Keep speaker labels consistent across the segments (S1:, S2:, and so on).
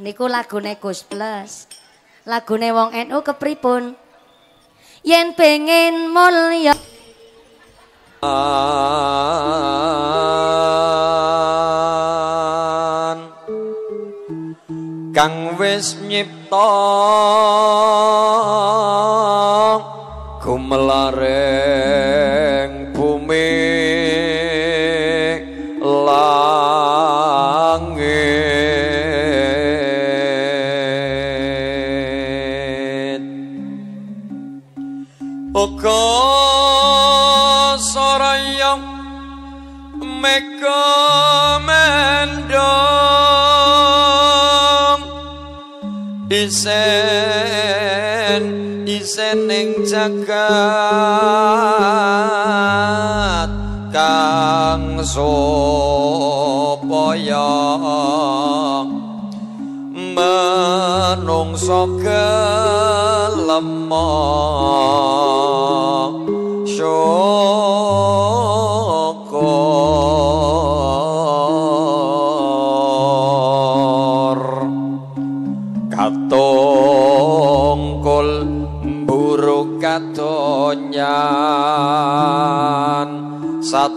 S1: niku lagune Gus Plus. Lagune wong NU kepripun? Yen pengen mulya.
S2: Kang wis nyipta gumelare isen isen ing jagat kang sapa ya manungsa kelemah
S1: syukur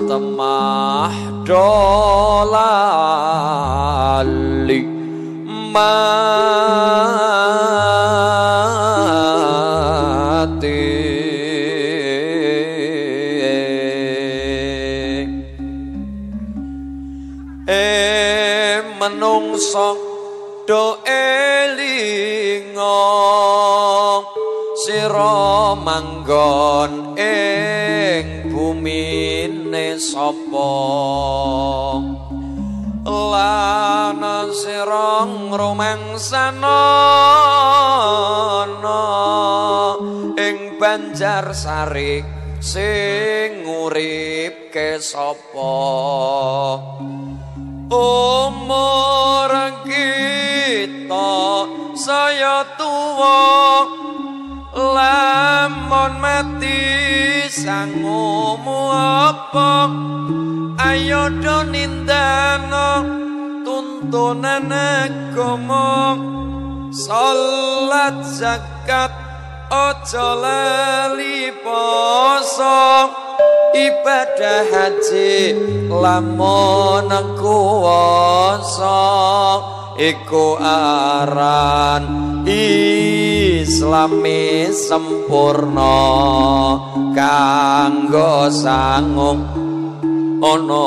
S2: temah dolali mati e menungso do elingo siro manggon sapa lana sirang rumangsana ing banjar sari sing urip ke sapa umur kita saya tuwa lamun mati sang umur apa ayo do nindango tuntunan agama salat zakat ojo lali poso ibadah haji lamun kuwasa iku aran iki Islami sempurna kanggo sangung ana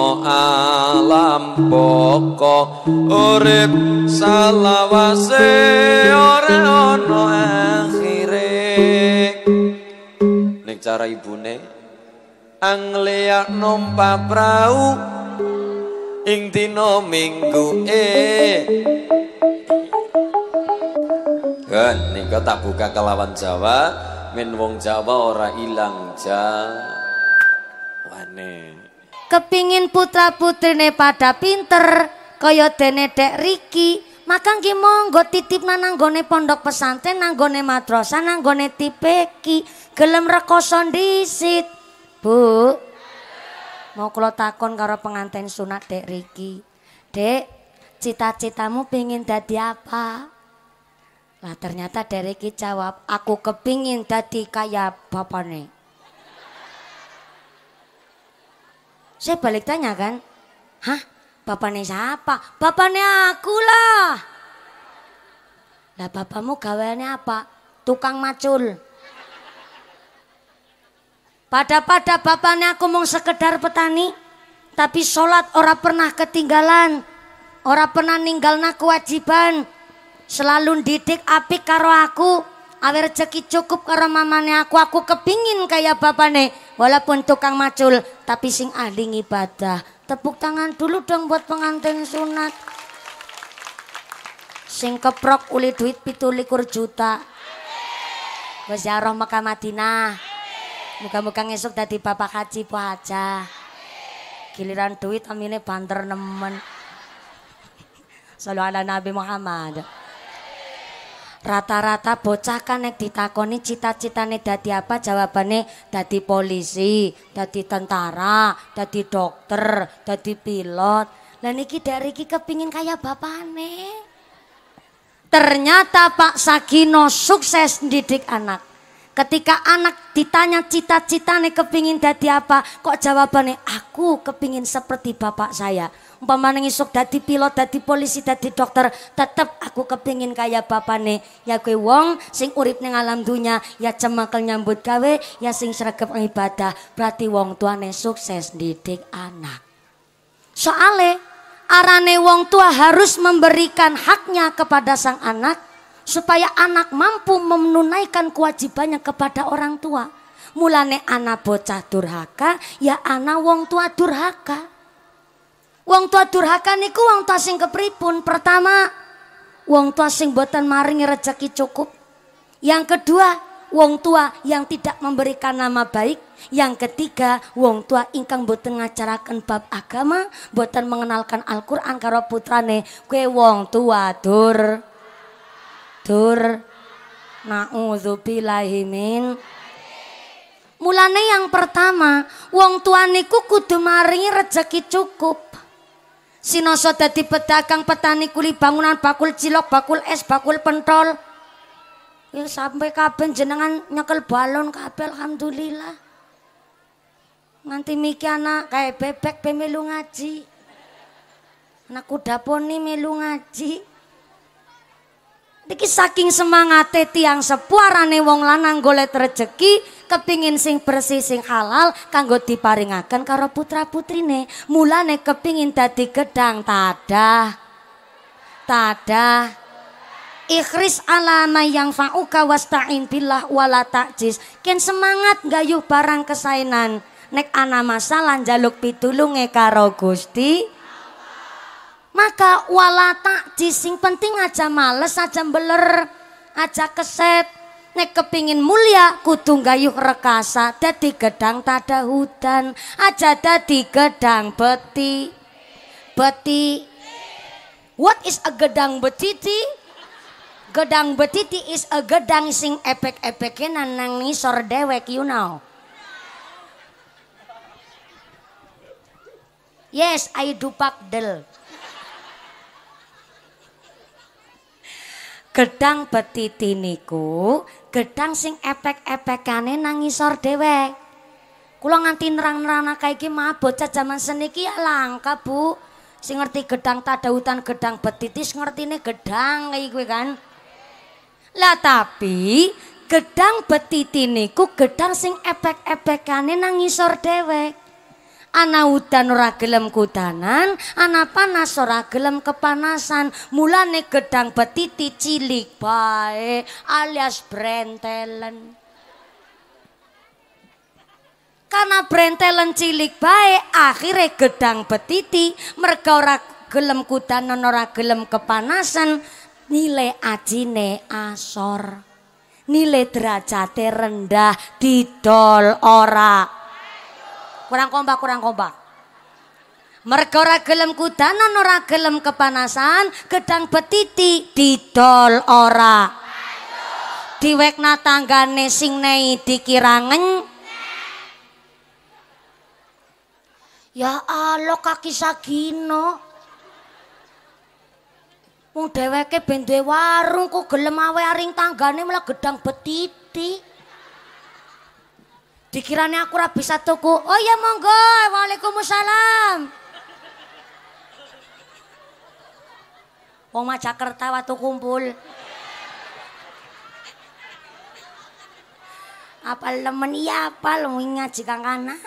S2: alam boko urip salawase ora ana akhire ning cara ibune anglia numpa prau ing dina minggu e Mboten kan? nika tak buka kelawan Jawa min wong Jawa ora ilang jawane.
S1: Kepingin putra-putrine pada pinter kaya dene Dek Riki, maka ki monggo titip nanggone pondok pesantren, nanggone madrasah, nanggone tipeki, gelem rekoson disit. Bu. Mau kula takon karo pengantin sunat Dek Riki. Dek, cita-citamu pingin dadi apa? nah ternyata Dereki jawab, aku kepingin tadi kayak bapak nih Saya balik tanya kan, hah bapak nih siapa? nih aku lah. Lah bapakmu kawannya apa? Tukang macul. Pada-pada bapak nih aku mau sekedar petani, tapi sholat ora pernah ketinggalan, ora pernah ninggal kewajiban. kewajiban, Selalu didik api karo aku. Awe rezeki cukup karo mamane aku. Aku kepingin kayak bapane. Walaupun tukang macul. Tapi sing ading ibadah, Tepuk tangan dulu dong buat pengantin sunat. Sing keprok uli duit pitu likur juta. Waziarah ya Mekah Madinah. Muka-muka ngesuk tadi bapak haji po Giliran duit amine banter nemen. selalu ala Nabi Muhammad. Rata-rata bocah kan nek ditakoni cita-citane dadi apa jawabane dadi polisi, dadi tentara, dadi dokter, dadi pilot. Lah niki dari iki kepingin kaya bapane. Ternyata Pak Sagino sukses mendidik anak. Ketika anak ditanya cita-citane kepingin dadi apa, kok jawabannya aku kepingin seperti bapak saya umpamane isuk dadi pilot dadi polisi dadi dokter tetep aku kepingin kaya bapane ya kowe wong sing urip ning alam dunya ya cemakel nyambut gawe ya sing sregep ibadah berarti wong tuane sukses didik anak soale arane wong tua harus memberikan haknya kepada sang anak supaya anak mampu menunaikan kewajibannya kepada orang tua mulane anak bocah durhaka ya anak wong tua durhaka Wong tua durhaka niku wong tua sing kepripun? Pertama, wong tua sing buatan maringi rezeki cukup. Yang kedua, wong tua yang tidak memberikan nama baik. Yang ketiga, wong tua ingkang boten ngacarakan bab agama, boten mengenalkan Al-Qur'an karo putrane. Kue wong tua dur dur na'udzubillahimin. Mulane yang pertama, wong tua niku kudu maringi rezeki cukup. Sinoso dadi pedagang petani kuli bangunan bakul cilok bakul es bakul pentol. Ya sampai kabeh jenengan nyekel balon kabel, alhamdulillah. nanti miki anak kayak bebek pemilu ngaji. Anak kuda poni melu ngaji. Niki saking semangat tiang sepuarane wong lanang golek rejeki kepingin sing bersih sing halal kanggo diparingaken karo putra-putrine. Mulane kepingin dadi gedang tadah. Tadah. Ikhris alama yang fa'uka wasta'in billah wala ta'jiz. Ken semangat gayuh barang kesainan. Nek ana masalah jaluk pitulunge karo Gusti. Maka wala ta'jiz sing penting aja males, aja beler, aja keset nek kepingin mulia kudu gayuh rekasa dadi gedang tada hutan aja dadi gedang beti beti what is a gedang betiti gedang betiti is a gedang sing epek-epeknya nanang nisor dewek you know yes I do pakdel Gedang betiti niku gedang sing epek-epekane nang ngisor dhewe. Kula nganti nerang-nerangake iki mah bocah jaman seniki ya langka, Bu. Sing ngerti gedang tadautan gedang betitis ngertine gedang kaya kuwi kan. Lah tapi gedang betiti niku gedang sing epek-epekane nang ngisor dhewe ana udan ora gelem kudanan, ana panas ora gelem kepanasan. Mulane gedang betiti cilik bae alias brentelen. Karena brentelen cilik bae akhirnya gedang betiti merga ora gelem kudanan ora gelem kepanasan nilai ajine asor. nilai derajatnya rendah didol ora kurang kompa, kurang kompa. Mergo ora gelem kudanan ora gelem kepanasan, gedang betiti didol ora. Diwekna tanggane sing nei dikirangen. Ya Allah kaki sagino. Wong dheweke ben warung kok gelem awe aring tanggane malah gedang betiti. Dikirane aku ora bisa tuku. Oh ya monggo, Waalaikumsalam. Wong Jakarta watu kumpul. Apa lemen ya, apa lu ngaji kana?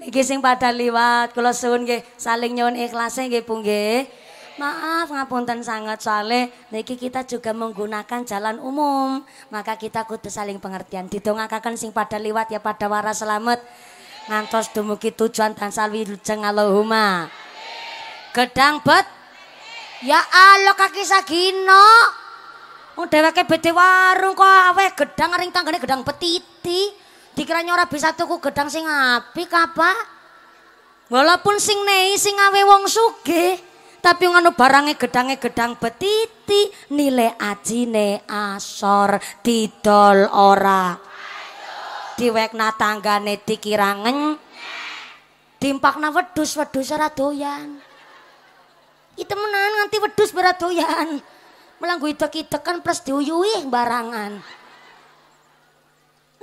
S1: Niki sing padha liwat kula suwun nggih saling nyuwun ikhlase nggih Bu nggih. Maaf ngapunten sangat soale niki kita juga menggunakan jalan umum. Maka kita kudu saling pengertian. Didongakaken sing pada liwat ya pada wara selamat. Ngantos dumugi tujuan tansal wilujeng Allahumma. Gedang bet. Ya Allah kaki sagino. Wong oh, dheweke bedhe warung kok aweh gedang ring tanggane gedang petiti. Dikiranya ora bisa tuku gedang sing apik apa? Walaupun sing nei sing awe wong sugih tapi ngono barangnya gedange gedang betiti nilai ne asor didol ora diwekna tanggane dikirangen dimpakna wedus wedus ora doyan itu menahan nganti wedus berat doyan melanggu kita kan plus diuyui barangan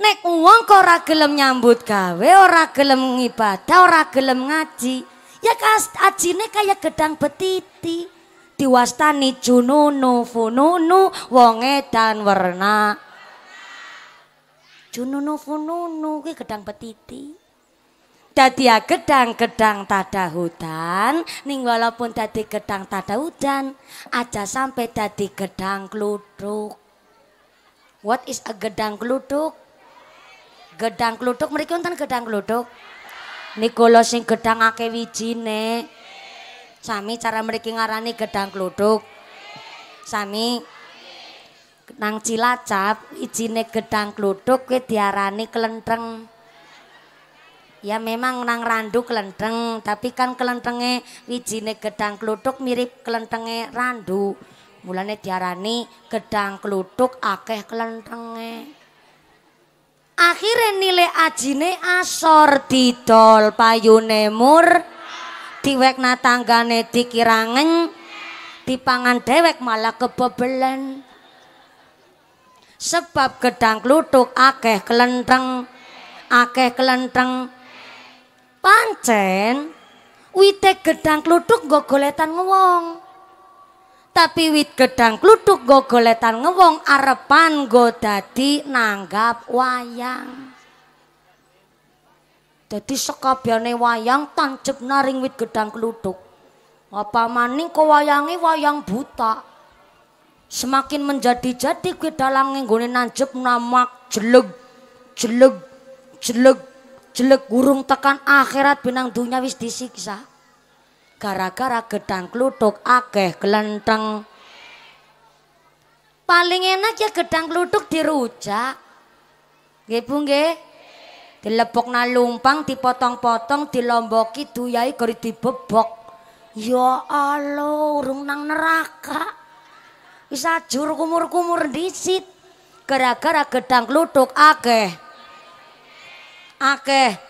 S1: Nek uang kok ora gelem nyambut gawe, ora gelem ngibadah, ora gelem ngaji. Ya kas ajine kayak gedang betiti. Diwastani jununu fununu wonge dan warna Jununu fununu kuwi gedang betiti. ya gedang-gedang tada hutan, ning walaupun tadi gedang tada hutan, aja sampai tadi gedang kluduk. What is a gedang kluduk? Gedang kluduk mereka nonton gedang kluduk. Nikolo sing gedang ake wijine. Sami cara mereka ngarani gedang kluduk. Sami nang cilacap wijine gedang kluduk kue diarani kelenteng, Ya memang nang randu kelenteng, tapi kan kelentengnya wijine gedang kluduk mirip kelentengnya randu. Mulane diarani gedang kluduk akeh kelentengnya. akhirnya nilai ajine asor didol payune mur diwekna tanggane dikirangen dipangan dewek malah kebebelen sebab gedang kluthuk akeh kelenteng akeh kelenteng pancen wite gedang kluthuk gogoletan goletan ngewong tapi wit gedang kluduk go goletan ngewong arepan go dadi nanggap wayang jadi sekabiane wayang tancep naring wit gedang kluduk apa maning kewayangi wayang buta semakin menjadi-jadi kuwi dalang nggone nanjep namak jeleg jeleg jeleg jeleg gurung tekan akhirat benang dunia wis disiksa gara-gara gedang kluthuk akeh kelenteng Paling enak ya gedang kluthuk dirujak. Nggih Bu nggih. Dilebokna lumpang dipotong-potong dilomboki duyai gori dibebok. Ya Allah, urung nang neraka. bisa ajur kumur-kumur disit. Gara-gara gedang kluthuk akeh. Akeh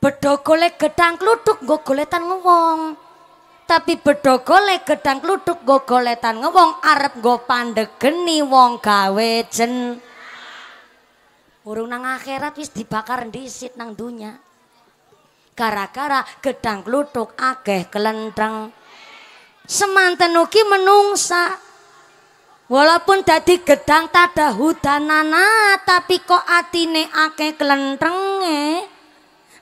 S1: Bedo golek gedang kluduk nggo goletan ngewong. Tapi bedo golek gedang kluduk nggo goletan ngewong arep nggo pandegeni wong gawe jen. Urung nang akhirat wis dibakar disit nang dunya. Gara-gara gedang kluduk akeh kelendeng, Semanten ugi menungsa. Walaupun tadi gedang tada hudanana tapi kok atine akeh kelenteng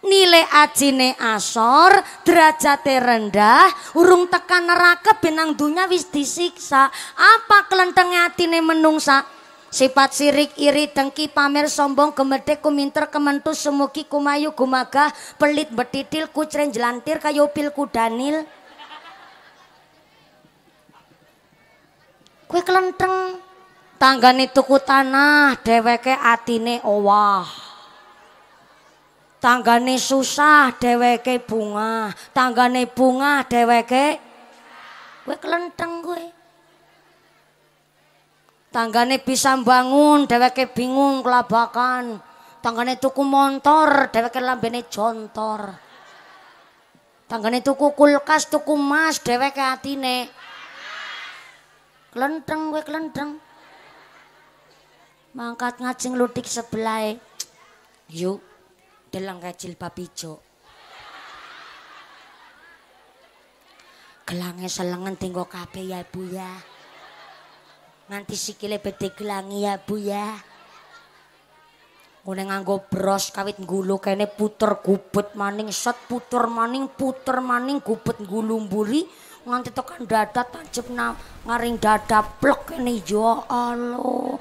S1: nilai ajine asor, derajate rendah, urung tekan neraka benang dunia wis disiksa. Apa kelenteng atine menungsa? Sifat sirik, iri, dengki, pamer, sombong, gemede, kuminter, kementus, semuki kumayu, gumagah, pelit, betitil, kucren, jelantir, kayu pilku danil Kue kelenteng tanggane tuku tanah deweke atine owah. tanggane susah dheweke bunga tanggane bunga dheweke kowe kelenteng kowe tanggane bisa bangun dheweke bingung kelabakan tanggane tuku montor dheweke lambene jontor tanggane tuku kulkas tuku mas dheweke atine kelenteng kowe kelenteng mangkat ngajeng lutik sebelahe yuk delang kecil babi ijo. Gelangnya selengan tinggo kape ya Bu ya. Nganti sikile bete gelangi ya Bu ya. Ngene nganggo bros kawit nggulu kene puter gubet maning set puter maning puter maning gubet nggulumburi nganti tekan dada tancep na, ngaring dada plek kene jo ya Allah.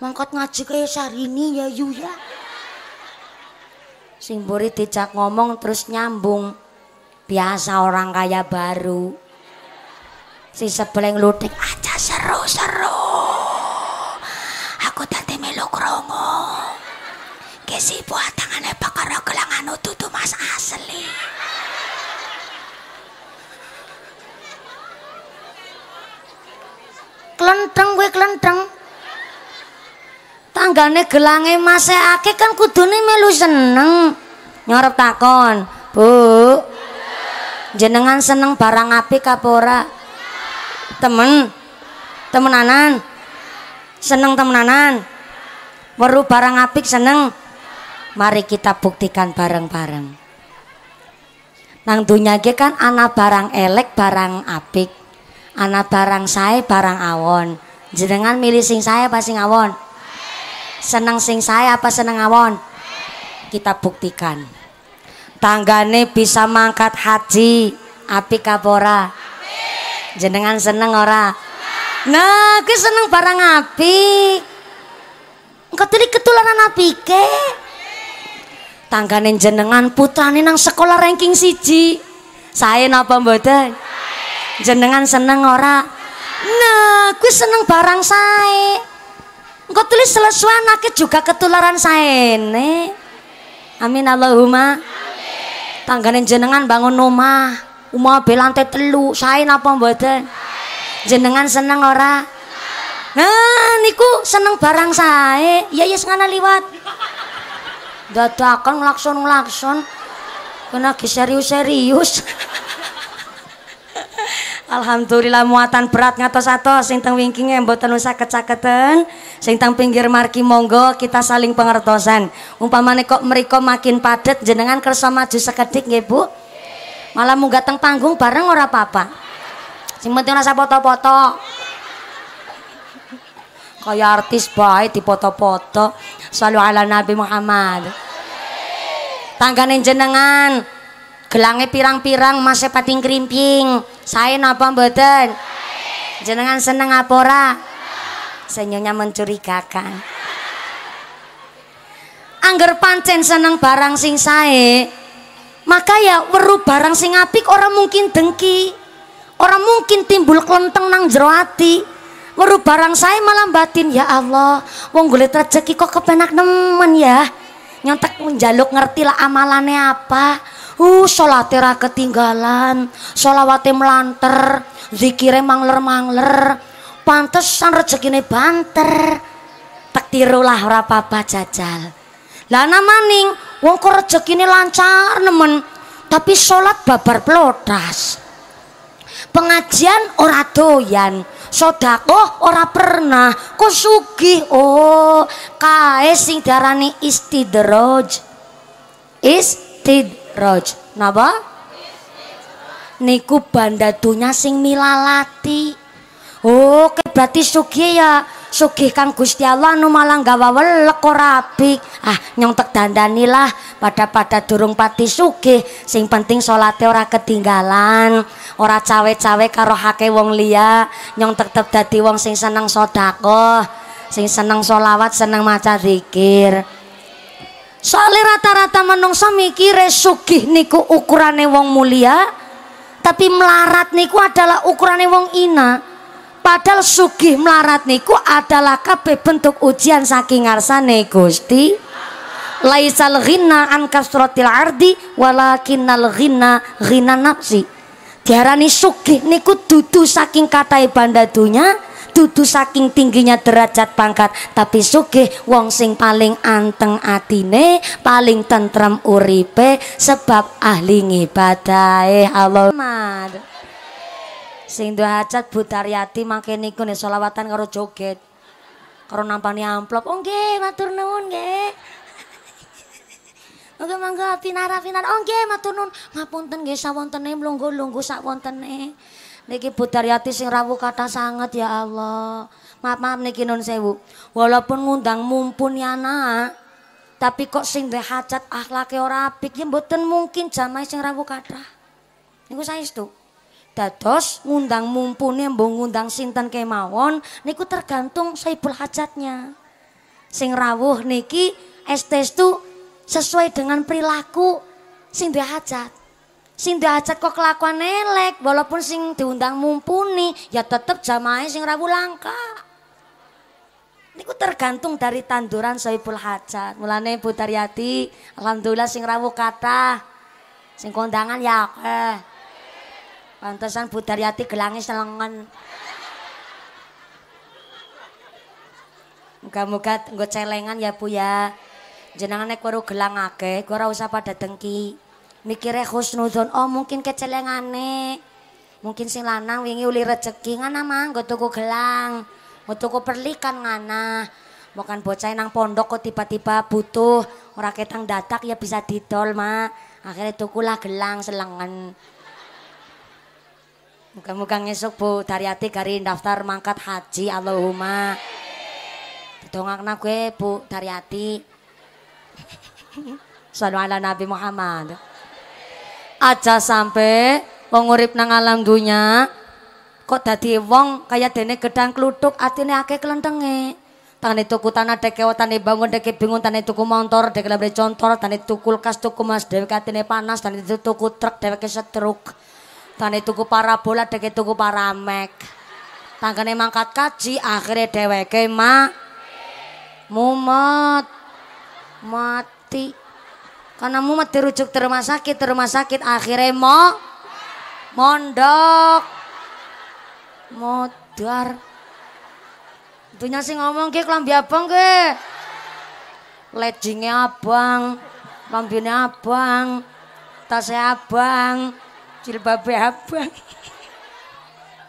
S1: Mangkat ngaji kaya sarini ya Yu ya sing buri dijak ngomong terus nyambung biasa orang kaya baru si sebeleng ludik aja seru-seru aku tadi melu kromo kesi buat tangannya pakar gelang anu tutu mas asli kelenteng gue kelenteng tanggane gelange masekake kan kudune melu seneng nyorot takon bu jenengan seneng barang apik kapora temen temenanan seneng temenanan weru barang apik seneng mari kita buktikan bareng-bareng nang dunia ge kan ana barang elek barang apik ana barang saya barang awon jenengan milih sing saya pasti ngawon. awon Seneng sing saya apa seneng awon? Kita buktikan. Tanggane bisa mangkat haji, api kapora. Jenengan seneng ora? Nah, gue seneng barang api. engkau tadi ketularan api ke? Tanggane jenengan putrane nang sekolah ranking siji. Saya napa mboten? Jenengan seneng ora? Nah, gue seneng barang saya engkau tulis selesuan akeh juga ketularan ini, Amin Allahumma. Amin. Tanggane jenengan bangun rumah, rumah belantai telu, saya apa mbak? Jenengan seneng ora? Nah, niku seneng barang sae. Ya yes ya, ngana liwat. Dadakan nglakson-nglakson. Kena serius-serius. Alhamdulillah muatan berat ngatos atos sing teng wingking mboten usah kecaketen sing teng pinggir marki monggo kita saling pengertosan umpamane kok mereka makin padet jenengan kersa maju sekedik nggih Bu malah munggah teng panggung bareng ora apa-apa sing penting ora foto-foto kaya artis bae dipoto-poto selalu ala Nabi Muhammad tanggane jenengan gelangnya pirang-pirang masih pating krimping saya napa mboten jenengan seneng apora, ora senyumnya mencurigakan angger pancen seneng barang sing saya, maka ya weru barang sing apik orang mungkin dengki orang mungkin timbul kelenteng nang jero weru barang saya malam batin ya Allah wong gulit rezeki kok kepenak nemen ya nyontek menjaluk ngerti lah amalannya apa Uh, salate ra ketinggalan, solawate melanter, zikire mangler-mangler. Pantesan ini banter. Tak tirulah ora jajal. Lah nah, maning wong kok rezekine lancar nemen, tapi sholat babar pelotas, Pengajian ora doyan, sodako ora pernah, kok sugih oh, kae sing darani istidroj. Istid Roj. Napa? Niku bandatunya sing milalati. Oh, berarti sugi ya. Sugih kang Gusti Allah anu malah gawa welek ora Ah, nyong tek dandanilah pada-pada durung pati sugi, sing penting salate ora ketinggalan, ora cawe-cawe karo hake wong liya. Nyong tetep dadi wong sing seneng sodako, sing seneng solawat, seneng maca zikir soalnya rata-rata menungso mikire sugih niku ukurane wong mulia tapi melarat niku adalah ukurane wong ina padahal sugih melarat niku adalah kape bentuk ujian saking ngarsane Gusti laisal ghina an kasratil ardi walakinnal ghina ghina nafsi diarani sugih niku dudu saking katai bandadunya dudu saking tingginya derajat pangkat tapi sugih wong sing paling anteng atine paling tentrem uripe sebab ahli eh Allah mad. sing duwe hajat Butaryati mangke niku nih selawatan karo joget karo nampani amplop oh nggih matur nuwun nggih Oke mangga pinara pinara, oke oh, nggih matur tenge Ngapunten tenem sawonten longgo lungguh Niki Budaryati sing rawuh kata sangat ya Allah. Maaf maaf niki non sewu. Walaupun ngundang ya nak tapi kok sing duwe hajat akhlake ora apik ya mboten mungkin jamai sing rawuh kata. Niku istu. Dados ngundang mumpuni mbok ngundang sinten kemawon niku tergantung saibul hajatnya. Sing rawuh niki estes tu sesuai dengan perilaku sing duwe hajat sing diajak kok kelakuan elek walaupun sing diundang mumpuni ya tetep jamai sing rawu langka niku tergantung dari tanduran soibul hajat mulane putariati, Daryati alhamdulillah sing rawu kata, sing kondangan ya eh. pantesan ibu Daryati gelangi selengen muka muga nggo celengan ya Bu ya. Jenengane karo gelang akeh, ora usah pada dengki. Mikirnya khusnudon oh mungkin kecelengane mungkin si lanang wingi uli rezeki ngana mang nggo tuku gelang nggo tuku perlikan ngana bukan bocah nang pondok kok tiba-tiba butuh ora ketang datak ya bisa didol mak akhirnya tukulah gelang selangan, Muka-muka ngesuk Bu hati gari daftar mangkat haji Allahumma. Dongakna gue Bu hati Salam ala Nabi Muhammad aja sampai wong urip nang alam dunya kok dadi wong kaya dene gedang kluthuk atine akeh klentenge tangane tuku tanah deke tane bangun deke bingung tane tuku motor deke lebre contor tane tuku kulkas tuku mas dewek katine panas tane tuku truk keset setruk tane tuku parabola deke tuku paramek tangane mangkat kaji akhirnya deweke ma mumet mati karena mu mati rujuk ke rumah sakit, ke rumah sakit akhirnya mo mondok modar. Tentunya sih ngomong ke kelambi abang ke. Lejingnya abang, lambinnya abang, tasnya abang, jilbabnya abang.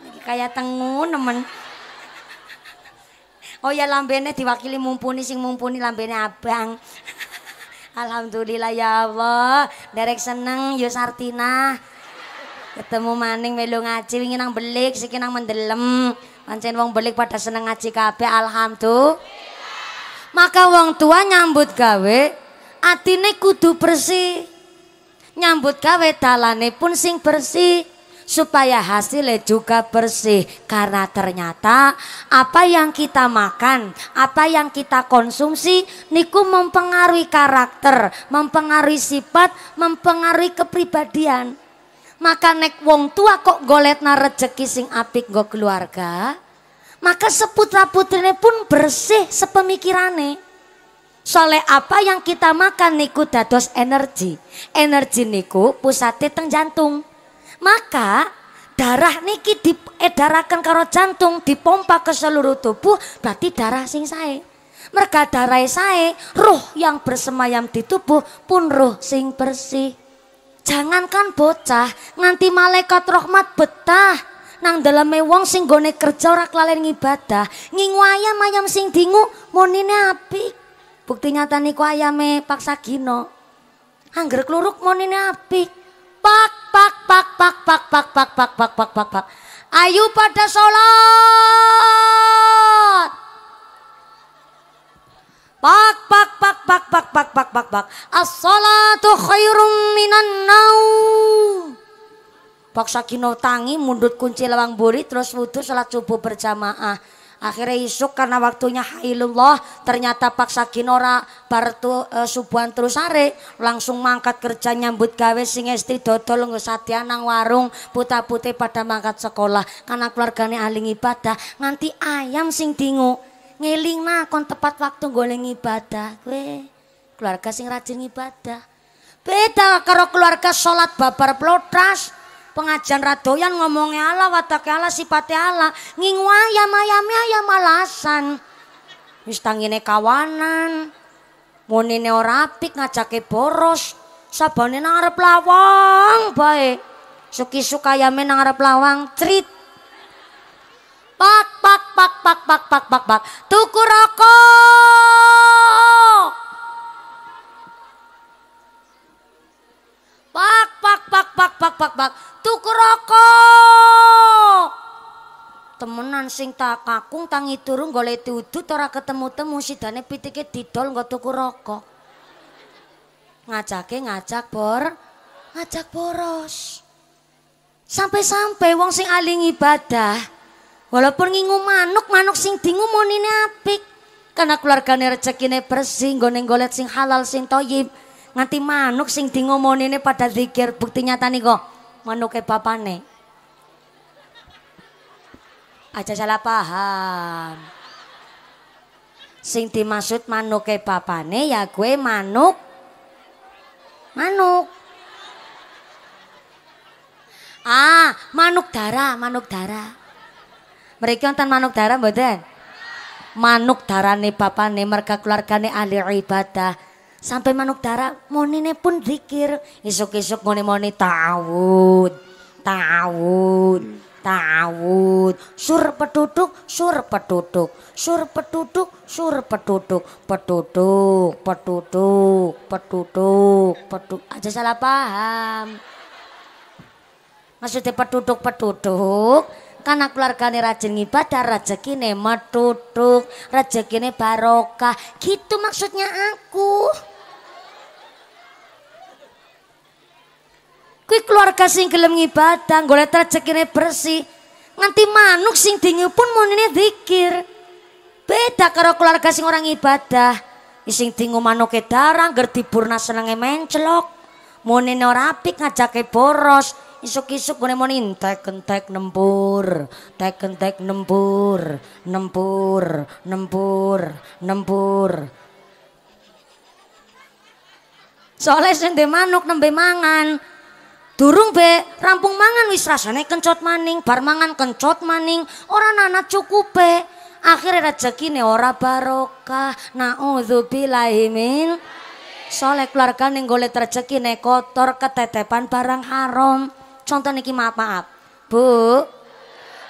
S1: Ini kayak tengun, temen. Oh ya lambene diwakili mumpuni sing mumpuni lambene abang. Alhamdulillah ya Allah. Derek seneng yo Ketemu maning melu ngaji wingi nang belik, siki nang mendelem. Pancen wong belik pada seneng ngaji kabeh alhamdulillah. Maka wong tua nyambut gawe atine kudu bersih. Nyambut gawe dalane pun sing bersih supaya hasilnya juga bersih karena ternyata apa yang kita makan, apa yang kita konsumsi niku mempengaruhi karakter, mempengaruhi sifat, mempengaruhi kepribadian. Maka nek wong tua kok na rejeki sing apik go keluarga, maka seputra putrine pun bersih sepemikirane. Soleh apa yang kita makan niku dados energi. Energi niku pusatnya teng jantung. Maka darah niki diedarakan eh, karo jantung dipompa ke seluruh tubuh berarti darah sing sae. mereka darah sae, ruh yang bersemayam di tubuh pun ruh sing bersih. Jangankan bocah, nganti malaikat rahmat betah. Nang daleme wong sing gone kerja ora kelalen ngibadah, ngingu ayam ayam sing dingu monine api Bukti nyata niku ayame paksa gino. Angger kluruk monine apik. Pak, pak, pak, pak, pak, pak, pak, pak, pak, pak, pak, pak. Ayo pada sholat. Pak, pak, pak, pak, pak, pak, pak, pak, pak. As-salatu khairum minan naum. Pak Sakino tangi mundut kunci lawang buri terus wudhu sholat subuh berjamaah. Akhirnya isuk karena waktunya hailullah ternyata paksa kinora partu e, eh, subuhan terus langsung mangkat kerja nyambut gawe sing istri dodol ngesatia nang warung puta putih pada mangkat sekolah karena keluargane ahli ibadah nganti ayam sing dingu ngeling nakon tepat waktu goleng ibadah kue keluarga sing rajin ibadah beda karo keluarga sholat babar plotas pengajian radoyan ngomongnya Allah, wataknya Allah, sifatnya Allah. Ngingu ayam ayamnya ayam alasan. Wis tangine kawanan. Munine ora apik ngajake boros. Sabane nang arep lawang bae. suki suka ayame nang arep lawang crit. Pak pak pak pak pak pak pak pak. Tuku rokok. Pak, pak, pak, pak, pak, pak, pak. Tuku rokok. Temenan sing tak kakung tangi turun golek dudut tora ketemu-temu sidane pitike didol nggak tuku rokok. Ngajake ngajak bor, ngajak boros. Sampai-sampai wong sing aling ibadah walaupun ngingu manuk, manuk sing dingu monine apik. Karena keluargane rezekine bersih, goneng golet sing halal sing toyib. Nganti manuk sing di ini pada zikir bukti nyata nih kok manuke nih, Aja salah paham. Sing dimaksud manuk manuke nih ya gue manuk. Manuk. Ah, manuk darah, manuk darah. Mereka nonton manuk darah mboten? Manuk darah nih darane nih mereka nih ahli ibadah sampai manuk dara monine pun zikir isuk-isuk moni moni tawud tawud tawud sur petuduk sur petuduk sur petuduk sur petuduk petuduk petuduk petuduk petuduk aja salah paham maksudnya petuduk petuduk karena keluargane rajin ngibadah, matutuk, raja rezekine barokah. Gitu maksudnya aku. Kui keluarga sing gelem liat golek rezekine bersih. Nganti manuk sing dingin pun ini zikir. Beda karo keluarga sing orang ibadah. Sing dingu ke darang, gerti purna senenge mencelok. ini orang apik ke boros isuk-isuk gue nemonin teken tek nempur teken tek nempur nempur nempur nempur soalnya sing manuk nembe mangan Durung be, rampung mangan wis rasane kencot maning, bar mangan kencot maning, ora nanat cukup be. Akhirnya rezekine ora barokah. Nauzubillahi min. Soleh keluarga ning golek rezekine kotor ketetepan barang haram. Contoh niki maaf maaf. Bu,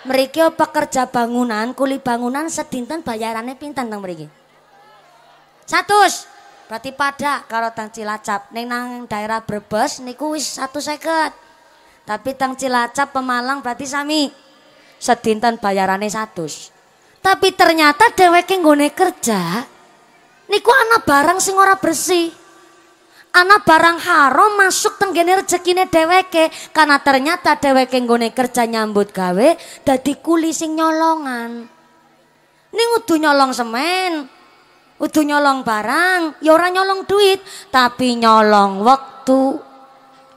S1: meriki pekerja bangunan, kuli bangunan sedinten bayarannya pinten tentang mereka. Satu, berarti pada kalau tang Cilacap. Neng nang daerah Brebes niku wis satu seket. Tapi tang Cilacap Pemalang berarti sami sedinten bayarannya satu. Tapi ternyata gue nggone kerja niku anak barang sing ora bersih. Ana barang haram masuk tenggene rezekine dheweke karena ternyata dheweke nggone kerja nyambut gawe dadi kuli sing nyolongan. Ning kudu nyolong semen, kudu nyolong barang, ya ora nyolong duit, tapi nyolong waktu,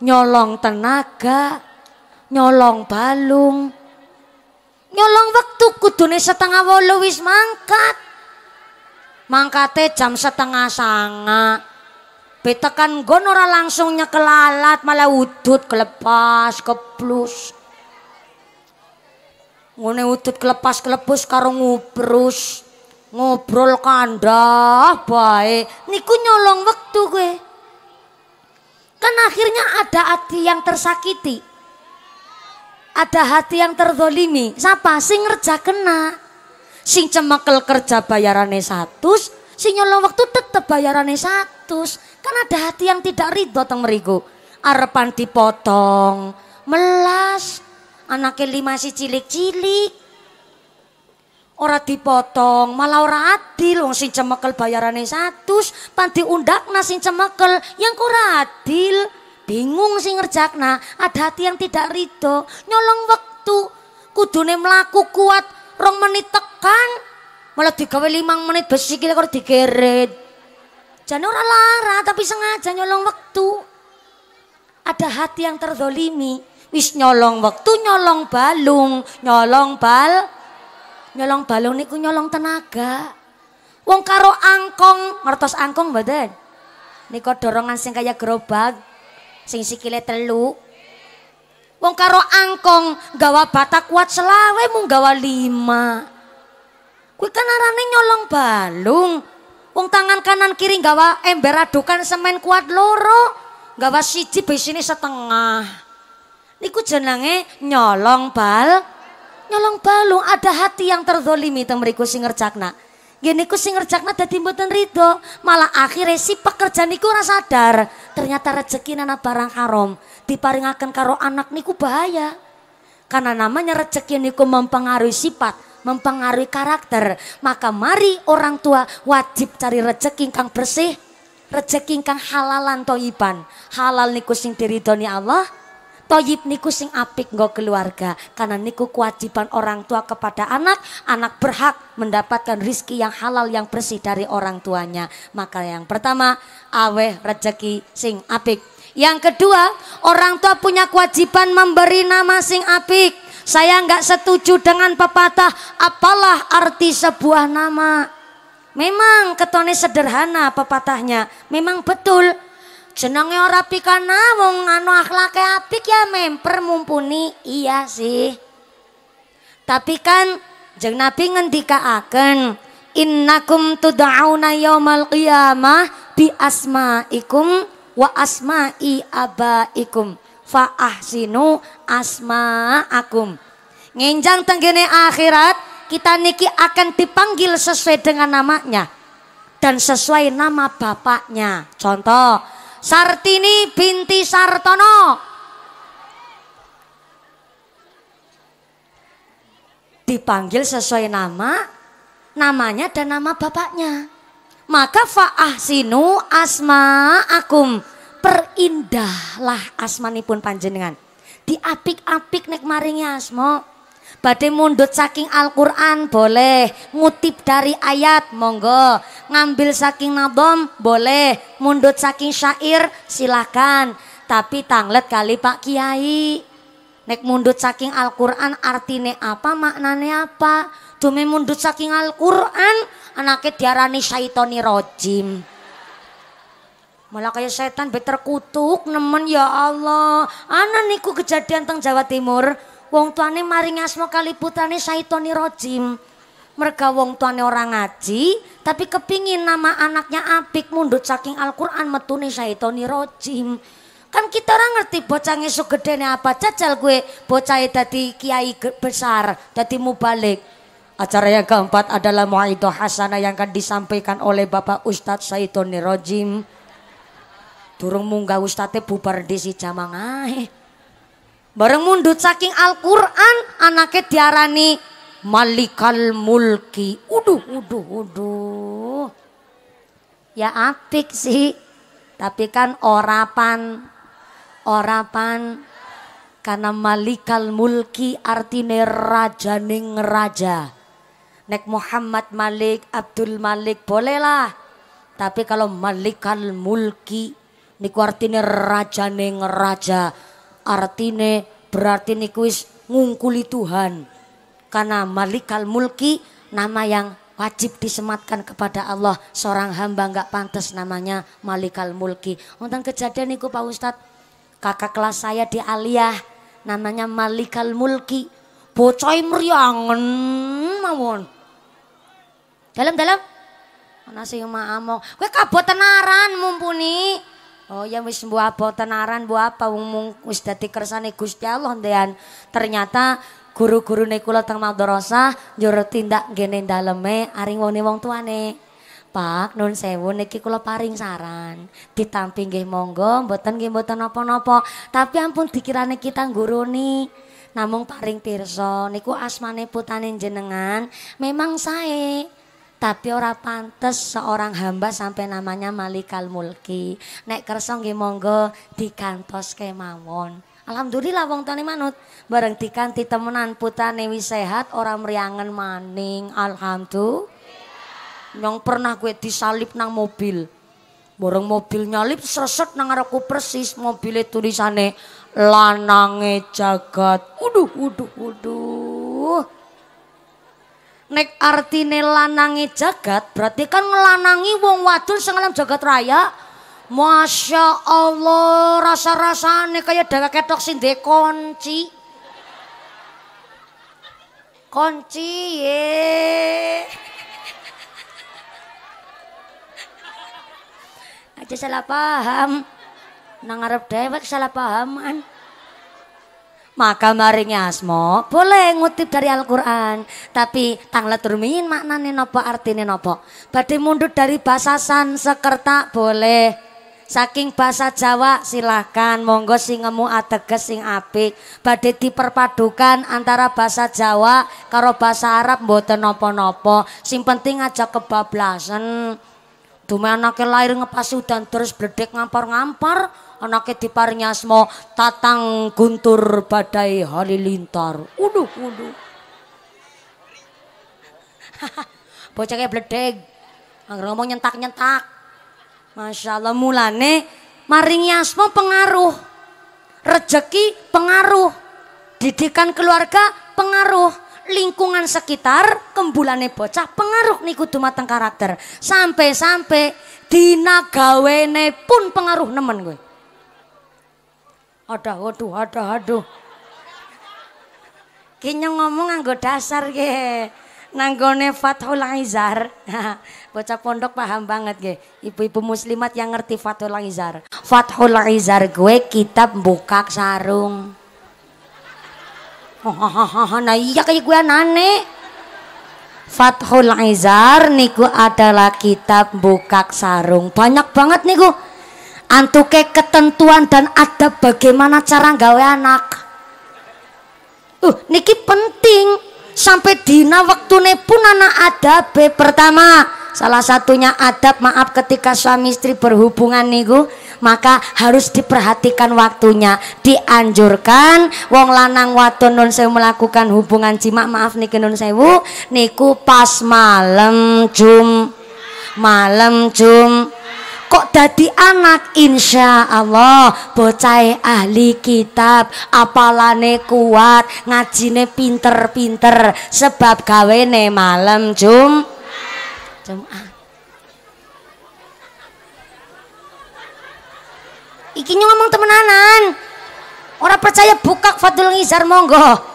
S1: nyolong tenaga, nyolong balung. Nyolong waktu kudune setengah wolu wis mangkat. Mangkate jam setengah sanga. Betekan gonora langsungnya kelalat malah udut kelepas keplus. Ngene udut kelepas kelepus karo ngubrus. Ngobrol kandah baik, Niku nyolong waktu gue. Kan akhirnya ada hati yang tersakiti. Ada hati yang terdolimi. Siapa? sih ngerja kena. Sing cemekel kerja bayarannya satu, sing nyolong waktu tetep bayarannya satu. Kan ada hati yang tidak ridho teng meriku. Arepan dipotong, melas, anaknya lima si cilik-cilik. Ora dipotong, malah ora adil wong sing cemekel bayarane panti pan diundakna sing cemekel yang kurang adil. Bingung sing ngerjakna, ada hati yang tidak ridho, nyolong waktu, kudune mlaku kuat rong menit tekan, malah digawe limang menit besi gila kalau digeret. Jangan orang lara tapi sengaja nyolong waktu Ada hati yang terdolimi. Wis nyolong waktu nyolong balung, nyolong bal, nyolong balung niku nyolong tenaga. Wong karo angkong, ngertos angkong mboten? Niko dorongan sing kaya gerobak, sing sikile telu. Wong karo angkong gawa batak kuat selawe mung gawa lima. Kuwi kan arane nyolong balung. Wong tangan kanan kiri gawa ember adukan semen kuat loro. Gawa siji besini setengah. Niku jenenge nyolong bal. Nyolong balung ada hati yang terzolimi teng mriku sing ngerjakna. Gini ku sing ngerjakna dadi mboten ridho, malah akhirnya si pekerja niku rasa sadar. Ternyata rezeki nana barang haram diparingaken karo anak niku bahaya. Karena namanya rezeki niku mempengaruhi sifat mempengaruhi karakter. Maka mari orang tua wajib cari rezeki kang bersih, rezeki kang halalan toyiban. Halal niku sing diridhoni Allah, toyib niku sing apik nggo keluarga. Karena niku kewajiban orang tua kepada anak, anak berhak mendapatkan rizki yang halal yang bersih dari orang tuanya. Maka yang pertama, aweh rezeki sing apik. Yang kedua, orang tua punya kewajiban memberi nama sing apik. Saya nggak setuju dengan pepatah apalah arti sebuah nama. Memang ketone sederhana pepatahnya. Memang betul. Jenenge ora pikana wong anu akhlake apik ya memper mumpuni. Iya sih. Tapi kan jeng Nabi ngendikaaken innakum tud'auna yaumal qiyamah bi asma'ikum wa asma'i abaikum faahsinu asma'akum. Nginjang tenggene akhirat kita niki akan dipanggil sesuai dengan namanya dan sesuai nama bapaknya. Contoh, Sartini binti Sartono. Dipanggil sesuai nama, namanya dan nama bapaknya. Maka faahsinu asma'akum. akum perindahlah asmanipun panjenengan. Diapik-apik nek maringi asmo. Badai mundut saking Al-Qur'an boleh, ngutip dari ayat monggo, ngambil saking nadom boleh, mundut saking syair silakan. Tapi tanglet kali Pak Kiai. Nek mundut saking Al-Qur'an artine apa, maknanya apa? Dume mundut saking Al-Qur'an anaknya diarani syaitoni rojim. Malah kayak setan beter kutuk nemen ya Allah. Ana niku kejadian teng Jawa Timur. Wong tuane maring asma kali putrane Saitoni Rojim. Mereka wong tuane orang ngaji, tapi kepingin nama anaknya apik mundut saking Al-Qur'an metune Saitoni Rojim. kan kita orang ngerti bocah gede nih apa cacal gue itu tadi kiai besar mau balik. acara yang keempat adalah Muaidoh hasanah yang akan disampaikan oleh Bapak Ustadz Saitoni Rojim Durung munggah ustate bubar desi jamang ae. Bareng mundut saking Al-Qur'an anake diarani Malikal Mulki. Uduh, uduh, uduh. Ya apik sih. Tapi kan orapan orapan karena malikal mulki artine ning raja. Nek Muhammad Malik, Abdul Malik bolehlah. Tapi kalau malikal mulki niku artine rajane ngeraja artine berarti niku wis ngungkuli Tuhan karena malikal mulki nama yang wajib disematkan kepada Allah seorang hamba nggak pantas namanya malikal mulki tentang kejadian niku Pak Ustad kakak kelas saya di Aliyah namanya malikal mulki bocoy meriangan mawon dalam dalam ana sing maamong gue kabut tenaran mumpuni Oh ya wis buah apa tenaran buah apa wong wis dadi kersane Gusti Allah ndean. Ternyata guru-gurune kula teng madrasah njur tindak ngene daleme aring wone wong tuane. Pak, nun sewu niki kula paring saran. Ditampi nggih monggo, mboten nggih mboten napa-napa. Tapi ampun dikirane kita ngguruni. Namung paring pirsa niku asmane putane jenengan memang sae tapi ora pantes seorang hamba sampai namanya Malikal Mulki. Nek kersa nggih monggo dikantos kemawon. Alhamdulillah wong tani manut bareng dikanti temenan putane wis sehat ora mriangen maning. Alhamdulillah. Nyong pernah gue disalip nang mobil. Bareng mobil nyalip sreset nang aku persis mobile tulisane lanange jagat. Uduh uduh uduh nek artine lanangi jagat berarti kan ngelanangi wong Wadul sing jagat raya Masya Allah rasa rasanya kayak dawa ketok sinde kunci kunci ye aja salah paham nang arep dewek salah pahaman maka maringi Asmo, boleh ngutip dari Al-Qur'an tapi tanglet rumiyin maknane nopo artine nopo. Badai mundut dari bahasa Sansekerta boleh saking bahasa Jawa silahkan monggo sing ngemu ateges sing apik Badai diperpadukan antara bahasa Jawa karo bahasa Arab mboten nopo nopo. sing penting aja kebablasan Dumeh anake lahir ngepasi udan terus berdek ngampar-ngampar anaknya diparingi semua Tatang Guntur Badai Halilintar. Uduh, uduh. Bocahnya bledeg. Angger ngomong nyentak-nyentak. Masya Allah mulane maringi asma pengaruh. Rejeki pengaruh. Didikan keluarga pengaruh. lingkungan sekitar kembulane bocah pengaruh nih niku dumateng karakter sampai-sampai dina gawene pun pengaruh nemen gue ada waduh, ada aduh. Kini ngomong nganggo dasar ge. Nanggone Fathul Izar. Bocah pondok paham banget ge. Ibu-ibu muslimat yang ngerti Fathul Izar. Fathul Izar gue kitab buka sarung. nah iya kayak gue nane. Fathul Izar niku adalah kitab buka sarung. Banyak banget niku antuke ketentuan dan adab bagaimana cara gawe anak uh niki penting sampai dina waktune pun anak adab e. pertama salah satunya adab maaf ketika suami istri berhubungan niku maka harus diperhatikan waktunya dianjurkan wong lanang wadon non sewu melakukan hubungan jima maaf niki non sewu niku pas malam jum malam jum kok dadi anak insya Allah bocah ahli kitab apalane kuat ngajine pinter-pinter sebab gawene malam jum Jumat Iki ngomong temenanan. Orang percaya buka Fadul Nizar monggo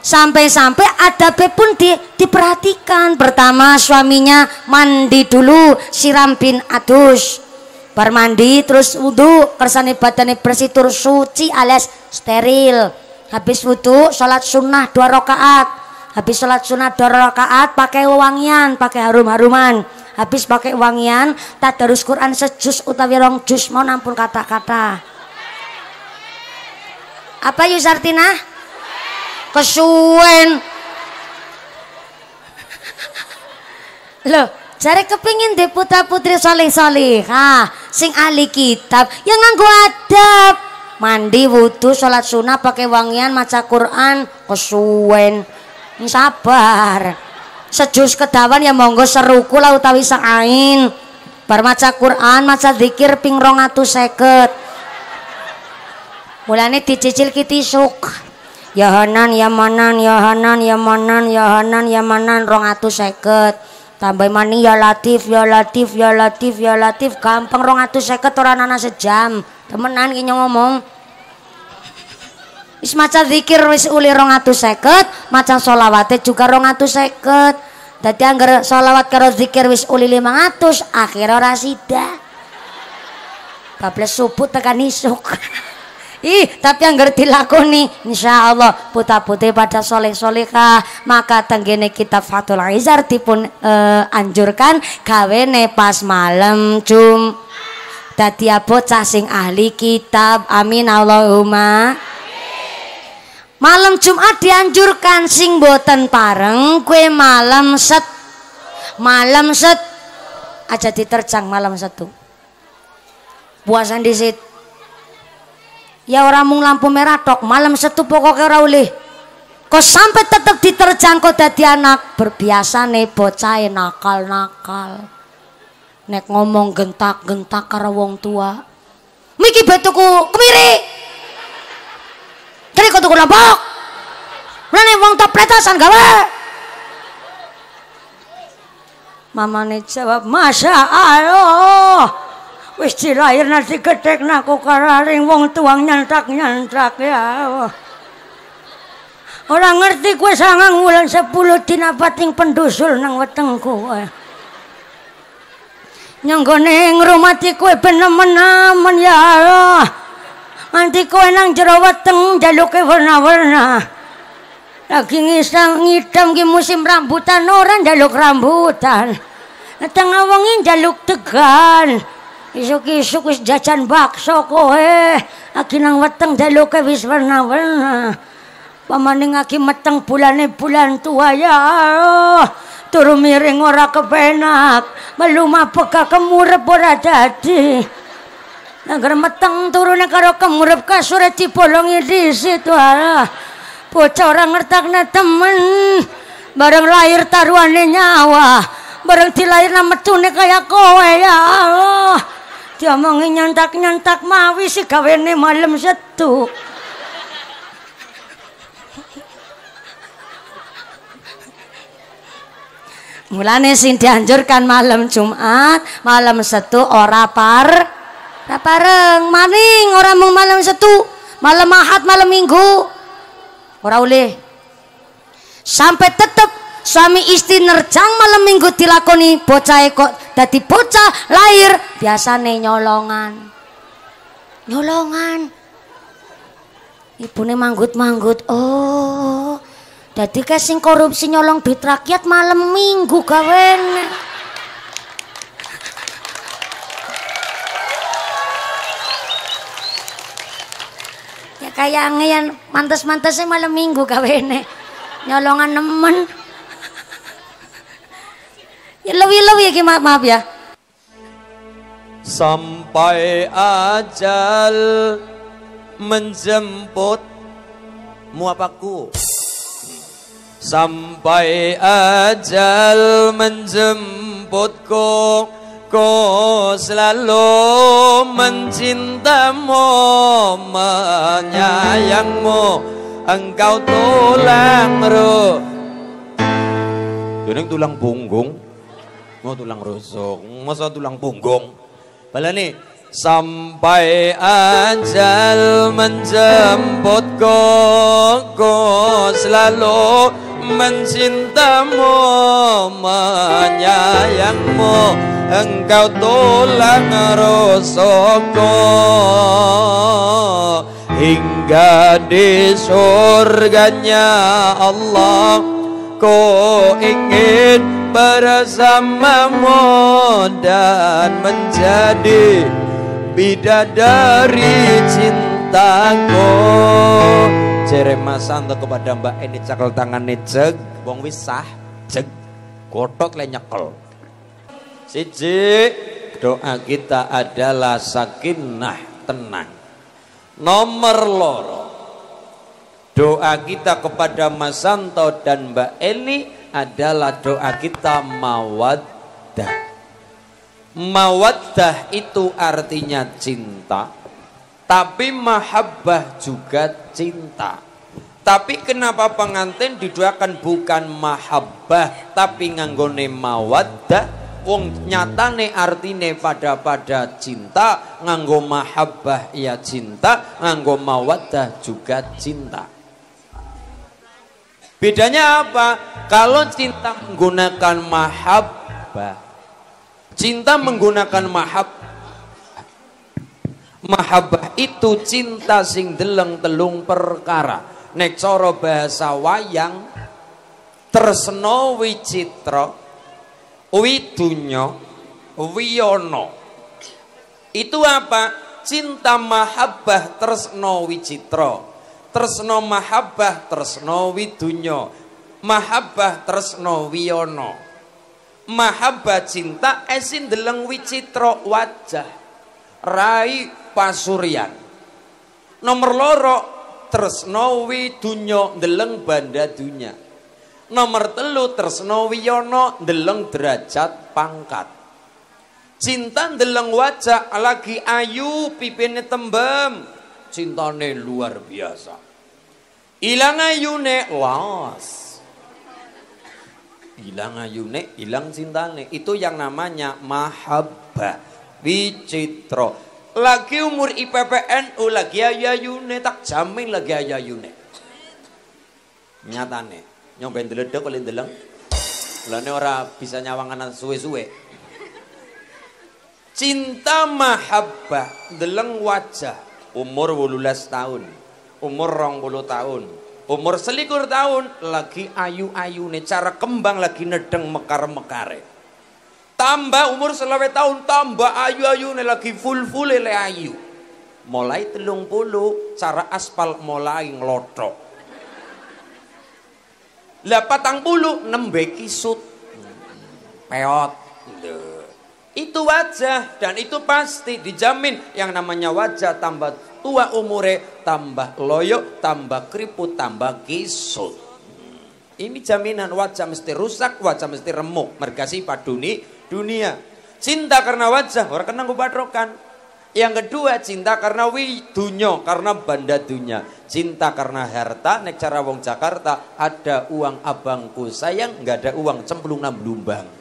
S1: sampai-sampai adabnya pun di, diperhatikan pertama suaminya mandi dulu siram bin adus bermandi mandi terus wudhu kersane badannya bersih terus suci alias steril habis wudhu sholat sunnah dua rakaat habis sholat sunnah dua rakaat pakai wangian pakai harum-haruman habis pakai wangian terus Quran sejus utawi rong jus mau nampun kata-kata apa Yusartina? kesuwen lo, cari kepingin deputa putra putri soleh ha ah, sing ahli kitab yang nganggo adab mandi wudhu sholat sunnah pakai wangian maca Quran kesuwen sabar sejus kedawan ya monggo seruku lah utawi saain bar maca Quran maca zikir ping rong seket mulane dicicil kiti suk Yohanan Yamanan Yohanan Yamanan Yohanan Yamanan rong atus seket tambah mani ya latif ya latif ya latif ya latif gampang rong atus seket orang anak sejam temenan kayaknya ngomong wis maca zikir wis uli rong atus seket maca solawatnya juga rong atus seket tadi anggar solawat karo zikir wis uli lima ratus akhirnya ora bablas subuh tekan isuk Ih, tapi yang ngerti laku nih, insya Allah puta-putih pada soleh solehah maka tenggene kitab Fathul Izar dipun uh, anjurkan kawene pas malam cum, Dati bocah sing ahli kitab amin Allahumma Malam Jumat dianjurkan sing boten pareng kue malam set malam set aja diterjang malam satu puasan di situ ya orang mung lampu merah tok malam setu pokoknya ora ulih kok sampai tetep diterjang dadi anak berbiasa nih bocah e nakal-nakal nek ngomong gentak-gentak karo wong tua miki betuku kemiri kiri kok tuku nabok mana wong tua peletasan gawe mamane jawab masya Allah Wis dilahir nanti gedek nak kukararing wong tuang nyantak nyantak ya. Orang ngerti kue sangang wulan sepuluh dina pating pendusul nang weteng kue. Nyonggone ngrumati kue benemen-nemen ya Allah. Nanti kue nang jero weteng jaluke warna-warna. Lagi ngisang ngidam ki musim rambutan orang jaluk rambutan. Nanti ngawangin jaluk tegan. Isuk-isuk wis jajan bakso kowe. Aki nang weteng daluke wis warna-warna. Pamaning aki meteng bulane bulan tua ya. Oh, turu miring ora kepenak. Melu mapek kemurep ora dadi. Nagar meteng turune karo kemurep kasur dibolongi dhisit po Bocah ora ngertakne temen. Bareng lahir taruhane nyawa. Bareng dilahirna metune kaya kowe ya Allah diomongi nyantak nyantak mawi si gawene malam setu. Mulane sing dianjurkan malam Jumat, malam setu ora par ora pareng, maning ora mung malam setu, malam Ahad, malam Minggu. Ora oleh. Sampai tetep suami istri nerjang malam minggu dilakoni bocah kok dadi bocah lahir biasa biasane nyolongan nyolongan nih manggut-manggut oh dadi kasing korupsi nyolong duit rakyat malam minggu kawen ya kayak ngeyan mantas-mantasnya malam minggu kawene nyolongan nemen Ya, lebih lebih ya maaf, maaf ya.
S2: Sampai ajal menjemput muapaku. Sampai ajal menjemputku Ku selalu mencintamu Menyayangmu Engkau tulang ruh Deneng tulang punggung Mau tulang rusuk, masa tulang punggung. Balik nih sampai ajal menjemputku, ku selalu mencintamu, menyayangmu, engkau tulang rusukku. Hingga di surganya Allah ku ingin bersamamu dan menjadi bidadari cintaku Jeremah Santo kepada Mbak Eni cekel tangannya jeg Wong wisah jeg Gotok le nyekel Siji doa kita adalah sakinah tenang Nomor loro Doa kita kepada Mas Santo dan Mbak Eli adalah doa kita mawaddah. Mawaddah itu artinya cinta, tapi mahabbah juga cinta. Tapi kenapa pengantin didoakan bukan mahabbah tapi nganggone mawaddah? Wong nyatane artine pada pada cinta, nganggo mahabbah ya cinta, nganggo mawaddah juga cinta. Bedanya apa? Kalau cinta menggunakan mahabbah. Cinta menggunakan mahabbah. mahabbah itu cinta sing deleng telung perkara. Nek coro bahasa wayang tresno wicitra widunya Wiono Itu apa? Cinta mahabbah tresno wicitra tresno mahabbah tresno widunya mahabbah tresno wiyono mahabbah cinta esin eh, deleng wicitra wajah rai pasuryan nomor loro tresno widunya deleng banda dunya nomor telu tresno wiyono deleng derajat pangkat cinta deleng wajah lagi ayu pipine tembem cintane luar biasa. Ilang ayune was. Ilang ayune, ilang cintane. Itu yang namanya mahabbah. Bicitro. Lagi umur IPPNU oh, lagi ayayune tak jamin lagi ayayune. Nyatane, nyobain deledek oleh deleng. Lane ora bisa nyawanganan suwe-suwe. Cinta mahabbah deleng wajah umur wululas tahun umur rong puluh tahun umur selikur tahun lagi ayu-ayu nih cara kembang lagi nedeng mekar-mekare tambah umur selawe tahun tambah ayu-ayu nih lagi full-full le ayu mulai telung puluh cara aspal mulai ngelotok lepatang puluh nembe kisut hmm, peot Duh. Itu wajah dan itu pasti dijamin yang namanya wajah tambah tua umure, tambah loyo, tambah keriput, tambah kisut. Ini jaminan wajah mesti rusak, wajah mesti remuk. Mergasi paduni dunia. Cinta karena wajah, orang kena kubatrokan. Yang kedua cinta karena widunya, karena banda dunia. Cinta karena harta, nek cara wong Jakarta ada uang abangku sayang, nggak ada uang cemplung namblumbang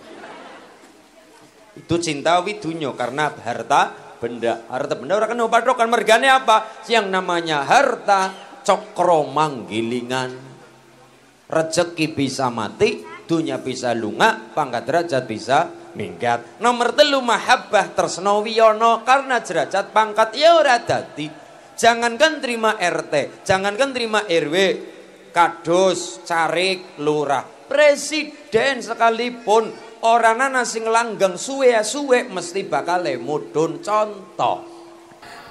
S2: itu cinta widunya karena harta benda harta benda orang kena padokan mergane apa yang namanya harta cokro manggilingan rezeki bisa mati dunia bisa lunga pangkat derajat bisa minggat nomor telu mahabbah tresno yono karena derajat pangkat ya ora dadi jangankan terima RT jangankan terima RW kados carik lurah presiden sekalipun orang nana sing langgeng suwe-suwe ya mesti bakal mudhun contoh.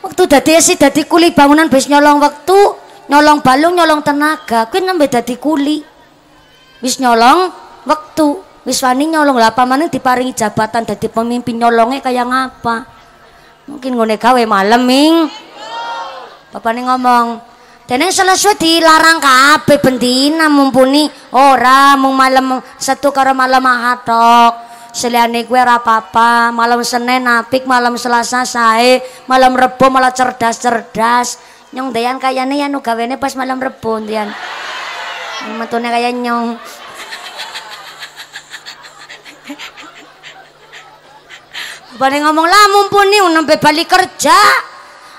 S1: Waktu dadi si dadi kuli bangunan bis nyolong waktu, nyolong balung, nyolong tenaga, kuwi nembe dadi kuli. Wis nyolong waktu, wis wani nyolong lah pamane diparingi jabatan dadi pemimpin nyolonge kaya ngapa? Mungkin ngonekawe gawe malam, Ming. Bapakne ngomong, dan Deneng selesai dilarang kape bentina mumpuni ora mung malam satu karo malam ahad Seliane gue rapapa, malam Senin apik, malam Selasa sae, malam Rebo malah cerdas-cerdas. Nyong dayan kayane ya nu gawene pas malam Rebo Deyan. Metune kaya nyong. Bane ngomong lah mumpuni nembe balik kerja.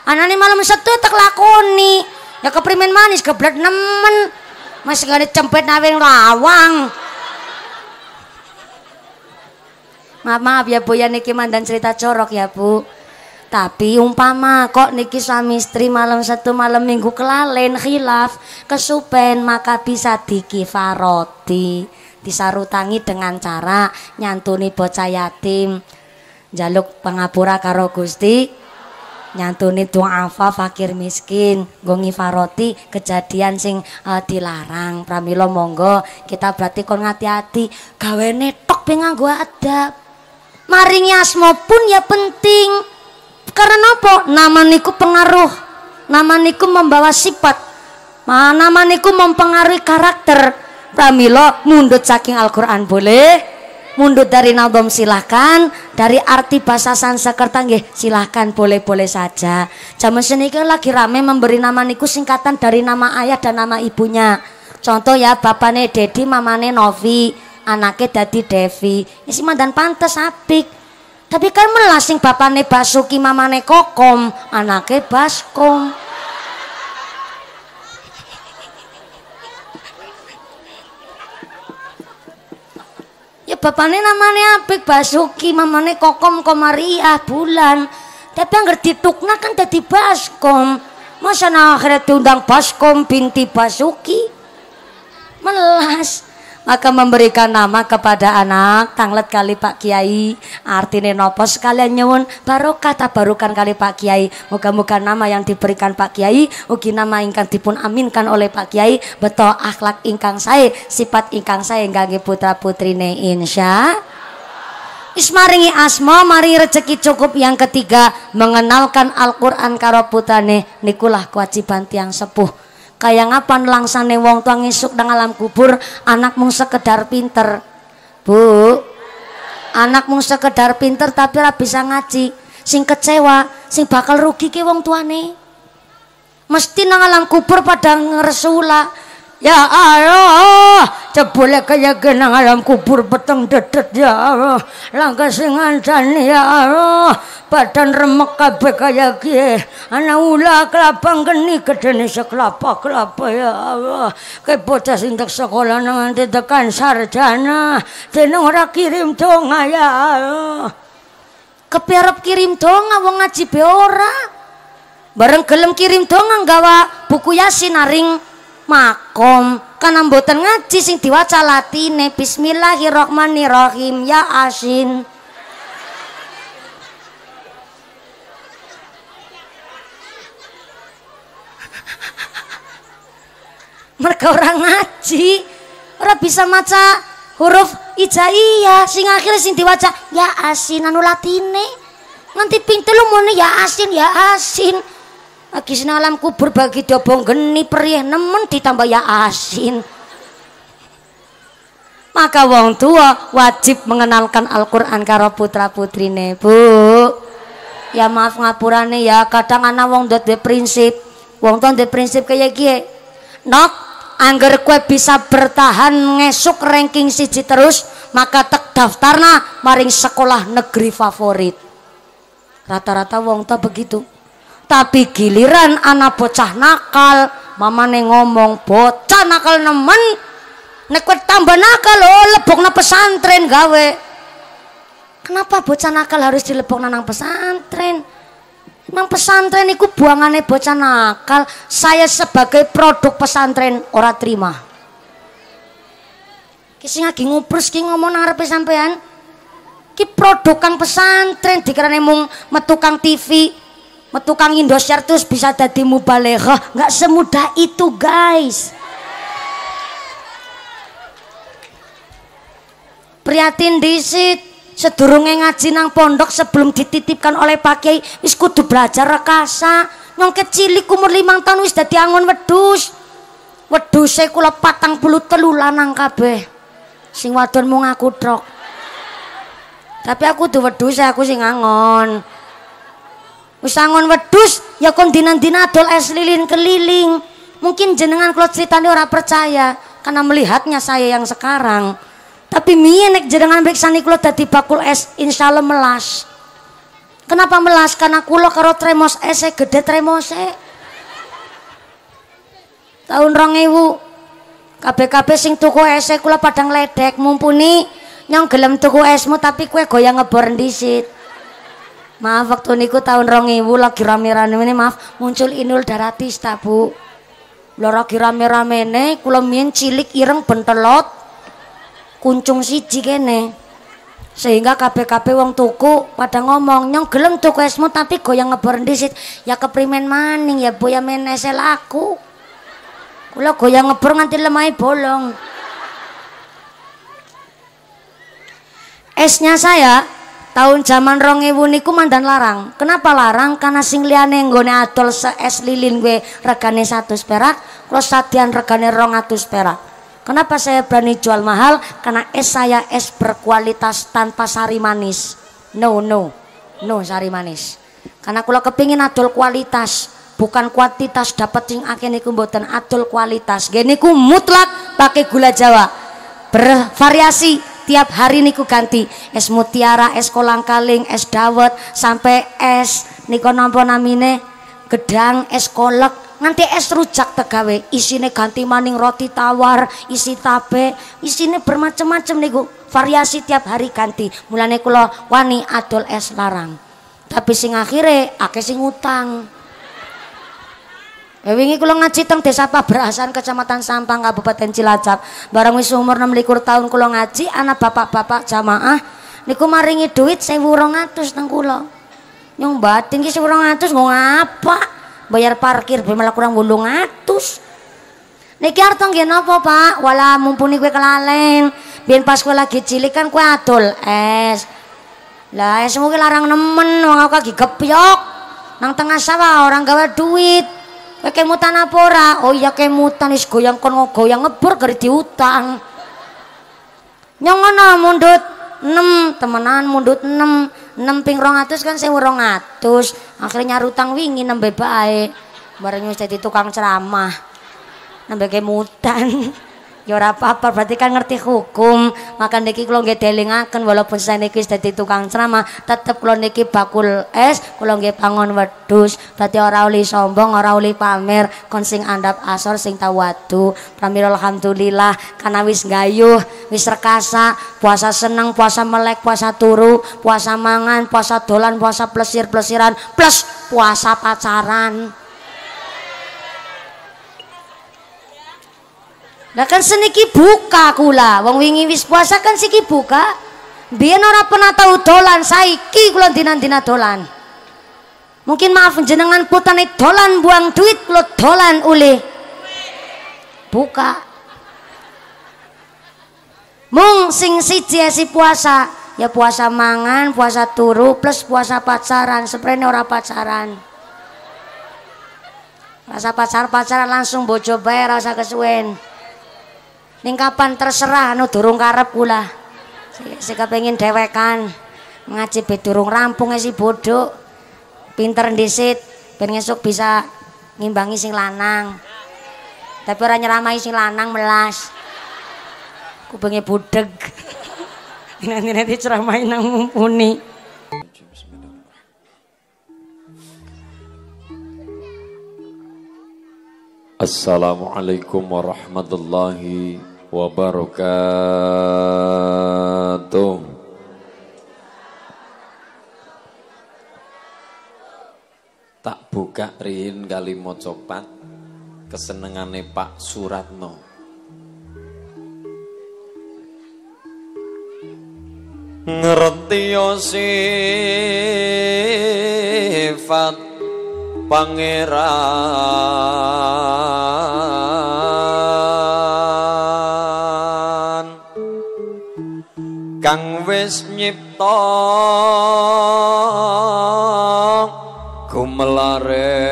S1: anani malam setu tak lakoni. Ya keprimen manis geblek nemen. masih gak dicempet nawin lawang. Maaf, maaf ya Bu ya niki mandan cerita corok ya Bu. Tapi umpama kok niki suami istri malam satu malam minggu kelalen khilaf kesupen maka bisa dikifaroti disarutangi dengan cara nyantuni bocah yatim jaluk pengapura karo Gusti nyantuni duafa fakir miskin gongi faroti kejadian sing uh, dilarang pramilo monggo kita berarti kon ngati hati gawe netok pengen gua ada maringi asmo pun ya penting karena apa nama niku pengaruh nama niku membawa sifat nama niku mempengaruhi karakter pramilo mundut saking alquran boleh Mundut dari nadom silahkan, dari arti bahasa Sansekerta nggih silahkan boleh-boleh saja. Jaman senika lagi rame memberi nama niku singkatan dari nama ayah dan nama ibunya. Contoh ya bapaknya Dedi, mamane Novi, anaknya dadi Devi. ini sih mandan pantas apik. Tapi kan melasing bapaknya Basuki, mamane Kokom, anaknya Baskom. Ya bapaknya namanya Abik Basuki, mamanya Kokom Komariah Bulan. Tapi yang tukna kan jadi Baskom. Masa nah akhirnya diundang Baskom binti Basuki? Melas akan memberikan nama kepada anak tanglet kali Pak Kiai artinya nopo sekalian nyewon barokah barukan kali Pak Kiai moga-moga nama yang diberikan Pak Kiai ugi nama ingkang dipun aminkan oleh Pak Kiai Betul akhlak ingkang saya sifat ingkang saya nggangge putra putrine insya Ismaringi asma mari rezeki cukup yang ketiga mengenalkan Al-Qur'an karo putane nikulah kewajiban tiang sepuh kaya ngapan langsane wong tua ngisuk nang alam kubur anakmu sekedar pinter bu anakmu sekedar pinter tapi ora bisa ngaji sing kecewa sing bakal rugi ke wong tuane mesti nang alam kubur pada ngeresula Ya Allah, jebule kaya genang alam kubur peteng dedet ya Allah. Langka sing ngancani ya Allah, badan remek kabeh kaya kiye. Ana ula kelabang geni gedene sekelapa-kelapa ya Allah. Kae bocah sing tek sekolah nang nganti tekan sarjana, jeneng ora kirim donga ya Allah. Kepiarep kirim donga wong ngaji be ora. Bareng gelem kirim donga gawa buku Yasin aring makom karena mboten ngaji sing diwaca latine bismillahirrahmanirrahim ya asin mereka orang ngaji ora bisa maca huruf hijaiyah sing akhir sing diwaca ya asin anu latine nanti pintu lu muni ya asin ya asin lagi senalam kubur bagi dobong geni perih nemen ditambah ya asin. Maka wong tua wajib mengenalkan Al-Qur'an karo putra-putrine, Bu. Ya maaf ngapurane ya, kadang anak wong de prinsip. Wong tua de prinsip kaya gini. Nok Angger kue bisa bertahan ngesuk ranking siji terus, maka tek daftarna maring sekolah negeri favorit. Rata-rata wong tua begitu tapi giliran anak bocah nakal mama nih ngomong bocah nakal nemen nek tambah nakal oh lebok na pesantren gawe kenapa bocah nakal harus dilebok nang pesantren nang pesantren iku buangane bocah nakal saya sebagai produk pesantren ora terima kisi ngagi ngupres, ki ngomong ngarepe sampean ki produk kang pesantren dikira mung metukang TV metukang Indosiar terus bisa jadi mubaleghah nggak semudah itu guys prihatin disit sedurunge ngaji nang pondok sebelum dititipkan oleh Pak Kiai wis kudu belajar rekasa nyong kecilik umur limang tahun wis dadi angon Wedus, saya kula patang puluh telu lanang kabeh sing wadon mau ngaku drok, tapi aku tuh wedus, aku sing angon Usangon wedus ya kon dinan-dina dol es lilin keliling. Mungkin jenengan kalau ceritanya orang percaya karena melihatnya saya yang sekarang. Tapi mie nek jenengan beksani kalau tadi bakul es insya Allah melas. Kenapa melas? Karena kulo karo tremos es gede tremose. Tahun rong ewu KBKB sing tuku es kula padang ledek mumpuni nyong gelem tuku esmu tapi kue goyang ngebor disit. Maaf waktu niku tahun ibu lagi rame-rame ini maaf muncul Inul Daratista, Bu. lo lagi rame-rame ini kulo mien cilik ireng bentelot kuncung siji kene. Sehingga kpkp kape wong tuku pada ngomong nyong geleng tuku esmu tapi goyang yang sit ya keprimen maning ya Bu ya men aku. Kula goyang ngebor nganti lemai bolong. Esnya saya Tahun zaman rongewu niku mandan larang. Kenapa larang? Karena sing liyane nggone adol es lilin gue regane satu perak, kalau satian regane atus perak. Kenapa saya berani jual mahal? Karena es saya es berkualitas tanpa sari manis. No, no. No sari manis. Karena kalau kepingin adol kualitas, bukan kuantitas dapat sing akeh niku mboten adol kualitas. gini ku mutlak pakai gula Jawa. Bervariasi tiap hari niku ganti es mutiara es kolang kaling es dawet sampai es niku nampo namine gedang es kolek nanti es rujak tegawe isine ganti maning roti tawar isi tape, isine bermacam-macam niku variasi tiap hari ganti mulane kula wani adol es larang tapi sing akhire akeh sing utang Eh, wingi kula ngaji teng Desa Pabrasan Kecamatan Sampang Kabupaten Cilacap. Barang wis umur 26 tahun kula ngaji anak bapak-bapak jamaah niku maringi duit 1200 teng kula. Nyong batin ki 1200 nggo ngapa? Bayar parkir ben malah kurang 800. Niki arep nggih napa, Pak? Wala mumpuni kowe kelalen. Biyen pas kowe lagi cilik kan kowe adol es. Lah es mungkin larang nemen wong aku lagi gepyok. Nang tengah sawah orang gawe duit. Kowe kemutan apa ora? Oh iya kemutan wis goyang kon goyang ngebor gari diutang. Nyongono mundut 6 temenan mundut 6 6 ping 200 kan rongatus, Akhire nyarutang wingi nembe bae. Bareng wis dadi tukang ceramah. Nembe kemutan. Ya ora apa-apa, berarti kan ngerti hukum. Makan niki kula nggih delingaken walaupun saya niki dadi tukang ceramah, tetep kula niki bakul es, kula nggih pangon wedhus. Berarti ora uli sombong, ora uli pamer, kon sing asor sing tawadu. Pramil alhamdulillah karena wis gayuh, wis rekasa, puasa seneng, puasa melek, puasa turu, puasa mangan, puasa dolan, puasa plesir-plesiran, plus puasa pacaran. Lah kan seniki buka kula. Wong wingi wis puasa kan siki buka. Biyen ora pernah tau dolan, saiki kula dina dina dolan. Mungkin maaf jenengan putane dolan buang duit kula dolan uli. Buka. Mung sing siji si puasa, ya puasa mangan, puasa turu plus puasa pacaran, seprene ora pacaran. Rasa pacar-pacaran langsung bojo bayar rasa kesuwen. Ning kapan terserah anu durung karep kula. Sik kepengin dewekan Ngaji be durung rampung si bodoh. Pinter ndisit ben ngesuk bisa ngimbangi sing lanang. Tapi ora nyeramahi sing lanang melas. Kubenge budeg. Nanti-nanti ceramahin nang mumpuni.
S2: Assalamualaikum warahmatullahi wabarakatuh. Tak buka rihin kalimat copat kesenengane Pak Suratno. ngerti sifat pangeran kang wis nyipta gumelare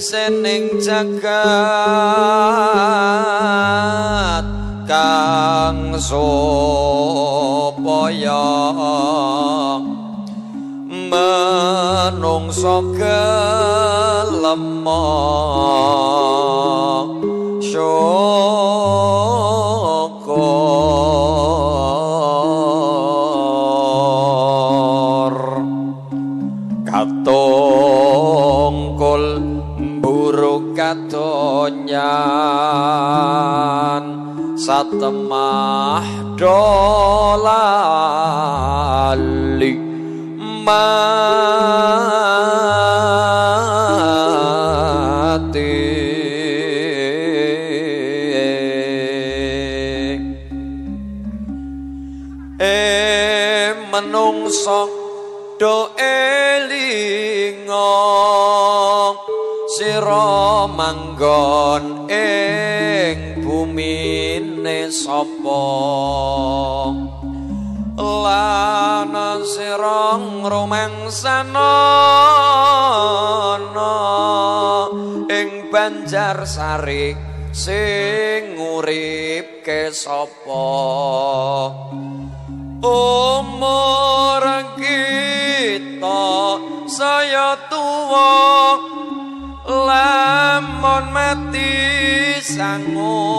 S2: seneng jagat kang sopoya menungso gelemah So sekalian satemah dolali mati eh menungso do manggon ing bumi ne sapa lan sirang rumangsana ing banjar sari sing ke sapa sangmu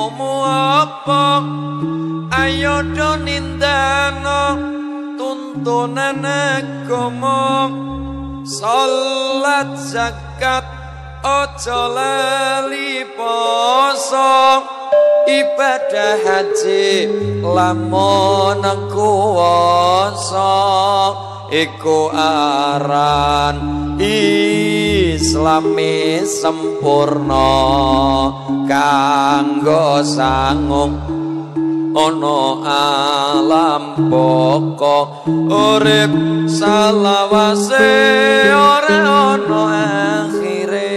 S2: apa ayo do nindano tuntunan agama salat zakat ojo lali poso ibadah haji lamun kuwasa iku aran i islami sempurna kanggo sangung ana alam boko urip salawase ora ono akhire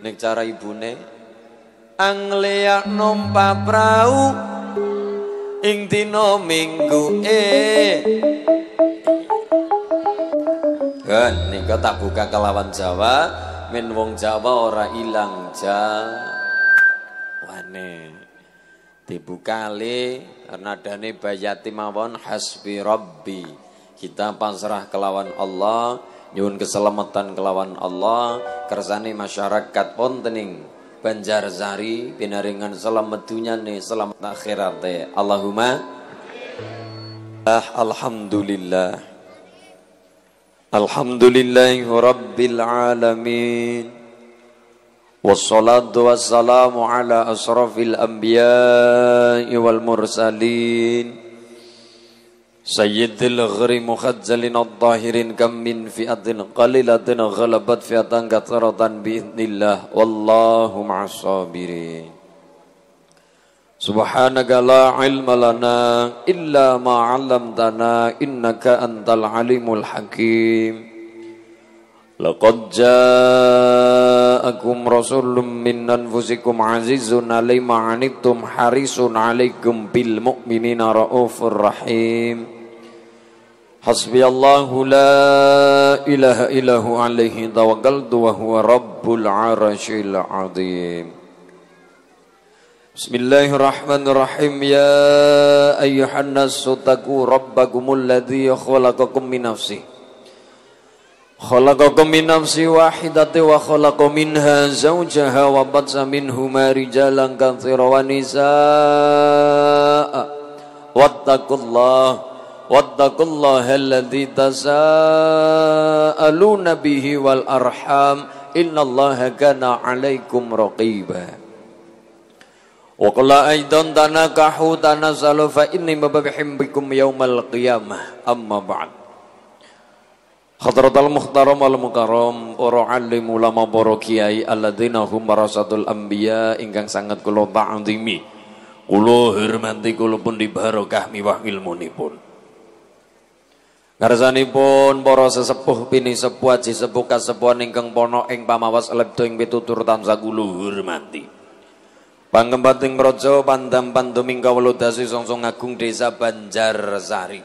S2: nek cara ibune angliyakno paprau ing dina minggu e Kita tak buka kelawan Jawa men wong Jawa ora ilang jawa Dibuka li dani bayati mawon hasbi rabbi kita pasrah kelawan Allah nyun keselamatan kelawan Allah Kersani masyarakat pontening banjar zari, Binaringan selamat dunia nih, selamat akhirat Allahumma ah, Alhamdulillah الحمد لله رب العالمين والصلاة والسلام على أشرف الأنبياء والمرسلين سيد الغر مخجل الظاهر كم من فئة قليلة غلبت فئة كثرة بإذن الله والله مع الصابرين Subhanaka la ilma lana illa ma 'allamtana innaka antal alimul hakim. Laqad ja'akum rasulun min anfusikum azizun 'alaima 'anittum harisun 'alaikum bil mu'minina raufur rahim. Hasbiyallahu la ilaha illahu 'alaihi tawakkaltu wa huwa rabbul 'arsyil 'azim. Bismillahirrahmanirrahim Ya ayyuhannas sutaku rabbakum alladhi khalaqakum min nafsi Khalaqakum min nafsi wahidati wa khalaqa minha zawjaha wa batsa minhuma rijalan kathira wa nisa'a Wattakullah Wattakullah alladhi tasa'aluna bihi arham Innallaha kana alaikum raqibah Wa qala aidan وقل أيضا fa inni فإني bikum yaumal qiyamah amma ba'd. بعد muhtaram wal المكرم para alim ulama para kiai alladzina hum warasatul anbiya ingkang sangat kula ta'zimi kula hormati kula pun dibarokah miwah ilmunipun Ngarsanipun para sesepuh pini sepuh aji sepuh kasepuh ingkang pono ing pamawas lebdo ing pitutur tansah kula hormati Pangkempating projo pandam panduming Song songsong agung desa Banjar Banjarsari.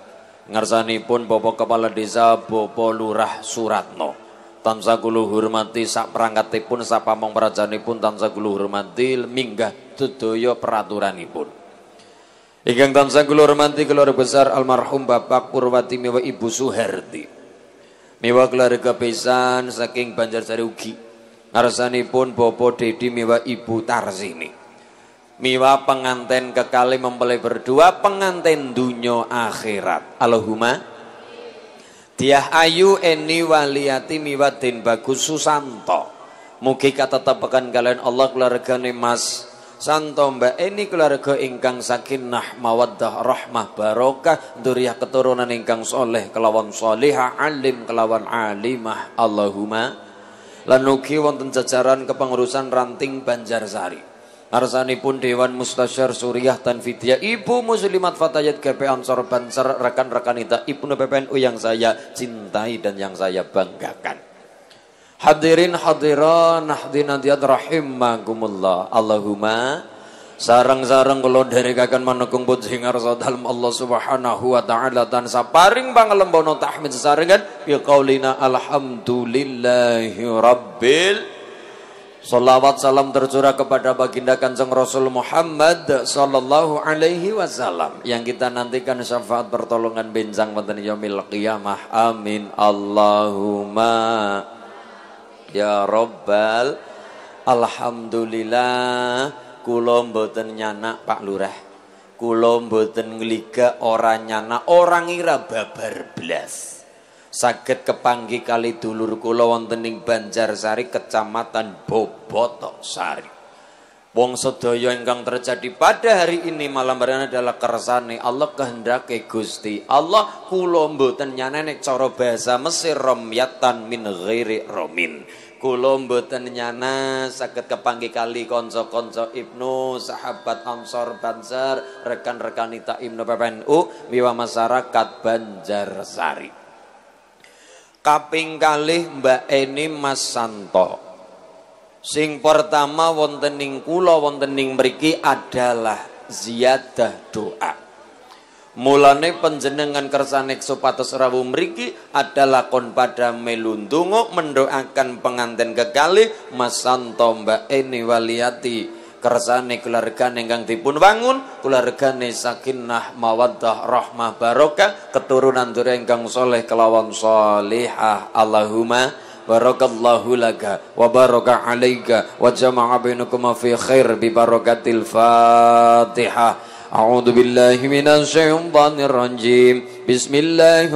S2: Ngersanipun Bapak Kepala Desa Bapak Lurah Suratno. Tansah kula hormati sak perangkatipun sak pamong prajanipun tansah kula hormati minggah sedaya peraturanipun. Ingkang tansah kula hormati keluarga besar almarhum Bapak Purwati mewa Ibu Suharti. Mewa keluarga pisan saking Banjar Sari ugi. pun Bapak Dedi mewa Ibu Tarsini. Miwa pengantin kekali mempelai berdua pengantin dunia akhirat. Allahumma Diah ayu eni waliyati din bagus susanto. Mugi katetapakan kalian Allah keluarga mas Santo mbak ini keluarga ingkang sakinah mawaddah rahmah barokah duriah keturunan ingkang soleh kelawan soleha alim kelawan alimah Allahumma Lanuki wonten jajaran kepengurusan ranting Banjarsari Arsanipun Dewan Mustasyar Suriah Tanfidya Ibu Muslimat Fatayat GP Ansor Banser Rekan-rekan kita Ibnu PPNU yang saya cintai dan yang saya banggakan Hadirin hadiran Hadinadiat Rahimahkumullah Allahumma Sarang-sarang kalau dari kakan manukung pun singar dalam Allah subhanahu wa ta'ala Dan saparing pangalembono tahmid sesarengan Biqaulina alhamdulillahi rabbil Salawat salam tercurah kepada baginda kanjeng Rasul Muhammad Sallallahu alaihi wasallam Yang kita nantikan syafaat pertolongan bincang Mantan yomil qiyamah Amin Allahumma Ya Rabbal Alhamdulillah kulom boten nyana Pak Lurah kulom boten ngeliga orang nyana Orang ira babar belas Sakit kepanggi kali dulur kula wonten ing Banjarsari Kecamatan Boboto Sari. Wong sedaya ingkang terjadi pada hari ini malam hari adalah kersane Allah kehendake Gusti Allah kula mboten nyanene cara bahasa Mesir romyatan min ghairi romin kula mboten nyana saged kepanggi kali kanca-kanca Ibnu sahabat Ansor Banjar rekan-rekan Ita Ibnu PPNU miwa masyarakat Banjarsari Kaping kalih Mbak Eni Mas Santo. Sing pertama wontening kula wontening mriki adalah ziyadah doa. Mulane panjenengan kersanek supados rawuh mriki adalah kon pada melundungo mendoakan pengantin kekali Mas Santo Mbak Eni Waliati kersane keluargane ingkang dipun wangun keluargane sakinah mawaddah rahmah barokah keturunan dure ingkang soleh kelawan solehah Allahumma barakallahu laka wa baraka alaika wa jama'a bainakuma fi khair bi barakatil fatihah a'udzu billahi minasy syaithanir rajim بسم الله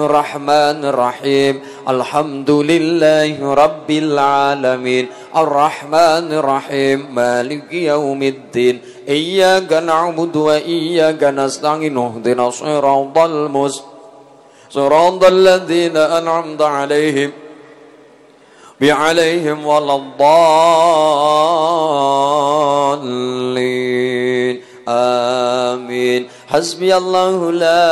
S2: الرحمن الرحيم مالك يوم الدين إياك نعبد وإياك نستعين اهدنا صراط المس صراط الذين أنعمت عليهم بعليهم ولا الضالين آمين حسبي الله لا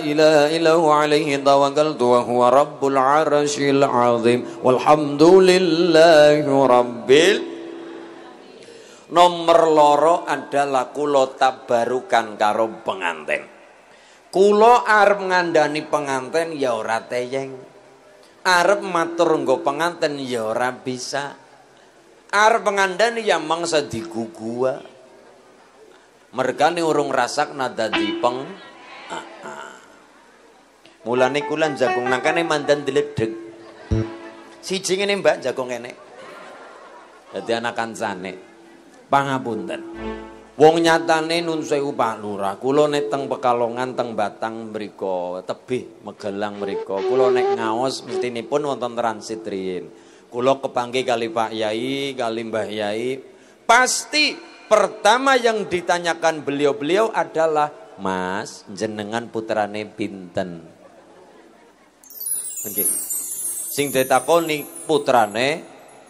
S2: إله إلا هو عليه توكلت وهو رب العرش العظيم والحمد لله رب Nomor loro adalah kulo tabarukan karo penganten. Kulo arep ngandani penganten ya ora teyeng. Arep matur nggo penganten ya ora bisa. Arep pengandani ya mangsa digugua mergane urung rasakna dadi peng ah, ah. mulane kula jagung nangkane mandan diledeg siji ngene Mbak jagung kene dadi anak kancane pangapunten wong nyatane nun sewu Pak Lurah kula nek teng Pekalongan teng Batang mriku tebih megelang mriku kula nek ngaos mestinipun wonten transit riyin kula kepanggih kali Pak Yai kali Mbah Yai pasti Pertama yang ditanyakan beliau-beliau adalah, Mas, jenengan putrane Binten. okay. Sing ditakoni putrane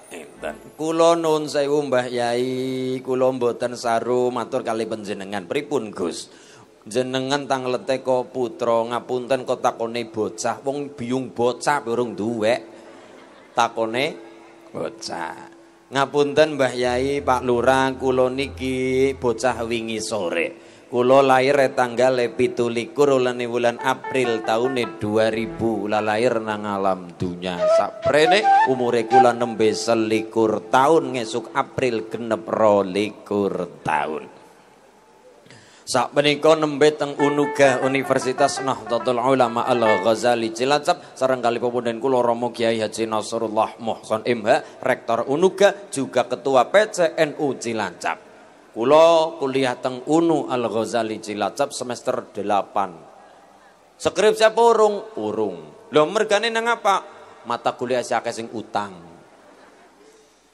S2: enten. Kula nun sewu Mbah Yai, kula mboten saru matur kali panjenengan. Pripun Gus? Jenengan tanglete kok putra ngapunten kok takone bocah. Wong biung bocah urung duwek. Takone bocah. Ngapunten Mbah Yai, Pak Lurah, kula niki bocah wingi sore. Kula lahir e tanggal 17 ulane bulan April tahun 2000. Lah lahir nang alam dunya. Saprene umure kula nembe selikur tahun ngesuk April genep likur tahun. Sak menika nembe teng Unuga Universitas Nahdlatul Ulama Al Ghazali Cilacap sareng kali den kula Romo Kiai Haji Nasrullah Muhson MH Rektor Unuga juga Ketua PCNU Cilacap. Kula kuliah teng Unu Al Ghazali Cilacap semester 8. Skripsi apa urung? Urung. Lho mergane nang apa? Mata kuliah akeh sing utang.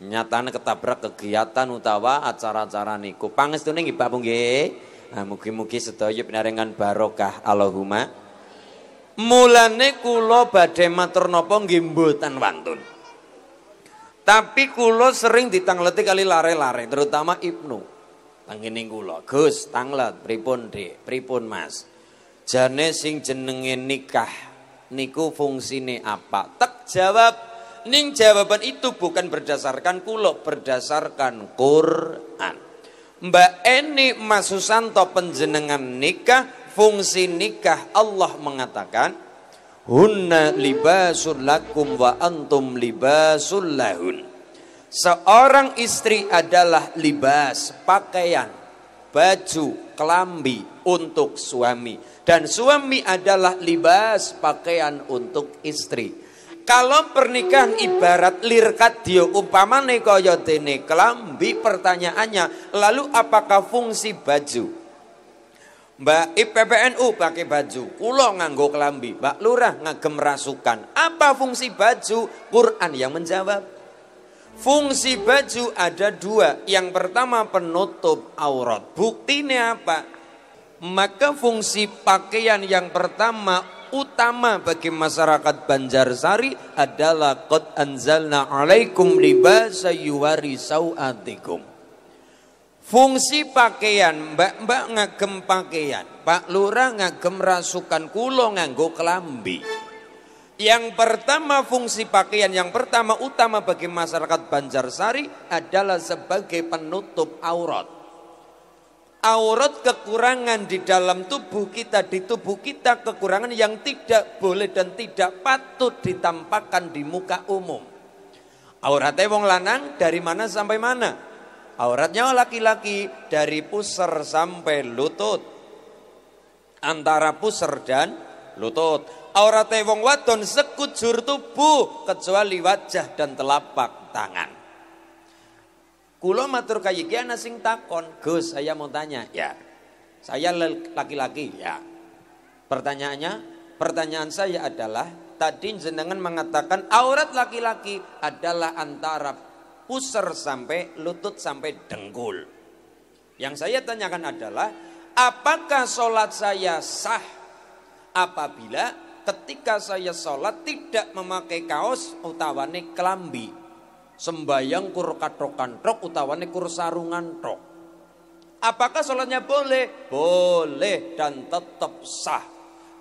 S2: Nyatane ketabrak kegiatan utawa acara-acara niku. Pangestune nggih Bapak nggih. Nah, mugi-mugi sedaya pinarengan barokah Allahumma. Mulane kula badhe matur napa nggih mboten wantun. Tapi kula sering ditangleti kali lare-lare, terutama Ibnu. Tangene kula, Gus, tanglet pripun, Dik? Pripun, Mas? Jane sing jenenge nikah niku fungsine apa? Tak jawab. Ning jawaban itu bukan berdasarkan kula, berdasarkan Quran. Mbak Eni Mas Susanto penjenengan nikah, fungsi nikah Allah mengatakan Hunna libasul lakum wa antum libasul lahun. Seorang istri adalah libas, pakaian, baju, kelambi untuk suami. Dan suami adalah libas, pakaian untuk istri kalau pernikahan ibarat lirkat dia umpamane kaya dene kelambi pertanyaannya lalu apakah fungsi baju Mbak IPPNU pakai baju, kulo nganggo kelambi, Mbak Lurah ngagem rasukan. Apa fungsi baju? Quran yang menjawab. Fungsi baju ada dua. Yang pertama penutup aurat. Buktinya apa? Maka fungsi pakaian yang pertama utama bagi masyarakat Banjarsari adalah qad anzalna alaikum libasa yuwari sauatikum. Fungsi pakaian, mbak-mbak ngagem pakaian, Pak Lurah ngagem rasukan kulo nganggo kelambi. Yang pertama fungsi pakaian yang pertama utama bagi masyarakat Banjarsari adalah sebagai penutup aurat aurat kekurangan di dalam tubuh kita, di tubuh kita kekurangan yang tidak boleh dan tidak patut ditampakkan di muka umum. Auratnya wong lanang dari mana sampai mana? Auratnya laki-laki dari pusar sampai lutut. Antara pusar dan lutut. Auratnya wong wadon sekujur tubuh kecuali wajah dan telapak tangan. Kulo matur kayiki ana sing takon, Gus, saya mau tanya. Ya. Saya laki-laki, ya. Pertanyaannya, pertanyaan saya adalah tadi jenengan mengatakan aurat laki-laki adalah antara pusar sampai lutut sampai dengkul. Yang saya tanyakan adalah apakah sholat saya sah apabila ketika saya sholat tidak memakai kaos utawane kelambi sembayang kur katokan tok utawane kur sarungan tok apakah sholatnya boleh boleh dan tetap sah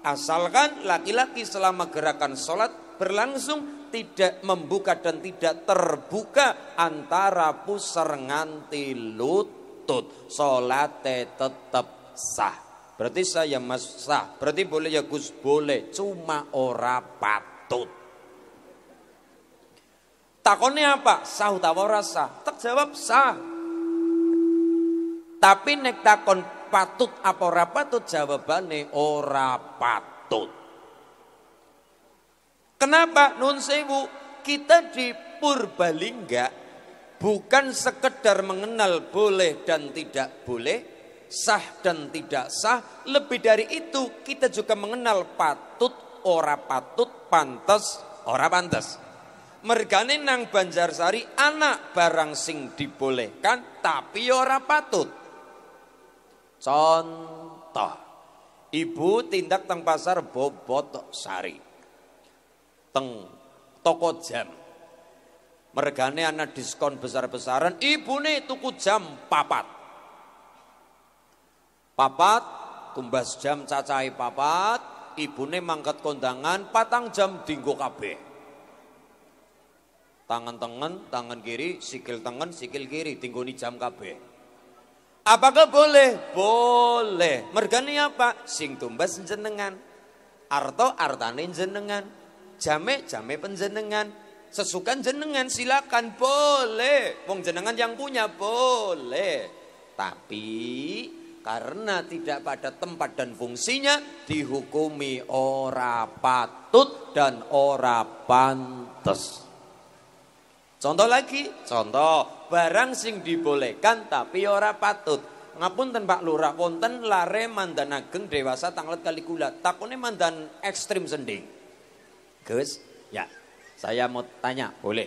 S2: asalkan laki-laki selama gerakan sholat berlangsung tidak membuka dan tidak terbuka antara pusar nganti lutut sholatnya tetap sah berarti saya mas sah berarti boleh ya Gus boleh cuma ora patut Takonnya apa? Sah utawa ora tak jawab sah. Tapi nek takon patut apa ora patut jawabane ora patut. Kenapa? Nun sewu, kita di Purbalingga bukan sekedar mengenal boleh dan tidak boleh, sah dan tidak sah, lebih dari itu kita juga mengenal patut, ora patut, pantas, ora pantas mergane nang Banjarsari anak barang sing dibolehkan tapi ora patut. Contoh, ibu tindak teng pasar bobot sari. Teng toko jam. Mergane anak diskon besar-besaran, ibu nih tuku jam papat. Papat tumbas jam cacai papat, ibu nih mangkat kondangan patang jam dinggo kabeh. Tangan tangan, tangan kiri, sikil tangan, sikil kiri, tinggoni jam kabeh. Apakah boleh? Boleh. Mergani apa? Sing tumbas jenengan. Arto artane jenengan. Jame jame penjenengan. Sesukan jenengan silakan boleh. Wong jenengan yang punya boleh. Tapi karena tidak pada tempat dan fungsinya dihukumi ora patut dan ora pantas. Contoh lagi, contoh barang sing dibolehkan tapi ora patut. Ngapunten Pak Lurah, wonten lare mandan ageng dewasa tanglet kali kula. Takune mandan ekstrim sending. Gus, ya. Saya mau tanya, boleh.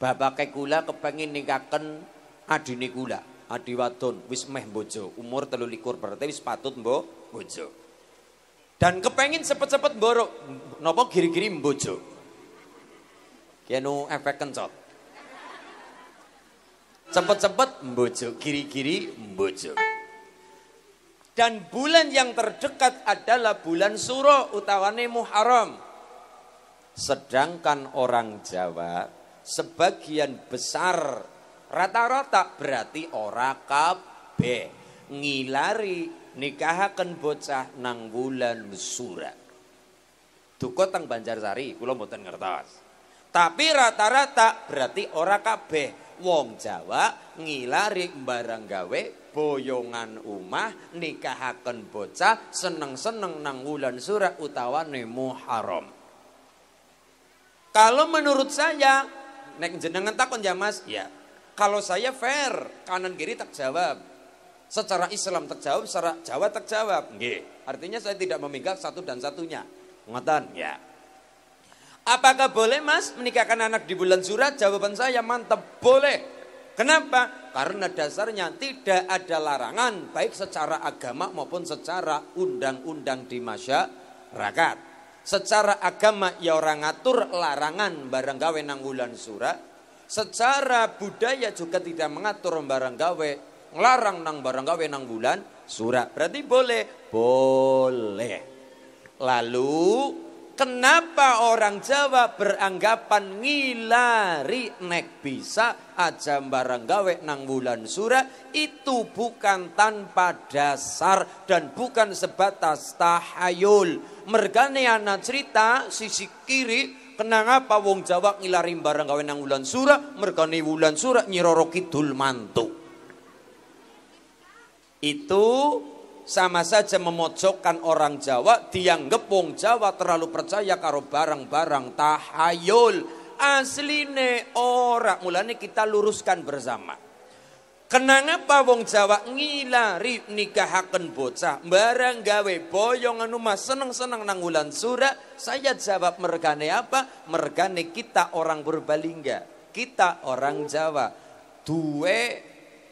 S2: Bapak kula kepengin ningkaken adine kula, adi wadon wis meh bojo, umur likur berarti wis patut mbok bojo. Dan kepengin cepet-cepet borok, napa giri-giri bojo ya efek kencot cepet-cepet membujuk kiri-kiri membujuk dan bulan yang terdekat adalah bulan suro utawane muharam, sedangkan orang Jawa sebagian besar rata-rata berarti ora kabeh ngilari nikahaken bocah nang bulan Suro. duko teng Banjarsari kula mboten ngertos tapi rata-rata berarti ora kabeh wong Jawa ngilari barang gawe boyongan umah nikahaken bocah seneng-seneng nang wulan surah utawa nemu haram. Kalau menurut saya nek jenengan takon ya Mas, ya. Kalau saya fair, kanan kiri tak jawab. Secara Islam tak jawab, secara Jawa tak jawab. Nggih. Artinya saya tidak memegang satu dan satunya. Ngoten, ya. Apakah boleh mas menikahkan anak di bulan surat? Jawaban saya mantap, boleh. Kenapa? Karena dasarnya tidak ada larangan baik secara agama maupun secara undang-undang di masyarakat. Secara agama ya orang ngatur larangan barang gawe nang bulan surat. Secara budaya juga tidak mengatur barang gawe ngelarang nang barang gawe nang bulan surat. Berarti boleh, boleh. Lalu Kenapa orang Jawa beranggapan ngilari nek bisa aja barang gawe nang bulan surah itu bukan tanpa dasar dan bukan sebatas tahayul. Mergane ana cerita sisi kiri kenang apa wong Jawa ngilari barang gawe nang bulan surah mergane bulan surah nyiroro kidul mantu. Itu sama saja memojokkan orang Jawa tiang wong Jawa terlalu percaya karo barang-barang tahayul asline ora mulane kita luruskan bersama apa wong Jawa ngilari nikahaken bocah barang gawe boyong anu mas seneng-seneng nang wulan sura saya jawab mergane apa mergane kita orang Berbalingga, kita orang Jawa duwe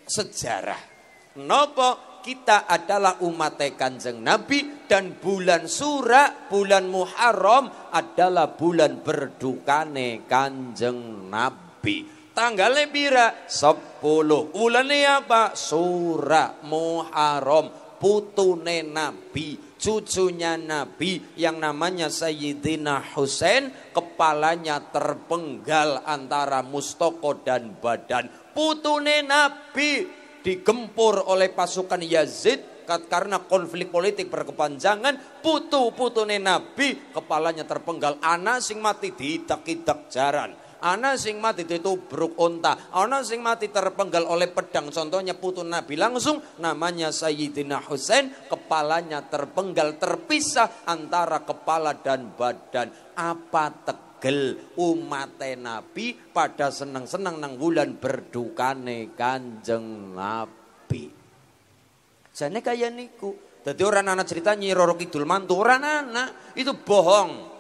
S2: sejarah Nopo kita adalah umat kanjeng Nabi dan bulan sura, bulan Muharram adalah bulan berdukane kanjeng Nabi. Tanggalnya bira 10. Bulannya apa? Sura Muharram, putune Nabi cucunya Nabi yang namanya Sayyidina Husain kepalanya terpenggal antara mustoko dan badan putune Nabi digempur oleh pasukan Yazid karena konflik politik berkepanjangan putu putu nabi kepalanya terpenggal anak sing mati di idak jaran anak sing mati ditubruk unta, anak sing mati terpenggal oleh pedang. Contohnya putu Nabi langsung namanya Sayyidina Husain, kepalanya terpenggal terpisah antara kepala dan badan. Apa tek pegel umate Nabi pada seneng-seneng nang wulan berdukane Kanjeng Nabi. Jane kaya niku. Dadi ora ana cerita Nyi Roro Kidul mantu ora ana, itu bohong.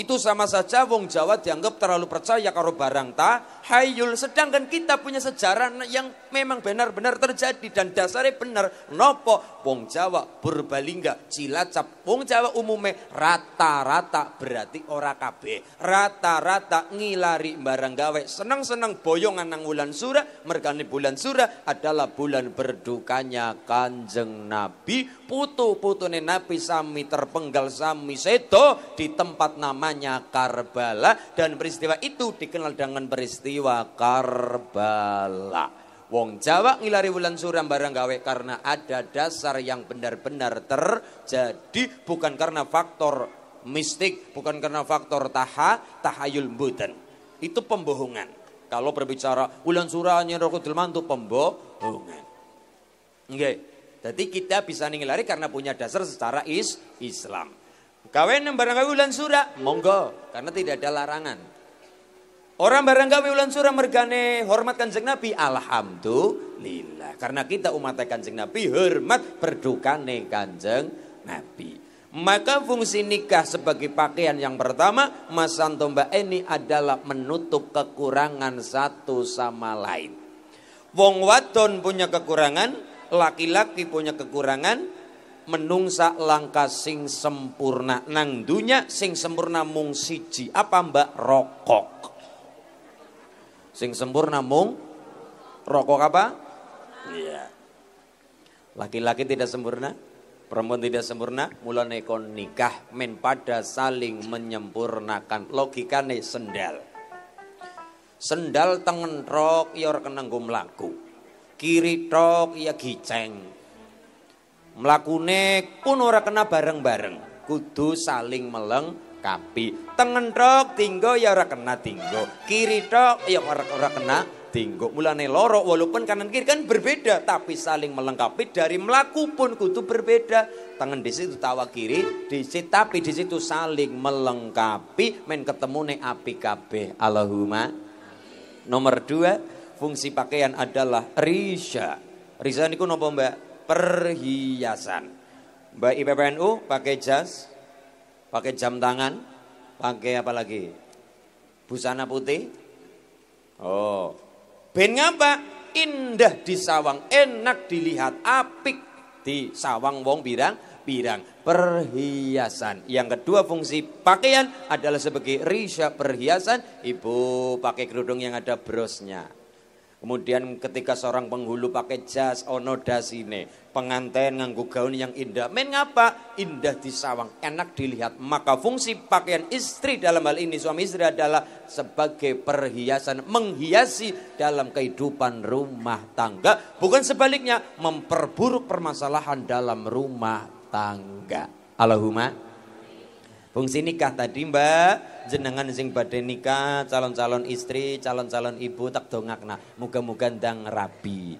S2: Itu sama saja wong Jawa dianggap terlalu percaya karo barang ta hayul. Sedangkan kita punya sejarah yang memang benar-benar terjadi dan dasarnya benar. Nopo, wong Jawa, Purbalingga, Cilacap, wong Jawa Umume rata-rata berarti ora kabeh. Rata-rata ngilari barang gawe. Seneng-seneng boyongan nang bulan sura, mergane bulan sura adalah bulan berdukanya Kanjeng Nabi. putu putu Nabi sami terpenggal sami Seto di tempat namanya Karbala dan peristiwa itu dikenal dengan peristiwa Wakar karbala. Wong Jawa ngilari wulan suram barang gawe karena ada dasar yang benar-benar terjadi bukan karena faktor mistik, bukan karena faktor taha, tahayul buten. Itu pembohongan. Kalau berbicara wulan suranya rokudil mantu pembohongan. Oke, Jadi kita bisa ngilari karena punya dasar secara is Islam. Kawin barang gawe wulan sura, monggo karena tidak ada larangan. Orang barangkali ulan surah mergane hormat kanjeng Nabi, alhamdulillah. Karena kita umat kanjeng Nabi hormat berdukane kanjeng Nabi. Maka fungsi nikah sebagai pakaian yang pertama, Mas Santo Mbak adalah menutup kekurangan satu sama lain. Wong wadon punya kekurangan, laki-laki punya kekurangan, menungsa langka sing sempurna. Nang dunya sing sempurna mung siji, apa mbak rokok. Sing sempurna mung rokok apa? Iya. Laki-laki tidak sempurna, perempuan tidak sempurna, Mulai kon nikah men pada saling menyempurnakan logikane sendal. Sendal tangan rok ya kenanggo mlaku. Kiri tok ya giceng. Mlakune pun ora kena bareng-bareng, kudu saling melengkapi tengen tok tinggo ya ora kena tinggo kiri tok ya ora ora kena tinggo mulane loro walaupun kanan kiri kan berbeda tapi saling melengkapi dari melaku pun kutu berbeda tangan di situ tawa kiri di situ tapi di situ saling melengkapi men ketemu nih api kabe Allahumma nomor dua fungsi pakaian adalah risha. Risha niku nopo mbak perhiasan mbak IPPNU pakai jas pakai jam tangan pakai apa lagi? Busana putih? Oh. Ben ngapa? Indah di sawang, enak dilihat, apik di sawang wong birang, birang perhiasan. Yang kedua fungsi pakaian adalah sebagai risya perhiasan. Ibu pakai kerudung yang ada brosnya. Kemudian ketika seorang penghulu pakai jas ono dasine, pengantin nganggu gaun yang indah. Men ngapa? Indah di sawang, enak dilihat. Maka fungsi pakaian istri dalam hal ini suami istri adalah sebagai perhiasan, menghiasi dalam kehidupan rumah tangga, bukan sebaliknya memperburuk permasalahan dalam rumah tangga. Allahumma. Fungsi nikah tadi, Mbak, jenengan sing badhe nikah, calon-calon istri, calon-calon ibu tak dongakna. Muga-muga ndang rabi.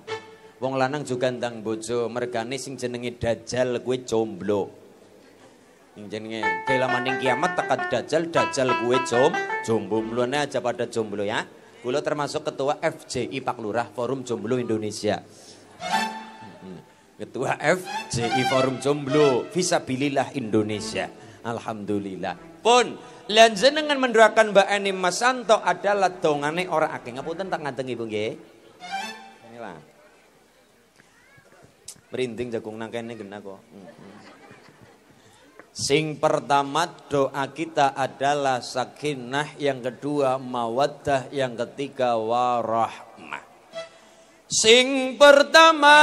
S2: Wong lanang juga ndang bojo, mergane sing jenenge dajal kuwi jomblo. Sing jenenge kelamaning kiamat tekat dajal, dajal kuwi jom, jomblo mlone aja pada jomblo ya. Kulo termasuk ketua FJI Pak Lurah Forum Jomblo Indonesia. Ketua FJI Forum Jomblo Visabilillah Indonesia. Alhamdulillah. Pun Lan jenengan mendoakan Mbak Eni Mas Santo adalah dongane orang akeh. Ngapunten tak ngadengi Bu nggih. Inilah. Merinding jagung nang kene genah kok. Sing pertama doa kita adalah sakinah, yang kedua mawaddah, yang ketiga warahmah. Sing pertama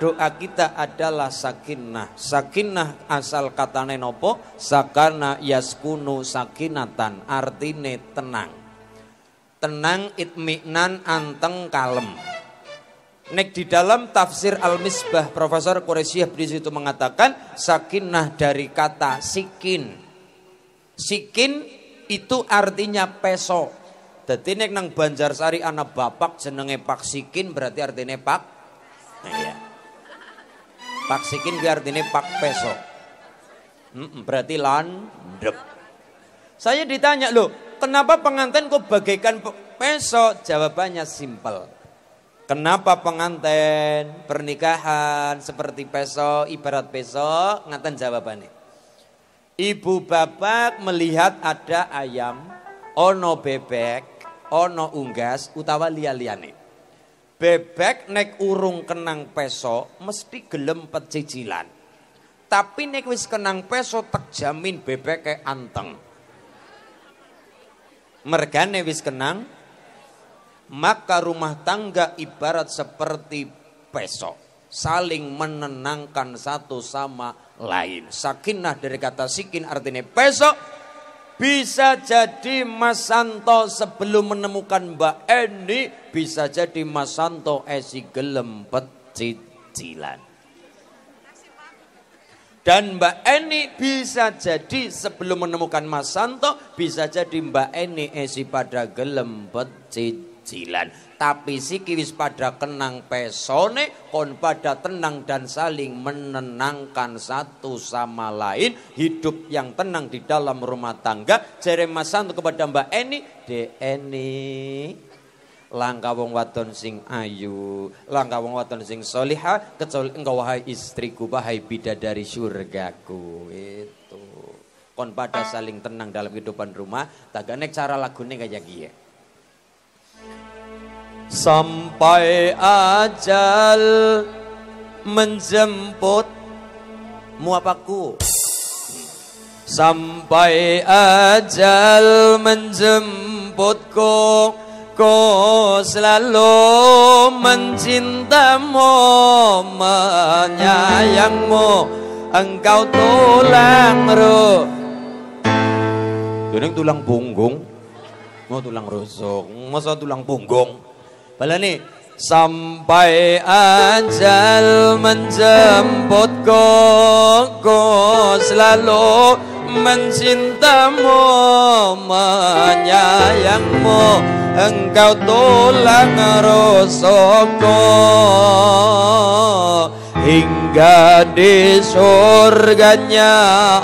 S2: doa kita adalah sakinah. Sakinah asal kata nenopo. Sakana yaskunu sakinatan. Artine tenang. Tenang itminan anteng kalem. Nek di dalam tafsir Al-Misbah Profesor Quraisyah di situ mengatakan sakinah dari kata sikin. Sikin itu artinya peso. Jadi nek nang banjar sari anak bapak jenenge Pak Sikin berarti artinya Pak. Nah, ya. Pak sikin biar artinya pak peso. berarti landep. Saya ditanya loh, kenapa pengantin kok bagaikan peso? Jawabannya simpel. Kenapa pengantin pernikahan seperti peso, ibarat peso, Ngatain jawabannya. Ibu bapak melihat ada ayam, ono bebek, ono unggas, utawa lia-liane. Bebek nek urung kenang peso mesti gelem pecicilan. Tapi nek wis kenang peso tak jamin bebek kayak anteng. Mergane wis kenang maka rumah tangga ibarat seperti peso saling menenangkan satu sama lain. Sakinah dari kata sikin artinya peso bisa jadi Mas Santo sebelum menemukan Mbak Eni, bisa jadi Mas Santo esi gelem pecicilan. Dan Mbak Eni bisa jadi sebelum menemukan Mas Santo, bisa jadi Mbak Eni esi pada gelem pecicilan tapi si wis pada kenang pesone kon pada tenang dan saling menenangkan satu sama lain hidup yang tenang di dalam rumah tangga jere masan kepada Mbak Eni de Eni langka wong waton sing ayu Langkah wong waton sing soliha kecuali engkau wahai istriku wahai bidadari surgaku itu kon pada saling tenang dalam kehidupan rumah ganek cara lagu lagune kayak gini sampai ajal menjemput muapaku sampai ajal menjemputku ku selalu mencintamu menyayangmu engkau tulang ruh Ini tulang punggung mau tulang rusuk masa tulang punggung Balani sampai ajal menjemputku ku selalu mencintamu menyayangmu engkau tulang rusukku hingga di surganya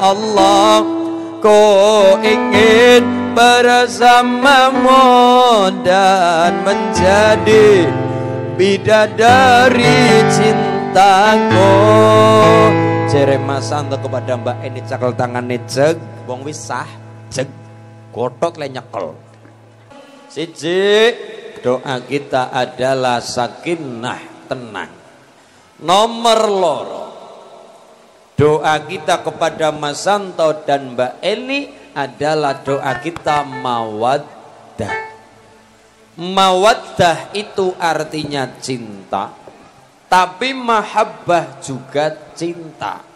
S2: Allah Ku ingin bersamamu dan menjadi bidadari cintaku Jeremasa Santo kepada Mbak Eni cakal tangan jeg wong wis wisah, jeg kotok le nyekel siji doa kita adalah sakinah tenang nomor loro Doa kita kepada Mas Santo dan Mbak Eli adalah doa kita mawaddah. Mawaddah itu artinya cinta, tapi mahabbah juga cinta.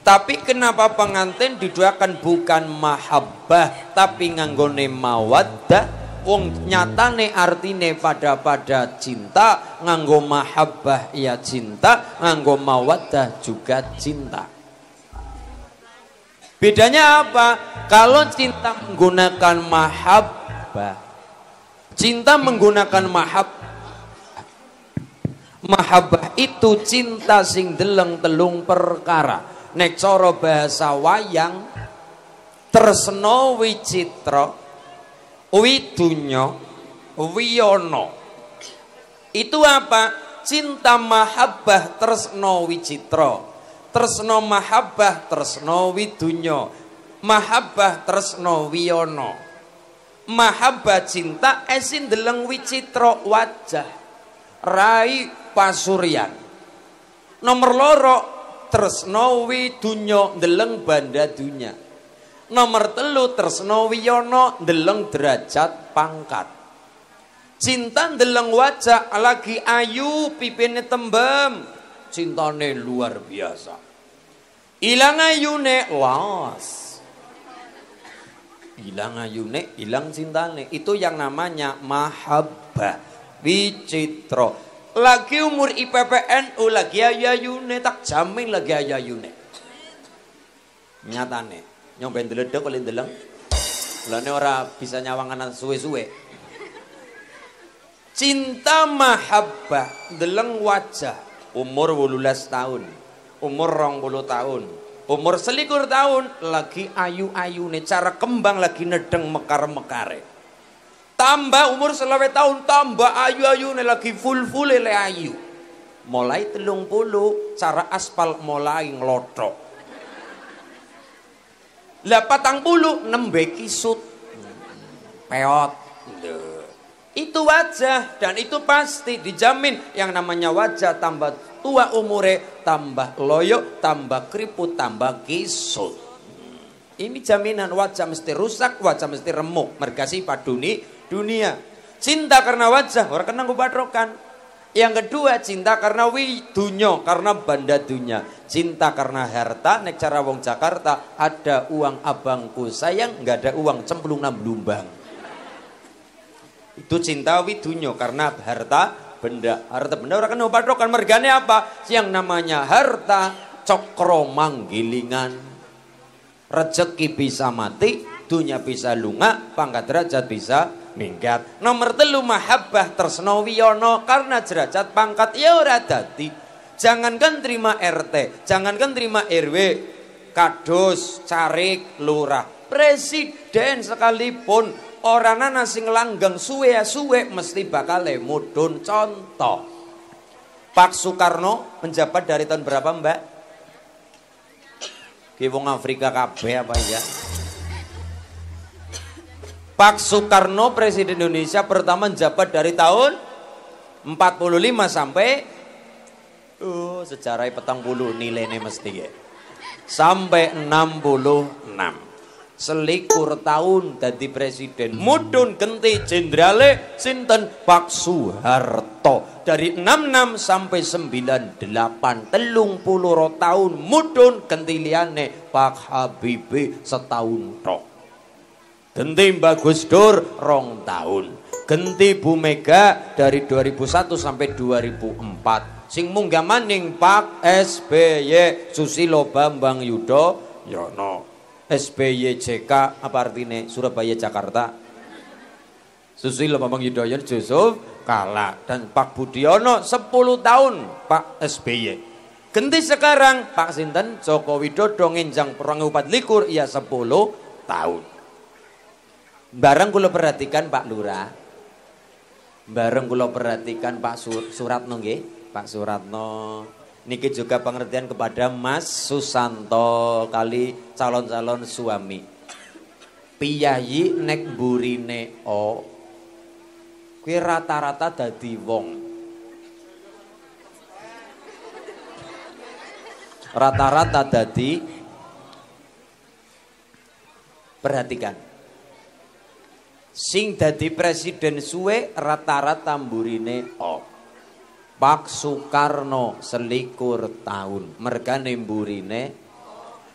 S2: Tapi kenapa pengantin didoakan bukan mahabbah tapi nganggone mawaddah? Wong nyatane artine pada-pada cinta, nganggo mahabbah ya cinta, nganggo mawaddah juga cinta. Bedanya apa? Kalau cinta menggunakan mahabbah. Cinta menggunakan mahab mahabbah itu cinta sing deleng telung perkara. Nek coro bahasa wayang tresno wicitra widunya wiyono. Itu apa? Cinta mahabbah tresno wicitra tresno mahabbah tresno widunya mahabbah tresno wiyono mahabbah cinta esin eh, deleng wicitra wajah rai pasuryan nomor loro tresno widunya deleng banda dunya nomor telu tresno wiyono deleng derajat pangkat cinta deleng wajah lagi ayu pipine tembem cintane luar biasa Ilang ayune laos. Ilang ayune, ilang cintane. Itu yang namanya mahabbah. Wicitra. Lagi umur IPPN IPPNU oh, lagi ayayune tak jamin lagi ayayune. Nyatane, nyomben deledek oleh deleng. Lane ora bisa nyawanganan suwe-suwe. Cinta mahabbah deleng wajah umur 18 tahun umur rong bulu tahun umur selikur tahun lagi ayu-ayu nih cara kembang lagi nedeng mekar-mekare tambah umur selawe tahun tambah ayu-ayu nih lagi full-full le ayu mulai telung puluh cara aspal mulai ngelotok lah patang puluh nembe kisut peot itu wajah dan itu pasti dijamin yang namanya wajah tambah tua umure tambah loyo tambah keriput tambah kisut ini jaminan wajah mesti rusak wajah mesti remuk mergasi paduni dunia cinta karena wajah orang kena kubadrokan yang kedua cinta karena widunya, karena banda dunia cinta karena harta nek cara wong Jakarta ada uang abangku sayang nggak ada uang cemplung nam lumbang itu cinta widunya karena harta benda. Harta benda orang kena patrokan mergane apa? Yang namanya harta cokro manggilingan. Rezeki bisa mati, dunia bisa lunga, pangkat derajat bisa minggat. Nomor telu mahabbah tresno Wiono karena derajat pangkat ya ora dadi. Jangankan terima RT, jangankan terima RW, kados, carik, lurah, presiden sekalipun orang ana sing langgang suwe-suwe mesti bakal mudun Contoh. Pak Soekarno menjabat dari tahun berapa, Mbak? Kibung Afrika KB apa ya? Pak Soekarno Presiden Indonesia pertama menjabat dari tahun 45 sampai uh sejarah petang bulu nilainya mesti ya sampai 66 selikur tahun dari presiden mudun genti jendrale sinten Pak Soeharto dari 66 sampai 98 telung puluh tahun mudun genti liane Pak Habibie setahun tok genti Mbak Gus rong tahun genti Bu Mega dari 2001 sampai 2004 sing munggah maning Pak SBY Susilo Bambang Yudho Yono Sbyjk apa artinya Surabaya Jakarta Susilo Bambang Yudhoyono Yusuf kalah dan Pak Budiono 10 tahun Pak SBY Ganti sekarang Pak Sinten Joko Widodo nginjang perang upat likur ya 10 tahun bareng kula perhatikan Pak Lura. bareng kula perhatikan Pak Sur Suratno nge? Pak Suratno Niki juga pengertian kepada Mas Susanto kali calon-calon suami. Piyayi nek burine o kuwi rata-rata dadi wong. Rata-rata dadi perhatikan. Sing dadi presiden suwe rata-rata burine o. Pak Soekarno selikur tahun mereka mburine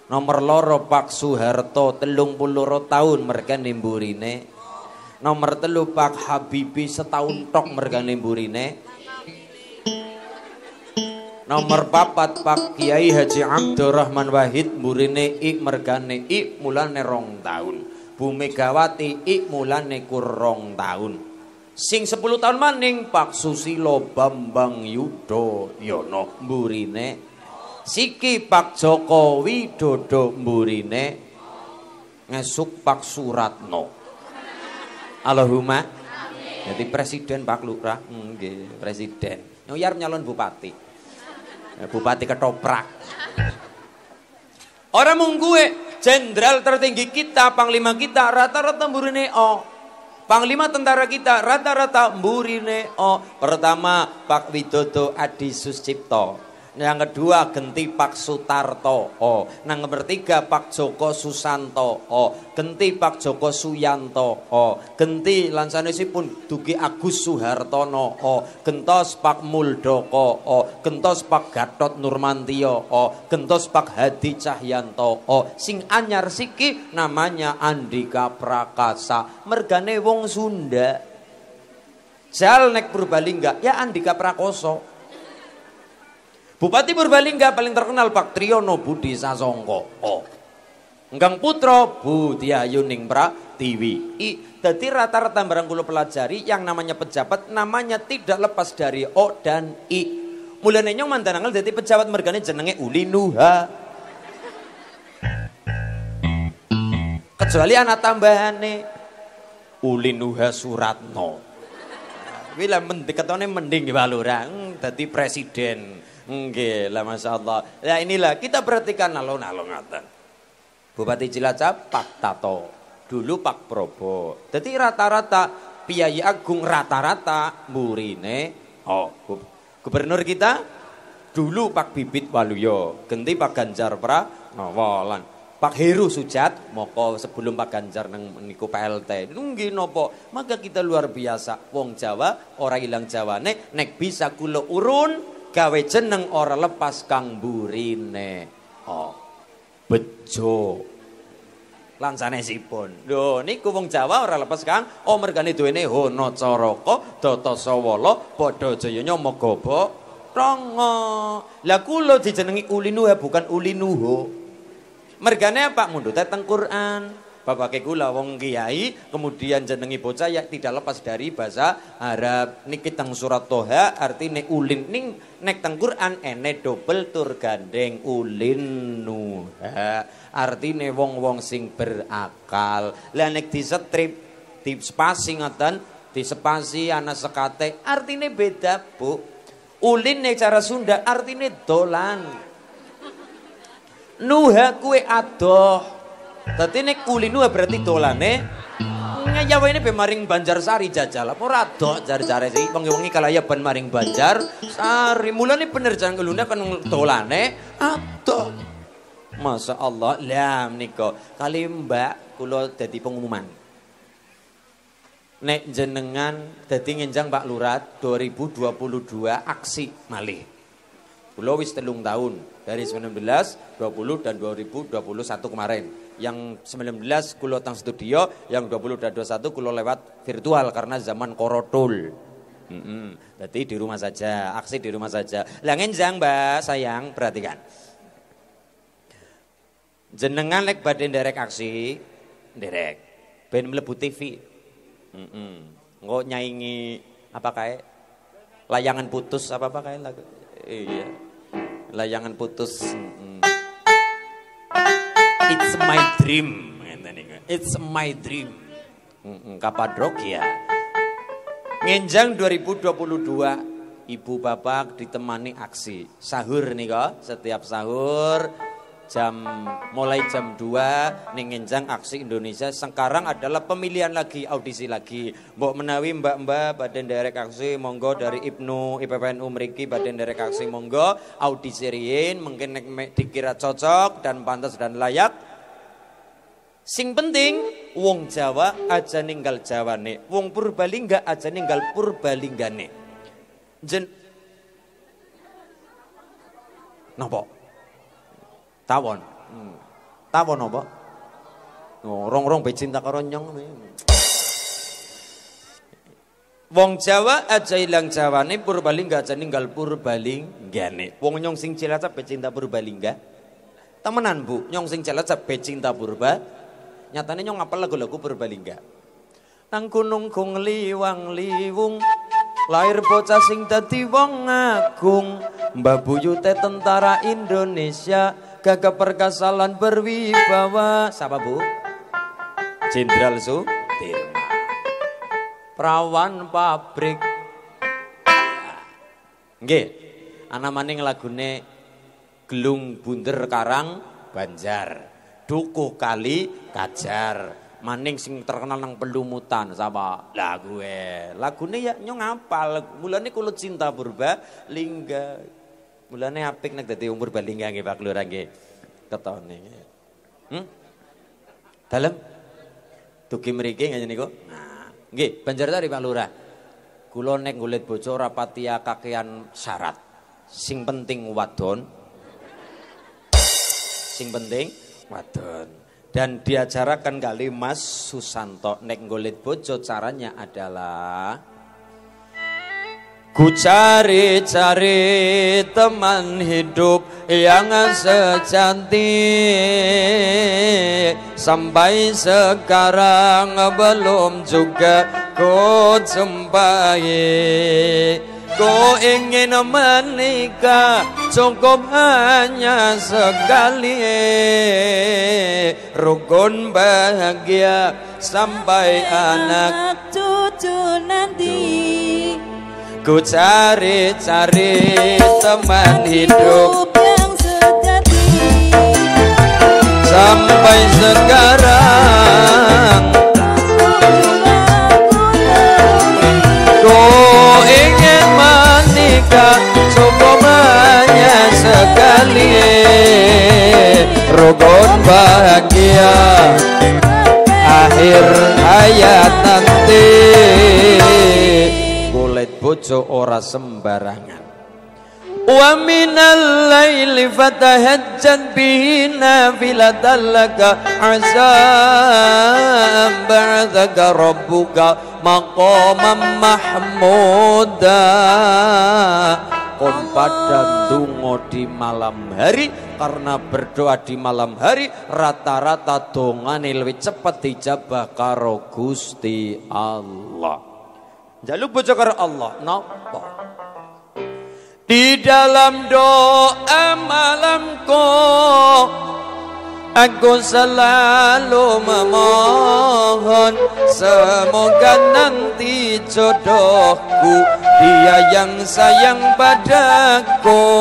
S2: nomor loro Pak Soeharto telung puluh tahun mereka mburine nomor telu Pak Habibi setahun tok mereka mburine nomor papat Pak Kiai Haji Abdurrahman Wahid murine ik mergane ik mulane rong tahun Bu Megawati ik mulane kurong tahun Sing 10 tahun maning Pak Susilo Bambang Yudo Yono Burine Siki Pak Joko Widodo Burine, Ngesuk Pak Suratno. Allahumma. Jadi presiden Pak Lurah, nggih, presiden. Yang nyalon bupati. Ya, bupati ketoprak. Orang mung gue, jenderal tertinggi kita, panglima kita rata-rata Burine oh Panglima tentara kita rata-rata murine O. Oh, pertama Pak Widodo Adi Suscipto. Yang kedua genti Pak Sutarto. Oh. Yang ketiga Pak Joko Susanto. Oh. Genti Pak Joko Suyanto. Oh. Genti lansana pun Dugi Agus Suhartono. Oh. Gentos Pak Muldoko. Oh. Gentos Pak Gatot Nurmantio. Oh. Gentos Pak Hadi Cahyanto. Oh. Sing anyar siki namanya Andika Prakasa. Mergane wong Sunda. Jal nek Purbalingga ya Andika Prakoso. Bupati Purbalingga paling terkenal Pak Triyono Budi Sasongko. Oh. Enggang Putra Budi Ayuning Pra Tiwi. I. Jadi rata-rata barang kulo pelajari yang namanya pejabat namanya tidak lepas dari O dan I. Mulane nyong mandanangel jadi pejabat mergane jenenge Uli Nuha. Kecuali anak tambahane Uli Nuha Suratno. Nah, Wila mendekatannya mending balurang jadi presiden. Nggih, lah masya Allah Ya inilah kita perhatikan alon-alon ngaten. Bupati Cilacap Pak Tato, dulu Pak Probo. Jadi rata-rata Piai Agung rata-rata murine oh gubernur kita dulu Pak Bibit Waluyo, ganti Pak Ganjar Pranowo lan Pak Heru Sujat moko sebelum Pak Ganjar neng niku PLT nunggi nopo maka kita luar biasa wong Jawa orang hilang Jawa nek nek bisa kulo urun gawe jeneng ora lepas kang burine. Oh. Bejo. lansane sipun. Lho niku wong Jawa ora lepas Kang, oh mergane duwene hono caraka, data sawala, padha jayanya megaba rongo. Lah kula dijenengi ulinuha bukan ulinuho. Mergane apa mundute teng Quran bapak kula wong kiai, kemudian jenengi bocah ya tidak lepas dari bahasa Arab. Niki teng surat Toha artine ulin ning nek teng Quran ene dobel tur gandeng ulin nuha. Artine wong-wong sing berakal. Lah nek disetrip tips spasi ngoten, disepasi ana sekate artine beda, Bu. Ulin nek cara Sunda artine dolan. Nuha kue adoh Dadi nek kulinu berarti dolane nyawa ini maring Banjar Sari jajal apa rado jari jare sih wengi-wengi kalaya ben maring Banjar Sari mulane bener jang kelune kan tolane ato masa Allah lah niko kali Mbak kulo pengumuman Nek jenengan dadi ngenjang Pak Lurat 2022 aksi Mali kulo wis telung tahun dari 19, 20 dan 2021 kemarin yang 19 kulo tang studio, yang 20 dan 21 kulo lewat virtual karena zaman korodul. Mm -mm. Berarti di rumah saja, aksi di rumah saja. langen jang mbak, sayang, perhatikan. Jenengan lek badin derek aksi, derek. Ben melebu TV. Mm -mm. Nggak nyaingi apa kayak layangan putus apa apa kayak lagu. Iya. Layangan putus. Mm -mm. It's my dream. It's my dream. Kapadokia. Ya. Ngenjang 2022, ibu bapak ditemani aksi sahur nih kok. Setiap sahur jam mulai jam 2 ning Enjang Aksi Indonesia. Sekarang adalah pemilihan lagi, audisi lagi. Mbok menawi Mbak-mbak badan derek aksi monggo dari Ibnu IPPNU mriki badan derek aksi monggo audisi riin mungkin dikira cocok dan pantas dan layak Sing penting wong Jawa aja ninggal Jawa Jawane, wong Purbalingga aja ninggal Purbalingga Purbalinggane. Jen nopo Tawon. Hmm. Tawon apa? Oh, rong-rong be karo nyong. Wong Jawa aja ilang Jawane Purbalingga aja ninggal Purbalinggane. Wong nyong sing Cilacap be Purbalingga. Temenan Bu, nyong sing Cilacap Purba. Nyatane nyong apa lagu-lagu Purbalingga. Nang gunung kung liwang liwung lahir bocah sing dadi wong agung Mbah Buyute tentara Indonesia gagah perkasalan berwibawa siapa bu Jenderal Sudirman perawan pabrik nggih anak maning lagune gelung bunder karang banjar dukuh kali kajar maning sing terkenal nang pelumutan sapa lagu lagune ya nyong apal mulane kulut cinta purba lingga Mulane apik nek dadi umur bali nggih Pak Lurah nggih. Ketone. Hmm? Dalem dugi mriki ngene niku. Nah, nggih, tari Pak Lurah. Kula nek golek bojo ora pati kakean syarat. Sing penting wadon. Sing penting wadon. Dan diajarakan kali Mas Susanto nek golek bojo caranya adalah Ku cari-cari teman hidup yang sejati Sampai sekarang belum juga ku jumpai Ku ingin menikah cukup hanya sekali Rukun bahagia sampai anak, anak cucu nanti Ku cari-cari teman hidup yang sejati Sampai sekarang Ku ingin menikah coba hanya sekali Rukun bahagia Akhir hayat nanti kulit bojo ora sembarangan wa minal laili fatahajjan bihi nafilatan laka asa ba'athaka rabbuka maqaman mahmuda kon pada dungo di malam hari karena berdoa di malam hari rata-rata dongane lebih cepat dijabah karo Gusti Allah Jaluk bojo karo Allah napa? Di dalam doa malam malamku Aku selalu memohon Semoga nanti jodohku Dia yang sayang padaku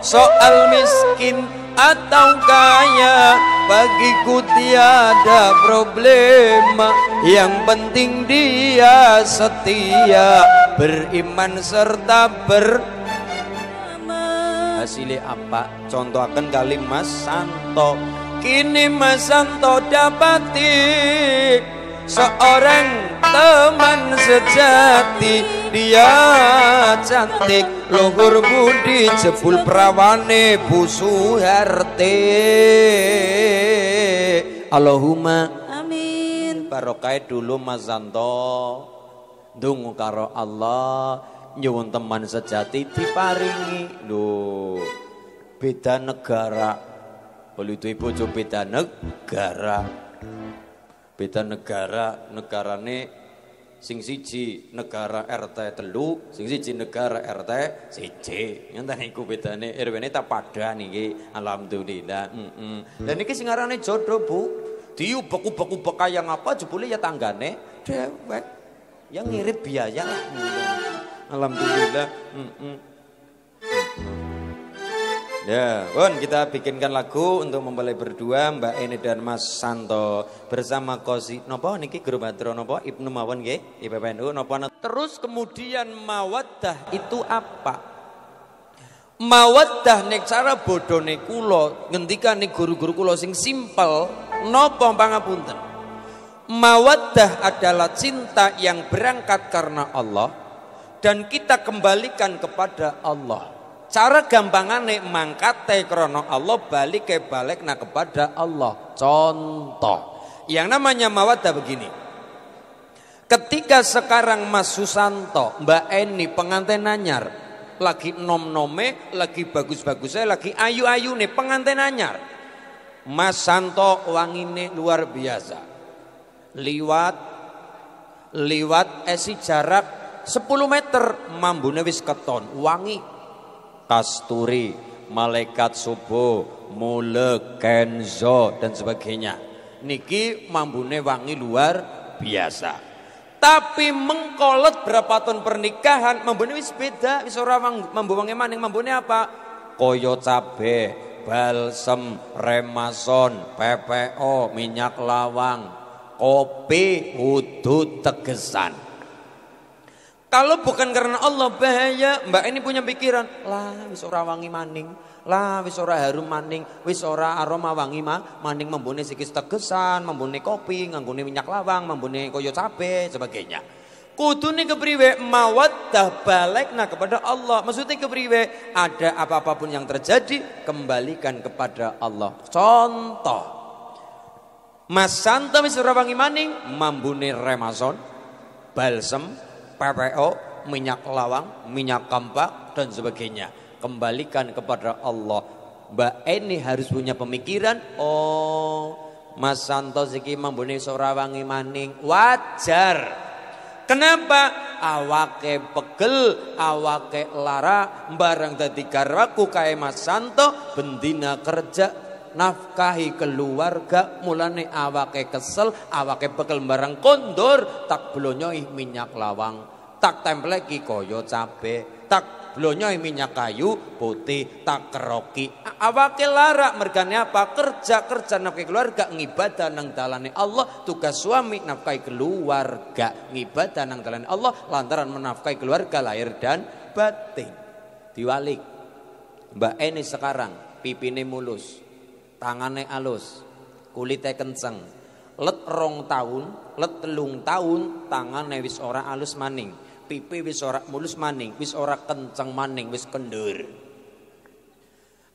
S2: Soal miskin atau kaya Bagiku tiada problema Yang penting dia setia Beriman serta ber Hasilnya apa? Contoh akan kali Mas Santo Kini Mas Santo dapati seorang teman sejati dia cantik luhur budi jebul perawane Bu Suharti Allahumma amin barokai dulu Mas Zanto dungu karo Allah nyuwun teman sejati diparingi lu beda negara Bolu itu beda negara beda negara negarane sing siji negara RT telu sing siji negara RT siji ngenten iku bedane eh, RW-ne tak padan iki alhamdulillah mm -mm. dan iki sing aranane jodoh Bu diubek-ubek-ubek yang apa jebule ya tanggane dewek yang ngirit biaya alhamdulillah mm -mm. Ya, Bun, kita bikinkan lagu untuk mempelai berdua Mbak Eni dan Mas Santo bersama Kosi nopo niki guru Badro nopo Ibnu mawon nggih, IPPNU nopo Terus kemudian mawaddah itu apa? Mawaddah nek cara bodoh kulo. kula nih guru-guru kulo sing simpel nopo pangapunten. Mawaddah adalah cinta yang berangkat karena Allah dan kita kembalikan kepada Allah. Cara mangkat mangkate krono Allah balik ke balik nah kepada Allah. Contoh. Yang namanya mawadah begini. Ketika sekarang Mas Susanto, Mbak Eni pengantin anyar, lagi nom-nome, lagi bagus-bagusnya, lagi ayu-ayu nih pengantin anyar. Mas Santo wangi nih luar biasa. Liwat liwat esi jarak 10 meter mambune wis keton, wangi kasturi, malaikat subuh, mule, kenzo dan sebagainya. Niki mambune wangi luar biasa. Tapi mengkolot berapa tahun pernikahan mambune wis beda, wis ora mambune maning mambune apa? Koyo cabe, balsem, remason, PPO, minyak lawang, kopi, udut, tegesan. Kalau bukan karena Allah bahaya, Mbak ini punya pikiran, lah wis ora wangi maning, lah wis ora harum maning, wis ora aroma wangi ma, maning membune sikis tegesan, membune kopi, nganggone minyak lawang, membune koyo cabe, sebagainya. Kudune kepriwe balik balekna kepada Allah. Maksudnya kepriwe ada apa-apapun yang terjadi kembalikan kepada Allah. Contoh Mas Santa wis ora wangi maning, mambune remason, balsem, PPO, minyak lawang, minyak kampak dan sebagainya. Kembalikan kepada Allah. Mbak Eni harus punya pemikiran, oh Mas santo iki mambune sorawangi maning wajar. Kenapa? Awake pegel, awake lara, barang tadi garwaku kae Mas Santo bendina kerja nafkahi keluarga mulane awake kesel awake bekel barang kondor tak blonyoi minyak lawang tak templeki koyo cabe tak blonyoi minyak kayu putih tak keroki awake larak mergane apa kerja kerja nafkahi keluarga ngibadah nang dalane Allah tugas suami nafkahi keluarga ngibadah nang dalane Allah lantaran menafkahi keluarga lahir dan batin diwalik Mbak Eni sekarang pipine mulus tangane alus kulite kenceng let rong tahun let telung tahun tangane wis ora alus maning pipi wis ora mulus maning wis ora kenceng maning wis kendur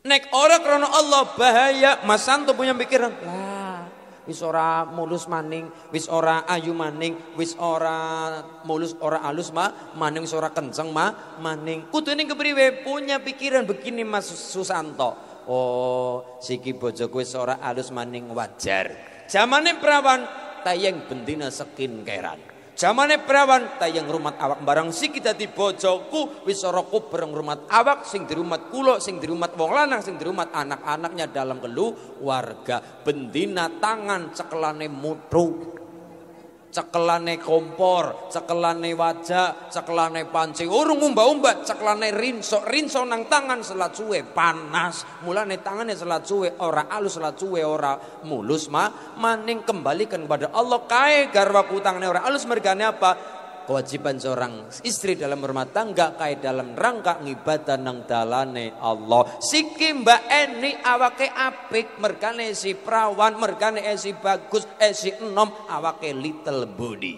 S2: Nek ora krono Allah bahaya Mas Santo punya pikiran lah wis ora mulus maning wis ora ayu maning wis ora mulus ora alus ma maning wis ora kenceng ma maning kudu ini kepriwe punya pikiran begini Mas Susanto oh siki bojoku wis ora alus maning wajar zamane perawan tayang bendina sekin keran Zamane perawan tayang rumat awak barang siki dadi bojoku wis ora kubreng rumat awak sing di rumat kula sing di rumat wong lanang sing di rumat anak-anaknya dalam kelu warga bendina tangan cekelane mutu cekelane kompor, cekelane wajah, cekelane panci, urung umba-umbat, cekelane rinso, rinso nang tangan selat suwe, panas, mulane tangane selat suwe, ora alus selat suwe, ora mulus ma, maning kembalikan kepada Allah, kae garwa kutangane ora alus mergane apa? kewajiban seorang istri dalam rumah tangga kait dalam rangka ngibadah nang dalane Allah siki mbak eni awake apik merkane si perawan merkane esi eh bagus esi eh enom awake little body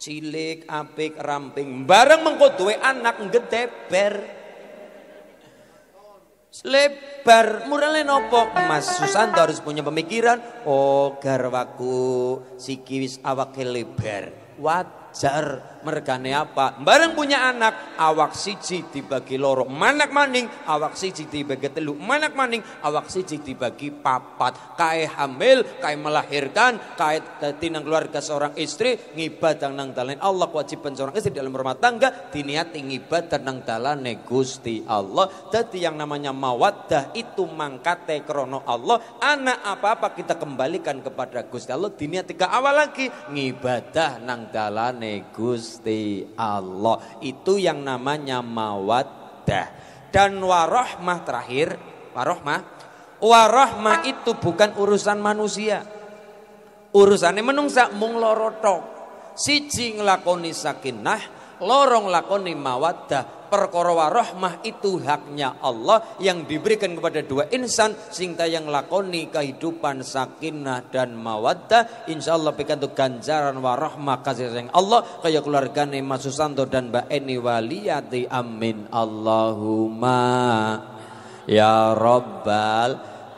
S2: cilik apik ramping bareng mengkotwe anak gedeber lebar murale nopo Mas Susanto harus punya pemikiran oh garwaku siki wis awake lebar wajar mergane apa bareng punya anak awak siji dibagi loro manak maning awak siji dibagi teluk manak maning awak siji dibagi papat kae hamil kae melahirkan kae tinang keluarga seorang istri ngibadah nang dalan Allah kewajiban seorang istri dalam rumah tangga diniati ngibadah nang dalane Gusti Allah jadi yang namanya mawaddah itu mangkate krono Allah anak apa-apa kita kembalikan kepada Gusti Allah diniati ke awal lagi ngibadah nang dalane Gusti Gusti Allah. Itu yang namanya mawaddah. Dan warohmah terakhir, warohmah, warohmah itu bukan urusan manusia. Urusannya menungsa mung lorotok. Siji ngelakoni sakinah, lorong lakoni mawaddah, perkara rahmah itu haknya Allah yang diberikan kepada dua insan sehingga yang lakoni kehidupan sakinah dan mawaddah insyaallah pikantuk ganjaran warahmah kasih sayang Allah kaya keluargane Mas Susanto dan Mbak Eni Waliyati amin Allahumma ya Robbal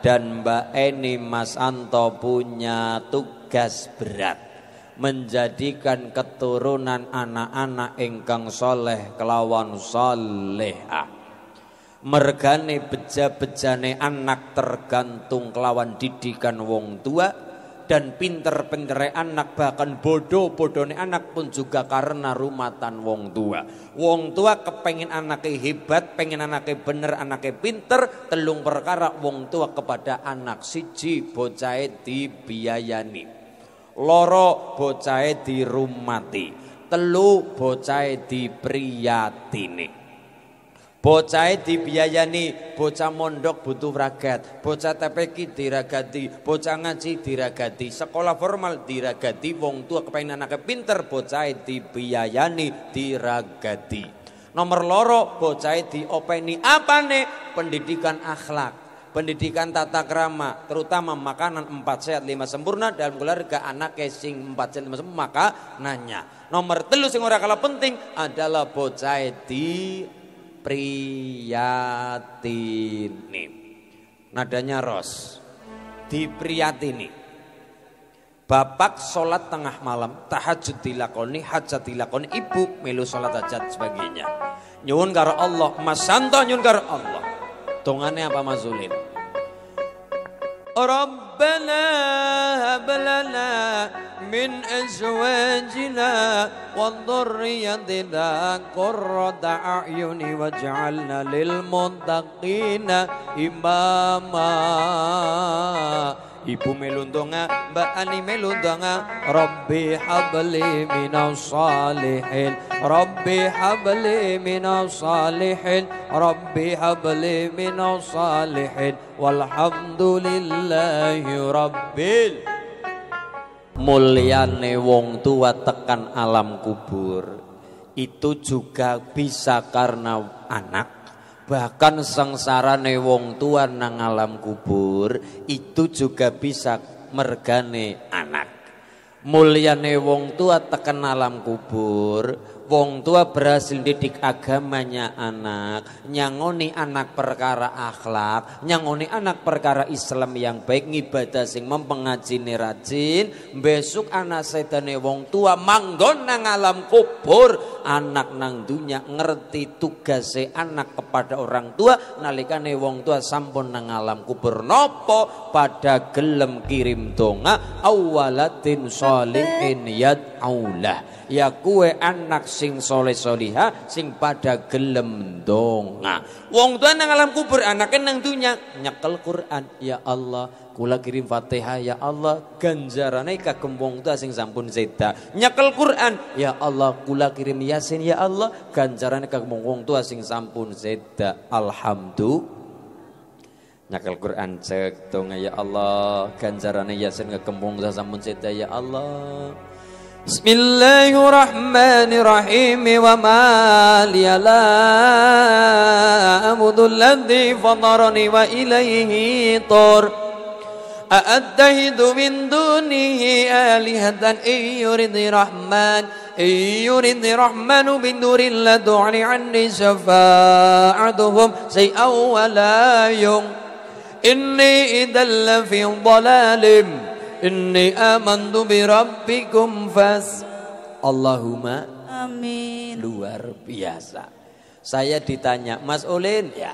S2: dan Mbak Eni Mas Anto punya tugas berat menjadikan keturunan anak-anak ingkang soleh kelawan soleha mergane beja-bejane anak tergantung kelawan didikan wong tua dan pinter pengere anak bahkan bodoh bodohnya anak pun juga karena rumatan wong tua wong tua kepengen anaknya hebat pengen anaknya bener anaknya pinter telung perkara wong tua kepada anak siji bocah dibiayani loro bocahe dirumati telu bocahe dipriyatini Bocahe dibiayani, bocah mondok butuh ragat, bocah TPK diragati, bocah ngaji diragati, sekolah formal diragati, wong tua kepengen anaknya pinter, bocahe dibiayani, diragati. Nomor loro bocahe diopeni nih pendidikan akhlak pendidikan tata krama terutama makanan empat sehat lima sempurna dalam keluarga anak casing empat sehat lima sempurna maka nanya nomor telus yang ora kalah penting adalah bocah di priyatini nadanya ros di priyatini Bapak sholat tengah malam, tahajud dilakoni, hajat dilakoni, ibu melu sholat hajat sebagainya. Nyun karo Allah, mas santo nyun karo Allah. Tongannya apa Mas Zulin? ربنا هب لنا من أزواجنا وذريتنا قرة أعين واجعلنا للمتقين إماما Ibu melundonga Mbak Ani melundonga Rabbi habli minas salihin Rabbi habli minas salihin Rabbi habli minas salihin Walhamdulillahi Rabbil Mulyane wong tua tekan alam kubur Itu juga bisa karena anak Bahkan sengsarane wong tua nang alam kubur itu juga bisa mergane anak. Mulyane wong tua tekan alam kubur Wong tua berhasil didik agamanya anak, nyangoni anak perkara akhlak, nyangoni anak perkara Islam yang baik ngibadah sing mempengaji rajin, besok anak setane wong tua manggon nang alam kubur, anak nang dunya ngerti tugasnya anak kepada orang tua nalikane wong tua sampun nang alam kubur nopo pada gelem kirim donga awalatin solihin yad aula ya kue anak sing soleh soliha sing pada gelem donga nah, wong tua nang alam kubur anaknya nang dunya nyekel Quran ya Allah kula kirim Fatihah ya Allah ganjarane kagem wong tua sing sampun zeta nyekel Quran ya Allah kula kirim Yasin ya Allah ganjarane kagem wong tua sing sampun zeta alhamdulillah Nakal Quran cek tonga ya Allah ganjarane yasin tua sampun seda ya Allah بسم الله الرحمن الرحيم وما لي لا أعبد الذي فطرني وإليه طر أأتهد من دونه آلهة إن يرد الرحمن إن يرد الرحمن بنور لا تعني عني شفاعتهم شيئا ولا يوم إني إذا لفي ضلال Inni amantu bi rabbikum fas Allahumma Amin Luar biasa Saya ditanya Mas Ulin ya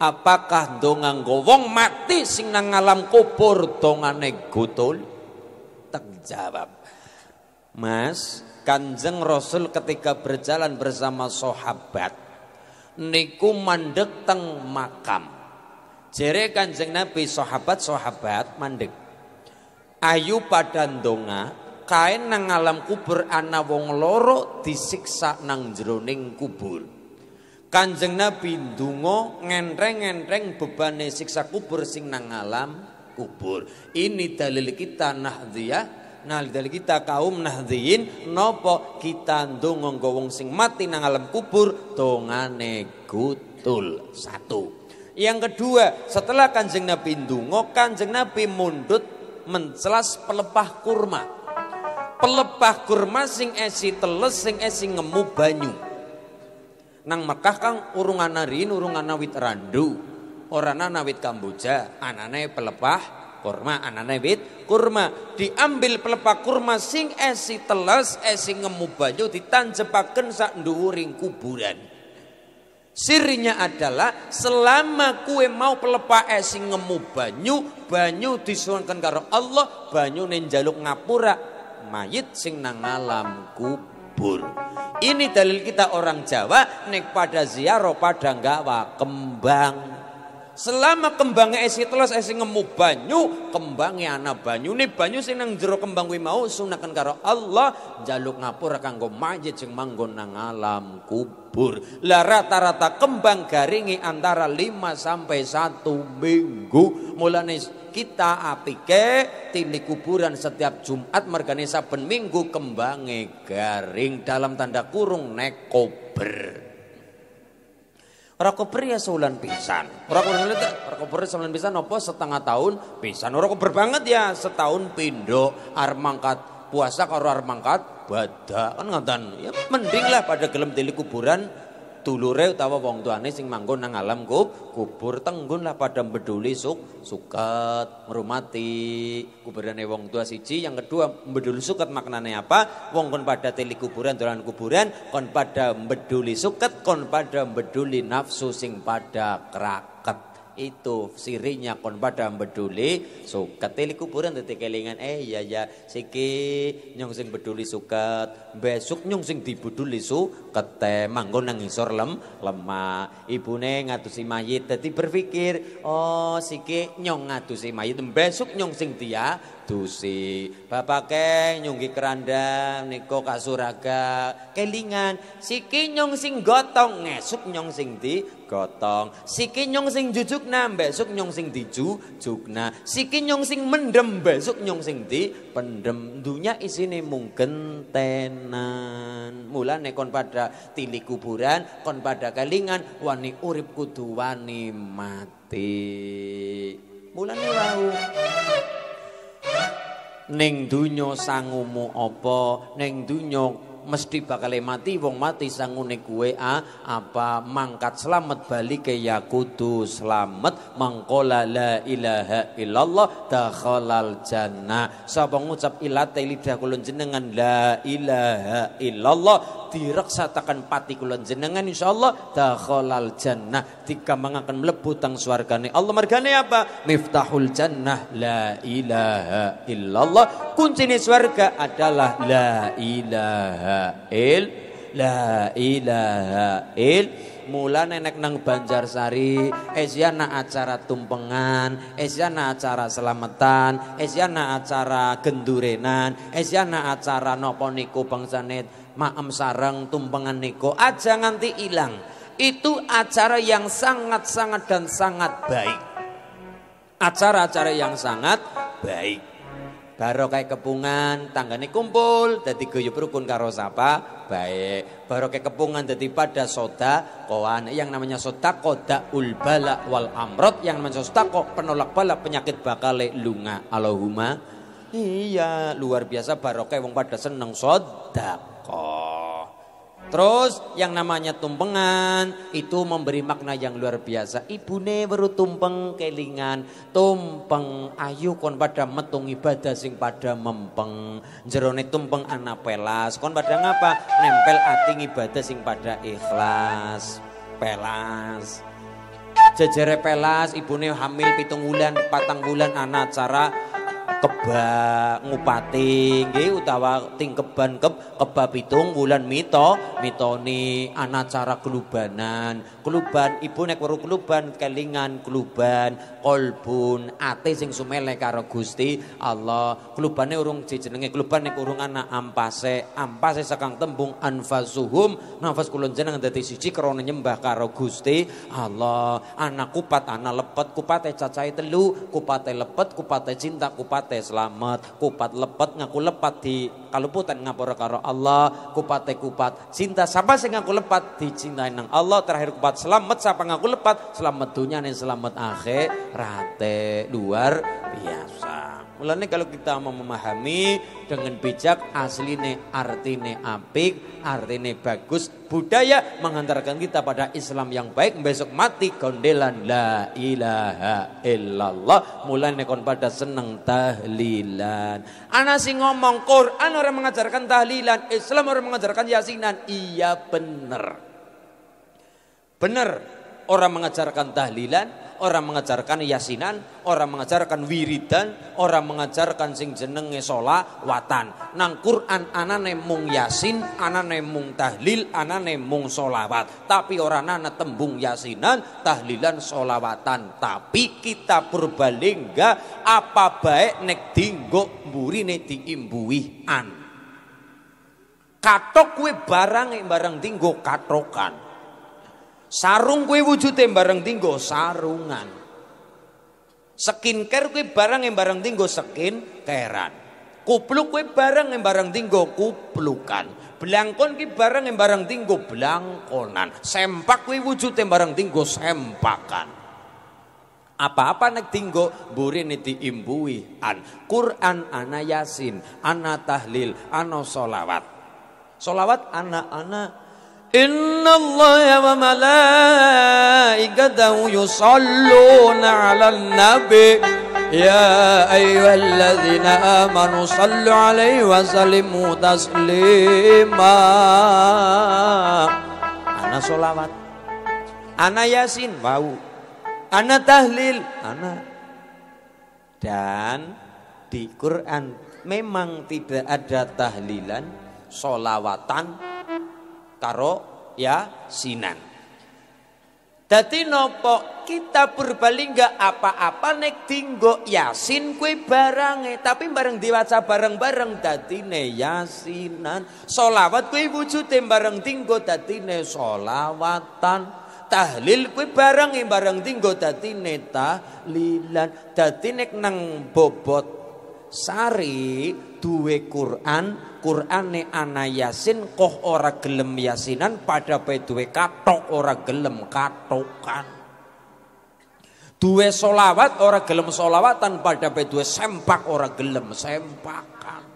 S2: Apakah dongang gowong mati sing nang alam kubur dongane gutul? tak jawab. Mas, Kanjeng Rasul ketika berjalan bersama sahabat niku mandek teng makam. Jere Kanjeng Nabi sahabat-sahabat mandek ayu padan donga kain nang alam kubur ana wong loro disiksa nang jroning kubur Kanjeng Nabi ndonga ngentreng-ngentreng bebane siksa kubur sing nang alam kubur. Ini dalil kita nahdhiyah Nah, dalil kita kaum nahdiin nopo kita ndonga wong sing mati nang alam kubur dongane gutul. Satu. Yang kedua, setelah Kanjeng Nabi ndonga, Kanjeng Nabi mundut mencelas pelepah kurma. Pelepah kurma sing esi teles sing esi ngemu banyu. Nang Mekah kang urung ana rin urung ana wit randu. Ora ana wit kamboja, anane pelepah kurma, anane wit kurma. Diambil pelepah kurma sing esi teles, esi ngemu banyu ditanjepaken sak nduwuring kuburan. Sirinya adalah selama kue mau pelepake sing ngemu banyu, banyu disuwengken karo Allah, banyu nenjaluk ngapura mayit sing nang alam kubur. Ini dalil kita orang Jawa nek pada ziarah pada nggak kembang. Selama kembangnya esi telas esi ngemu banyu, kembangnya anak banyu. nih banyu sing nang jero kembang wi mau sunakan karo Allah jaluk ngapur kanggo mayit sing manggon nang alam kubur. Lah rata-rata kembang garingi antara 5 sampai 1 minggu. Mulane kita apike tindik kuburan setiap Jumat marganesa ben minggu kembangnya garing dalam tanda kurung nekober beri ya sebulan pisan. Ora kopernya ora sebulan pisan apa setengah tahun pisan. Rokok beri banget ya setahun pindo armangkat puasa karo armangkat, badak kan ngoten. Ya mending lah pada gelem teli kuburan dulure utawa wong tuane sing manggon nang alam kub, kubur tenggun lah pada peduli suk suket merumati kuburane wong tua siji yang kedua peduli suket maknane apa wong kon pada teli kuburan dolan kuburan kon pada peduli suket kon pada peduli nafsu sing pada kraket itu sirinya kon pada beduli suket teli kuburan tete kelingan eh ya ya siki nyong sing beduli suket besok nyung sing dibudul isu kete manggon nang isor lem lemah ibune ngadusi mayit dadi berpikir oh siki nyung ngadusi mayit besok nyong sing dia dusi bapake nyunggi keranda niko kasuraga kelingan siki nyong sing gotong ngesuk nyong sing di gotong siki nyong sing jujukna besok nyong sing diju jukna siki nyong sing mendem besok nyong sing di pendem dunya isine mung genten tenan. Mulane kon pada tilik kuburan, kon pada kelingan, wani urip kudu wani mati. Mulane wau. Ning dunya sangumu apa? Ning dunya mesti bakal mati wong mati sangune kuwe a apa mangkat selamat balik ke ya kudu selamat mangkola la ilaha illallah dakhalal jannah sapa ngucap ilate lidah kulon jenengan la ilaha illallah direksatakan pati kulon jenengan insyaallah dakhalal jannah dikambangaken mlebu teng swargane Allah margane apa miftahul jannah la ilaha illallah kunci swarga adalah la ilaha il la ilaha il mula nenek nang Banjarsari Asia ya na acara tumpengan Asia ya na acara selamatan Asia ya na acara gendurenan Asia na acara nopo niku bangsanet maem sarang tumpengan niku aja nganti hilang, itu acara yang sangat-sangat dan sangat baik acara-acara yang sangat baik kayak kepungan tanggane kumpul jadi guyub rukun karo sapa baik kayak kepungan jadi pada soda kawan yang namanya soda koda ulbala wal amrot yang namanya soda kok penolak balak penyakit bakal lunga Allahumma iya luar biasa kayak wong pada seneng soda kok Terus yang namanya tumpengan itu memberi makna yang luar biasa. Ibu Ibune baru tumpeng kelingan, tumpeng ayu kon pada metung ibadah sing pada mempeng. Jerone tumpeng anak pelas kon pada ngapa? Nempel ati ibadah sing pada ikhlas. Pelas. Jejere pelas ibu ibune hamil pitung bulan patang bulan anak cara kebak ngupati nggih utawa tingkeban keb kebab pitung wulan mito mitoni ana cara kelubanan keluban ibu nek weru keluban kelingan keluban kolbun ate sing sumele karo Gusti Allah klubane urung dijenenge kluban nek urung ana ampase ampase sekang tembung anfasuhum nafas kulon jeneng dadi siji krana nyembah karo Gusti Allah anak kupat anak lepet kupate cacahe telu kupate lepet kupate cinta kupate selamat kupat lepet ngaku lepat di kaluputan ngapura karo Allah kupate kupat cinta sapa sing ngaku lepat dicintai nang Allah terakhir kupat selamat sapa ngaku lepat selamat dunia nih selamat akhir rate luar biasa. mulanya kalau kita mau memahami dengan bijak asline artine apik, artine bagus, budaya mengantarkan kita pada Islam yang baik besok mati kondelan la ilaha illallah mulanya kon pada seneng tahlilan Anak sing ngomong Quran orang mengajarkan tahlilan Islam orang mengajarkan yasinan iya bener bener orang mengajarkan tahlilan orang mengajarkan yasinan, orang mengajarkan wiridan, orang mengajarkan sing jenenge solawatan. Nang Quran anane mung yasin, anane mung tahlil, anane mung solawat. Tapi orang ana tembung yasinan, tahlilan, solawatan. Tapi kita berbalingga apa baik nek dinggo nek diimbuwi an. Katok kue barang barang dinggo katokan. Sarung kue wujud yang bareng tinggo sarungan. care kue barang yang bareng tinggo skin keran. Kupluk kue barang yang bareng tinggo kuplukan. Belangkon kue barang yang bareng tinggo belangkonan. Sempak kue wujud yang bareng tinggo sempakan. apa-apa nek tinggo niti diimbui an Quran ana yasin ana tahlil ana solawat solawat anak anak Inna Allah wa malaikatahu yusalluna ala nabi Ya ayyuhalladzina amanu sallu alaihi wa sallimu taslima Ana sholawat Ana yasin Wau Ana tahlil Ana Dan di Quran memang tidak ada tahlilan solawatan karo ya sinan. Dadi nopo kita berbalingga apa-apa nek dinggo Yasin kue barange tapi bareng diwaca bareng-bareng ne Yasinan solawat kue wujude bareng dinggo ne solawatan tahlil kue barang barang tinggo dadi ne lilan dadi nek nang bobot sari duwe Quran Qur'ane ana yasin koh ora gelem yasinan pada bae duwe katok ora gelem katokan. Duwe solawat ora gelem solawatan pada bae duwe sempak ora gelem sempakan.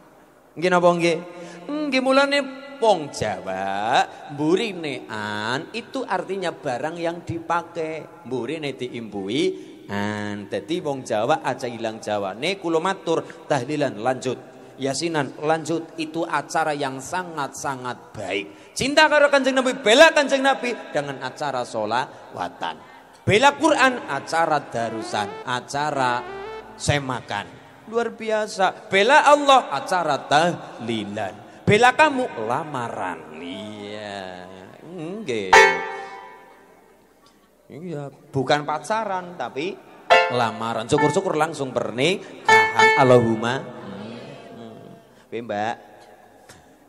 S2: Nggih napa nggih? Nggih mulane wong Jawa an itu artinya barang yang dipakai. Mburine diimbui an. Dadi wong Jawa aja ilang jawane kula matur tahlilan lanjut yasinan lanjut itu acara yang sangat-sangat baik cinta karo kanjeng nabi bela kanjeng nabi dengan acara sholawatan, bela Quran acara darusan acara semakan luar biasa bela Allah acara tahlilan bela kamu lamaran iya enggak iya bukan pacaran tapi lamaran syukur-syukur langsung pernikahan Allahumma Piye Mbak?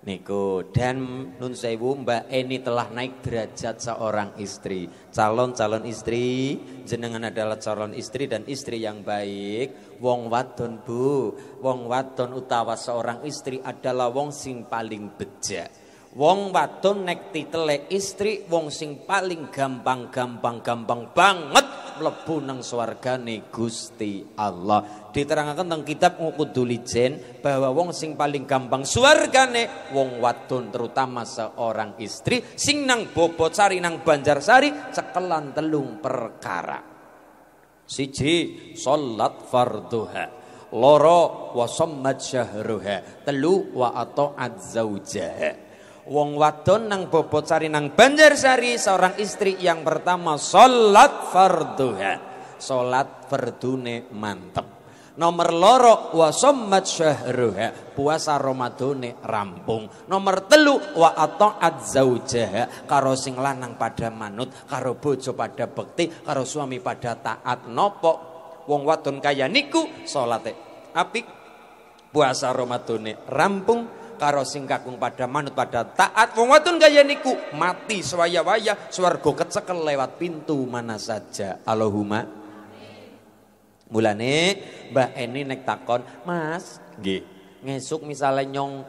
S2: Niku dan nun sewu Mbak Eni telah naik derajat seorang istri. Calon-calon istri, jenengan adalah calon istri dan istri yang baik. Wong wadon Bu, wong wadon utawa seorang istri adalah wong sing paling bejat. Wong wadon nek titele istri wong sing paling gampang-gampang gampang banget mlebu nang swargane Gusti Allah. diterangkan teng kitab Uqudul Jin bahwa wong sing paling gampang nih wong wadon terutama seorang istri sing nang cari nang banjar sari cekelan telung perkara. Siji, salat fardhuha. Loro, wa sammat syahruha. Telu, wa ata'at zaujaha wong wadon nang bobot sari nang banjar sari seorang istri yang pertama salat farduha sholat fardune mantep nomor loro wasommat syahruha puasa Ramadane rampung nomor telu wa ata'at zaujaha karo sing lanang pada manut karo bojo pada bekti karo suami pada taat nopo wong wadon kaya niku ya apik puasa Ramadane rampung karo sing kagung pada manut pada taat wong watun gaya niku mati swaya-waya swarga kecekel lewat pintu mana saja Allahumma mulane Mbah Eni nek takon Mas nggih ngesuk misalnya nyong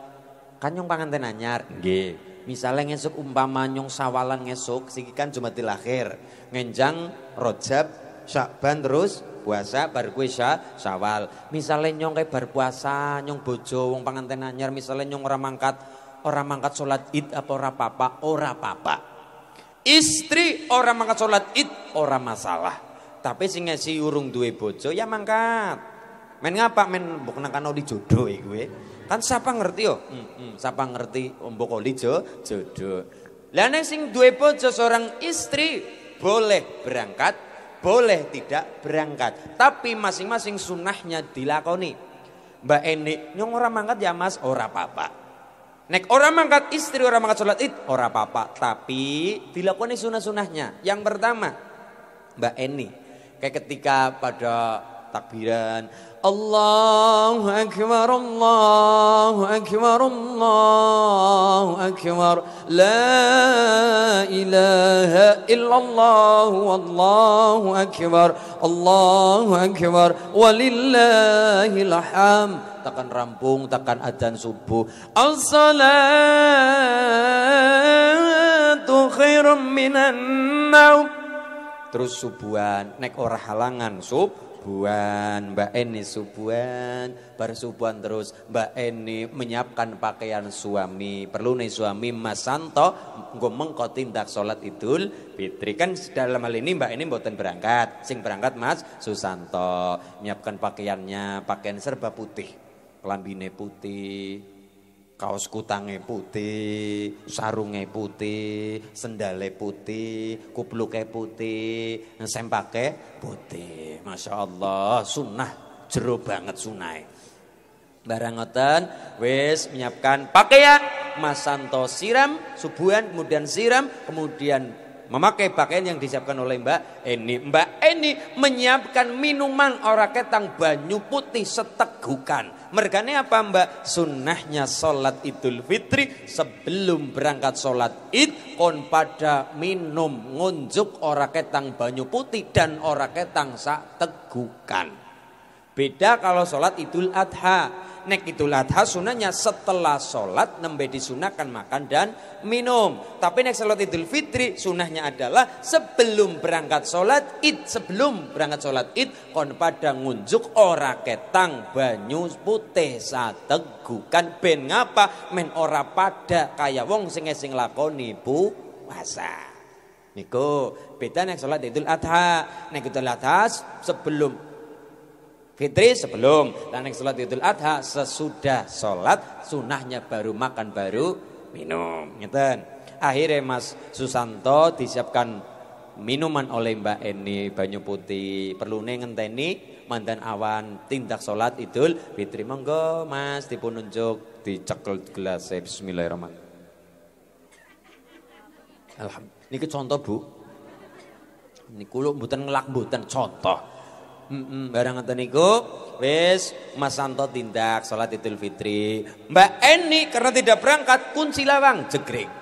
S2: kan nyong panganten anyar nggih Misalnya ngesuk umpama nyong sawalan ngesuk, siki kan Jumatil akhir. Ngenjang, rojab, syakban terus puasa bar kuwi Syawal. misalnya nyong kae bar puasa, nyong bojo wong panganten anyar misale nyong ora mangkat, orang mangkat sholat Id apa ora papa, ora papa. Istri orang mangkat sholat Id orang masalah. Tapi sing si urung duwe bojo ya mangkat. Men ngapa men mbok karena oli jodoh iki Kan siapa ngerti yo? Hmm, hmm, siapa ngerti mbok oli jo, jodoh. Lah sing duwe bojo seorang istri boleh berangkat boleh tidak berangkat. Tapi masing-masing sunnahnya dilakoni. Mbak Eni, nyong orang mangkat ya mas, ora papa Nek orang mangkat istri orang mangkat sholat id, ora papa Tapi dilakoni sunnah-sunnahnya. Yang pertama, Mbak Eni, kayak ketika pada takbiran Allahu Akbar Allahu Akbar Allahu Akbar La ilaha illallah Wallahu Akbar Allahu Akbar Walillahil ham Takkan rampung, takkan adzan subuh As-salatu khairum minan naum Terus subuhan, nek ora halangan sub subuhan, Mbak Eni subuhan, baru terus Mbak Eni menyiapkan pakaian suami. Perlu nih suami Mas Santo ngomong kau tindak sholat idul fitri. Kan dalam hal ini Mbak Eni mboten berangkat, sing berangkat Mas Susanto. Menyiapkan pakaiannya, pakaian serba putih, kelambine putih, kaos kutange putih, sarunge putih, sendale putih, kupluke putih, sempake putih. Masya Allah, sunnah jeruk banget sunai. E. Barang ngoten wis menyiapkan pakaian mas Santo siram subuhan kemudian siram kemudian memakai pakaian yang disiapkan oleh Mbak Eni. Mbak Eni menyiapkan minuman orang ketang banyu putih setegukan Mergane apa mbak? Sunnahnya sholat idul fitri sebelum berangkat sholat id kon pada minum ngunjuk ora ketang banyu putih dan ora ketang sak tegukan. Beda kalau sholat idul adha nek itu adha sunahnya setelah sholat nembe disunahkan makan dan minum. Tapi nek sholat idul fitri sunahnya adalah sebelum berangkat sholat id sebelum berangkat sholat id kon pada ngunjuk ora ketang banyu putih sategu kan ben ngapa men ora pada kaya wong sing sing lakoni puasa. Niko, beda nek sholat idul adha. Nek idul adha sebelum Fitri sebelum, dan sholat idul adha sesudah sholat sunahnya baru makan baru minum. Ngeten. Akhirnya Mas Susanto disiapkan minuman oleh Mbak Eni banyu putih perlu nengenteni mantan awan tindak sholat idul fitri monggo mas dipununjuk nunjuk dicekel gelas Bismillahirrahmanirrahim Alhamdulillah. ini contoh bu. ini kulo buten ngelak buten contoh. Mm -mm. Barang ngeten niku wis Mas Santo tindak salat Idul Fitri. Mbak Eni karena tidak berangkat kunci lawang jegrek.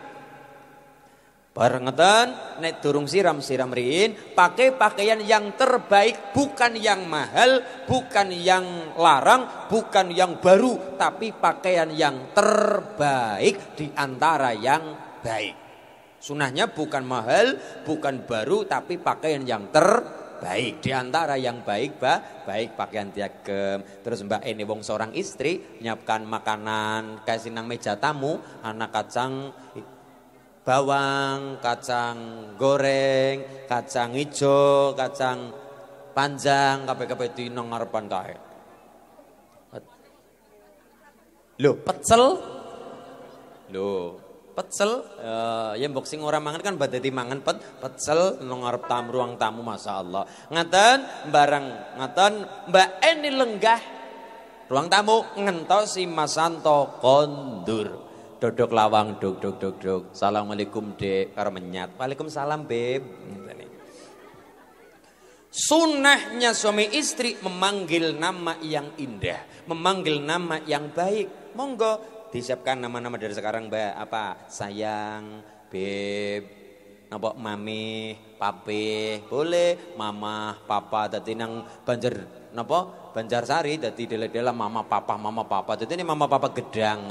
S2: Barang ngeten nek durung siram siram riin, pakai pakaian yang terbaik bukan yang mahal, bukan yang larang, bukan yang baru, tapi pakaian yang terbaik di antara yang baik. Sunahnya bukan mahal, bukan baru, tapi pakaian yang terbaik baik. Di antara yang baik, ba, baik pakaian diagem. Terus Mbak ini wong seorang istri menyiapkan makanan kasih nang meja tamu, anak kacang bawang, kacang goreng, kacang hijau, kacang panjang, kape kape itu nongar pantai lo pecel. Loh, pecel uh, ya mbok sing ora mangan kan badhe dimangan pet, pecel nang ngarep tamu ruang tamu masyaallah ngaten barang ngaten Mbak Eni lenggah ruang tamu ngentos si Masanto kondur dodok lawang dok dok dok dok assalamualaikum dek karo menyat waalaikumsalam beb Sunnahnya suami istri memanggil nama yang indah, memanggil nama yang baik. Monggo disiapkan nama-nama dari sekarang mbak apa sayang beb nopo mami pape boleh mama papa tadi nang banjar nopo banjar sari tadi dela-dela mama papa mama papa tadi ini mama papa gedang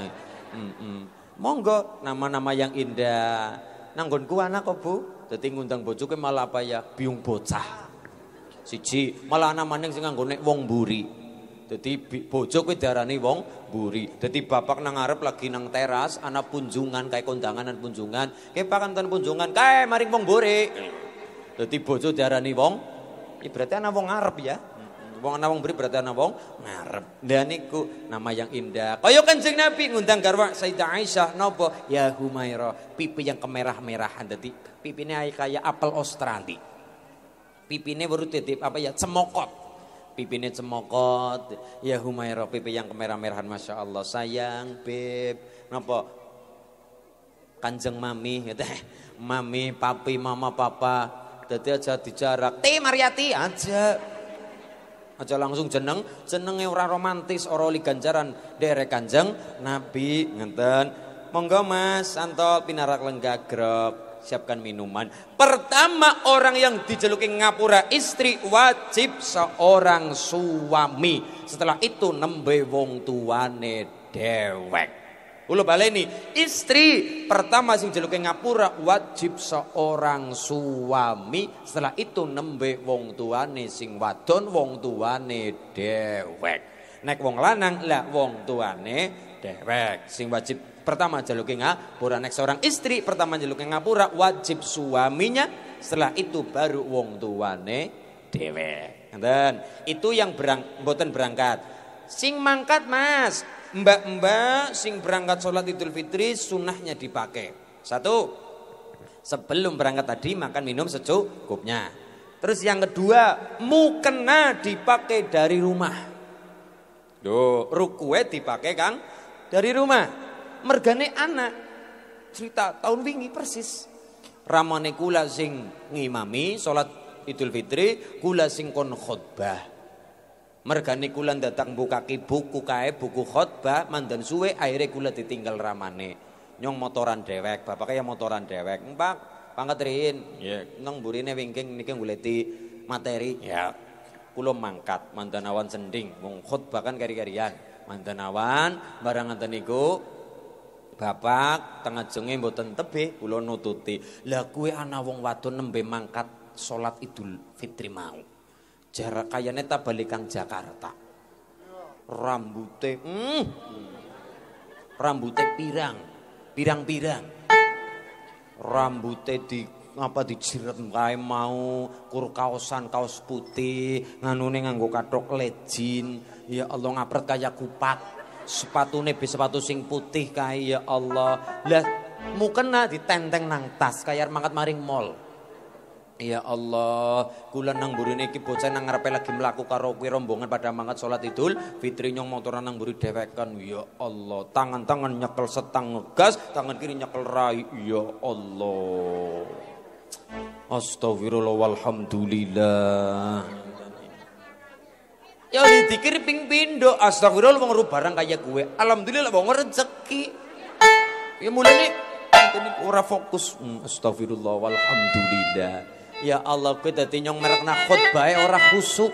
S2: mm -mm. monggo nama-nama yang indah nanggonku anak kok bu dadi ngundang bojoke malah apa ya biung bocah siji malah nama-nama maning sing nganggone wong buri jadi bojo kuwi diarani wong buri. Jadi bapak nang ngarep lagi nang teras anak punjungan kayak kondangan dan punjungan. Kae pakan punjungan kae maring wong buri. Jadi bojo diarani wong ya berarti ana wong ngarep ya. Wong ana wong buri berarti ana wong ngarep. Dan niku nama yang indah. Kaya Kanjeng Nabi ngundang garwa Sayyidah Aisyah nopo Ya Humaira, pipi yang kemerah-merahan dadi pipine kayak apel Australia. baru titip apa ya cemokot pipinya cemokot ya humaira pipi yang kemerah-merahan masya Allah sayang Pip, nopo kanjeng mami gitu mami papi mama papa jadi aja dijarak ti Mariati aja aja langsung jeneng jenenge ora romantis ora oli ganjaran dere kanjeng nabi ngenten monggo mas antol pinarak lenggak grep siapkan minuman. Pertama orang yang dijeluki Ngapura istri wajib seorang suami. Setelah itu nembe wong tuane dewek. Ulo baleni, istri pertama sing jeluke Ngapura wajib seorang suami, setelah itu nembe wong tuane sing wadon wong tuane dewek. Nek wong lanang lah wong tuane dewek. Sing wajib Pertama jaluk ngapura. Next seorang istri pertama jaluk ngapura wajib suaminya. Setelah itu baru wong tuane Dewe dan Itu yang berang, boten berangkat. Sing mangkat Mas. Mbak-mbak sing berangkat sholat Idul Fitri sunnahnya dipakai. Satu, sebelum berangkat tadi makan minum secukupnya. Terus yang kedua, mukena dipakai dari rumah. Duh, rukue dipakai Kang dari rumah mergane anak cerita tahun wingi persis ramane kula sing ngimami salat Idul Fitri kula sing kon khotbah mergane kula datang bukaki buku kae buku khotbah mandan suwe akhirnya kula ditinggal ramane nyong motoran dewek bapak ya motoran dewek mbak pangkat rihin yeah. nong burine wingking niki nguleti materi ya yeah. kula mangkat mandan awan sending mung khotbah kan kari-karian mantan awan barang ngeten niku Bapak tengajenge mboten tebe kula nututi. Lah kuwi ana wong wadon nembe mangkat salat Idul Fitri mau. Jarak kayane kang Jakarta. Rambute mm, rambute pirang, pirang-pirang. Rambute di apa dijeret kae mau kur kaosan kaos putih nganune nganggo kathok lejin ya Allah ngapret kaya kupat sepatune be sepatu sing putih kae ya Allah. Lah mukena ditenteng nang tas kaya mangkat maring mall. Ya Allah, kula nang burine iki bocah nang ngarepe lagi mlaku karo kuwi rombongan pada mangkat salat Idul Fitri nyong motoran nang buri dhewekan. Ya Allah, tangan-tangan nyekel setang ngegas, tangan kiri nyekel rai. Ya Allah. Astagfirullah walhamdulillah. Ya dikir ping pindo, astagfirullah wong barang kaya gue. Alhamdulillah wong rezeki. Ya mulai ini ora fokus. Hmm, astagfirullah walhamdulillah. Ya Allah kita dadi nyong nakut baik orang khusuk.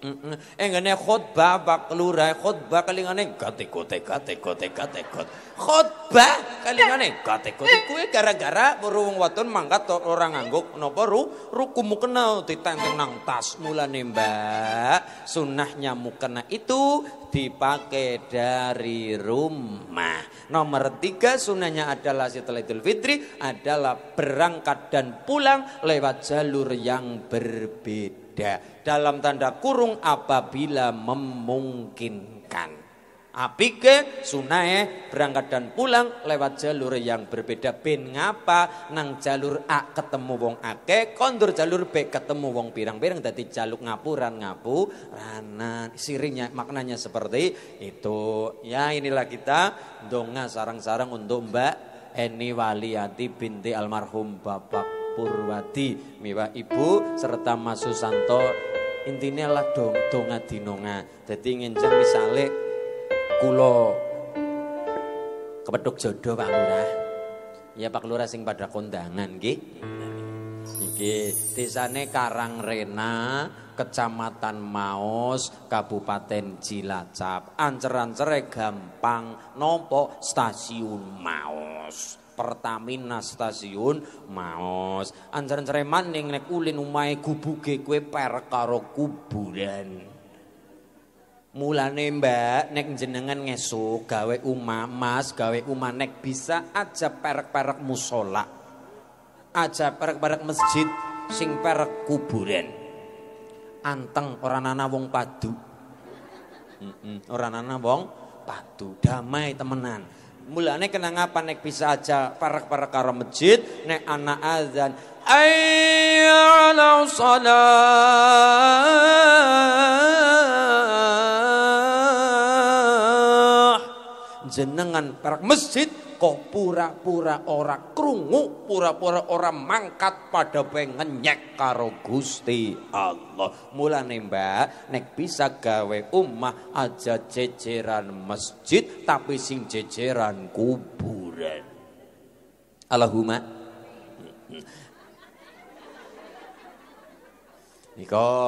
S2: Engene eh, khotbah Pak Lurah, khotbah kelingane gatek-gotek gatek-gotek gatek-got. khutbah kelingane gatek-gotek kuwi gara-gara weruh wong wadon mangkat ora nganggo napa ru rukumu kena ditenteng nang tas. Mulane Mbak, sunnahnya mukena itu dipakai dari rumah. Nomor tiga sunnahnya adalah setelah Idul Fitri adalah berangkat dan pulang lewat jalur yang berbeda dalam tanda kurung apabila memungkinkan. Apike sunae berangkat dan pulang lewat jalur yang berbeda ben ngapa nang jalur A ketemu wong ake kondur jalur B ketemu wong pirang-pirang dadi jaluk ngapuran ngapu ranan sirinya maknanya seperti itu ya inilah kita donga sarang-sarang untuk Mbak Eni Waliati binti almarhum Bapak Purwati Miwa Ibu serta Mas Susanto intinya lah dong donga dinonga jadi ngenceng misalnya kulo kepeduk jodoh Pak Lurah ya Pak Lurah sing pada kondangan gih, gih desane Karang Rena Kecamatan Maos Kabupaten Cilacap ancer-ancere gampang nopo stasiun Maos Pertamina stasiun Maos. Anjar-anjare maning nek ulin umai kubu kue per karo kuburan. Mulane Mbak nek jenengan ngesuk gawe umah Mas, gawe umah nek bisa aja perek-perek musola. Aja perek-perek masjid sing perek kuburan. Anteng orang nana wong padu. Mm -mm, nana wong padu, damai temenan. Mulane kena ngapa nek bisa aja parak-parak karo masjid nek anak azan ayyala salah jenengan parak masjid Kau pura-pura ora krungu pura-pura ora mangkat pada pengen nyek karo Gusti Allah mulane Mbak nek bisa gawe umah aja jejeran masjid tapi sing jejeran kuburan Allahumma Niko,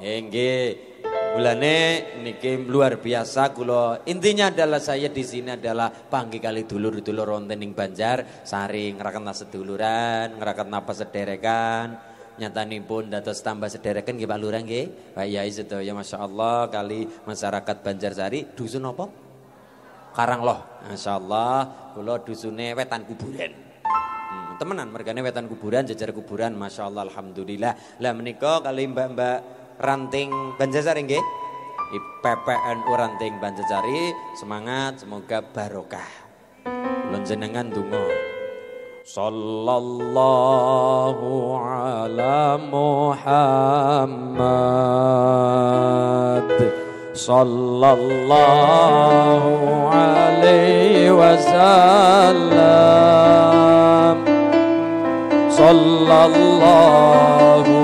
S2: nggih Mulane niki luar biasa kula. Intinya adalah saya di sini adalah panggil kali dulur-dulur wonten ing Banjar sari ngrakena seduluran, ngrakena nyata sederekan. pun dados tambah sederekan nggih Pak Lurah nggih. Pak Yai sedaya masyaallah kali masyarakat Banjar Banjarsari dusun apa? karang masya Allah kula dusunnya wetan kuburan. Hmm, temenan mereka wetan kuburan jajar kuburan masya Allah alhamdulillah. Lah menikah kali mbak-mbak Ranting Banjasari nggih? PPNU Ranting Banjajari semangat semoga barokah. Lan jenengan donga. Sallallahu ala Muhammad Sallallahu alaihi wasallam Sallallahu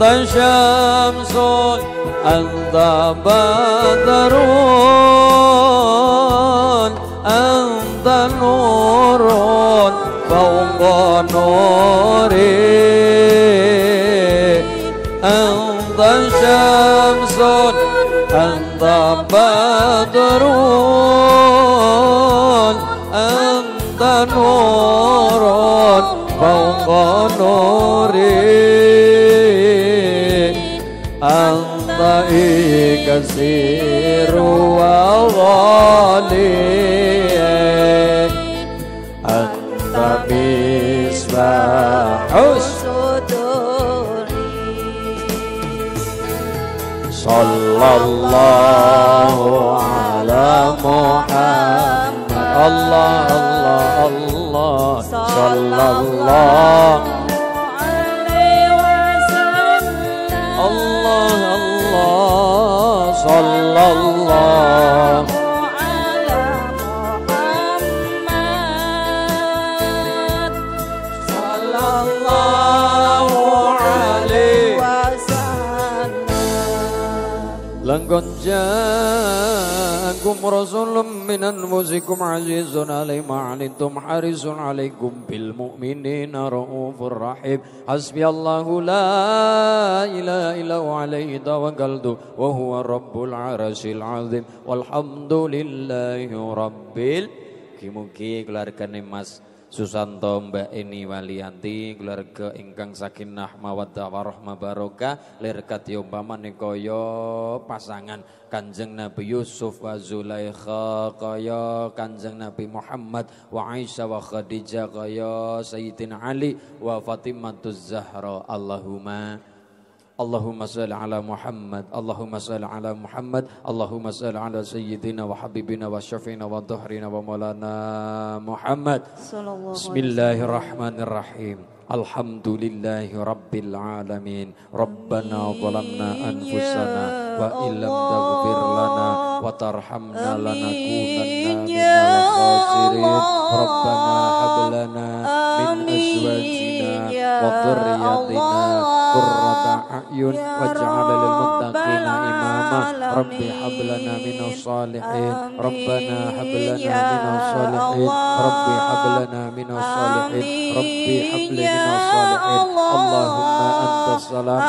S2: غدا شمس أن بدر أنت نور فوق نوري أنت شمس أنت بدر أنت نور فوق نوري أنت كثير والغالي
S1: أنت بسمع
S2: صلى الله على محمد الله الله الله صلى الله الله على محمد صلى الله عليه وسلم لنكن جاءكم رسول من أنفسكم عزيز علي ما عنتم حريص عليكم بالمؤمنين رؤوف رحيم حسبي الله لا إله إلا هو عليه توكلت وهو رب العرش العظيم والحمد لله رب العالمين Mugi-mugi Mas Susanto Mbak Eni Walianti keluarga ingkang sakinah mawaddah warahmah barokah lir katyumpamane ya kaya pasangan Kanjeng Nabi Yusuf wa Zulaikha kaya Kanjeng Nabi Muhammad wa Aisyah wa Khadijah kaya Sayyidina Ali wa Fatimah Zahra Allahumma اللهم صل على محمد اللهم صل على محمد اللهم صل على سيدنا وحبيبنا وشفينا وظهرنا ومولانا محمد صلى الله بسم الله الرحمن الرحيم الحمد لله رب العالمين ربنا ظلمنا أنفسنا وإن لم تغفر لنا وترحمنا لنكونن من الخاسرين ربنا هب لنا من أزواجنا وذرياتنا قرة a'yun ya waj'al lil muttaqin imama rabbi hablana min salihin rabbana hablana min ya salihin rabbi hablana min salihin rabbi hablana ya min salihin allahumma anta salam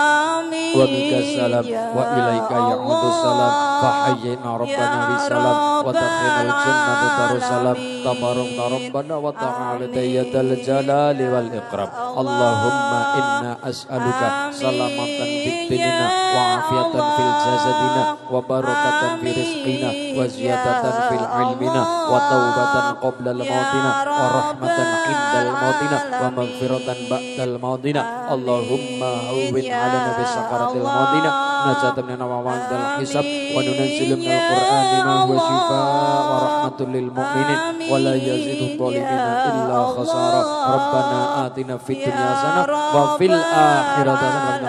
S2: wa bika salam wa ilaika ya'udus salam fa hayyina rabbana bi salam wa tadkhilil jannati tarusalam tabarak rabbana wa ta'ala tayyatal jalali wal ikram allahumma inna as'aluka salam salamatan bidinina ya wa afiatan fil jasadina wa barakatan fil rizqina wa ziyadatan ya fil ilmina wa taubatan qabla al ya mautina wa rahmatan indal mautina wa maghfiratan al mautina Allahumma hawwin alana bi sakaratil mautina najatan min al hisab wa nunazzilu min al-Qur'ani ma huwa shifa wa rahmatul lil mu'minin wa la yazidu dhalimina illa khasara Rabbana atina fid dunya hasanah wa fil akhirati hasanah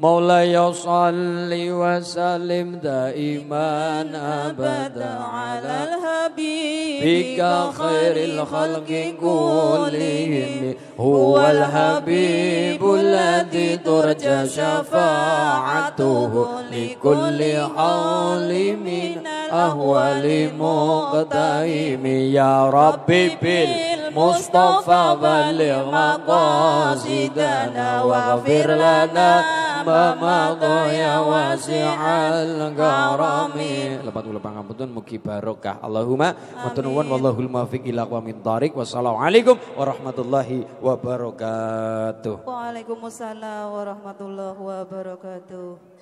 S2: مولاي صل وسلم دائما أبدا على الحبيب خير الخلق كلهم هو الحبيب الذي ترجى شفاعته لكل حول من أهوال مقدم يا ربي بالمصطفى بلغ مقاصدنا واغفر لنا mamago ya wasi'al karami. Lepat kula pangapunten mugi barokah. Allahumma wa tunuwun wallahul muwaffiq ila aqwamit thariq. Wassalamualaikum warahmatullahi wabarakatuh. Waalaikumsalam warahmatullahi wabarakatuh.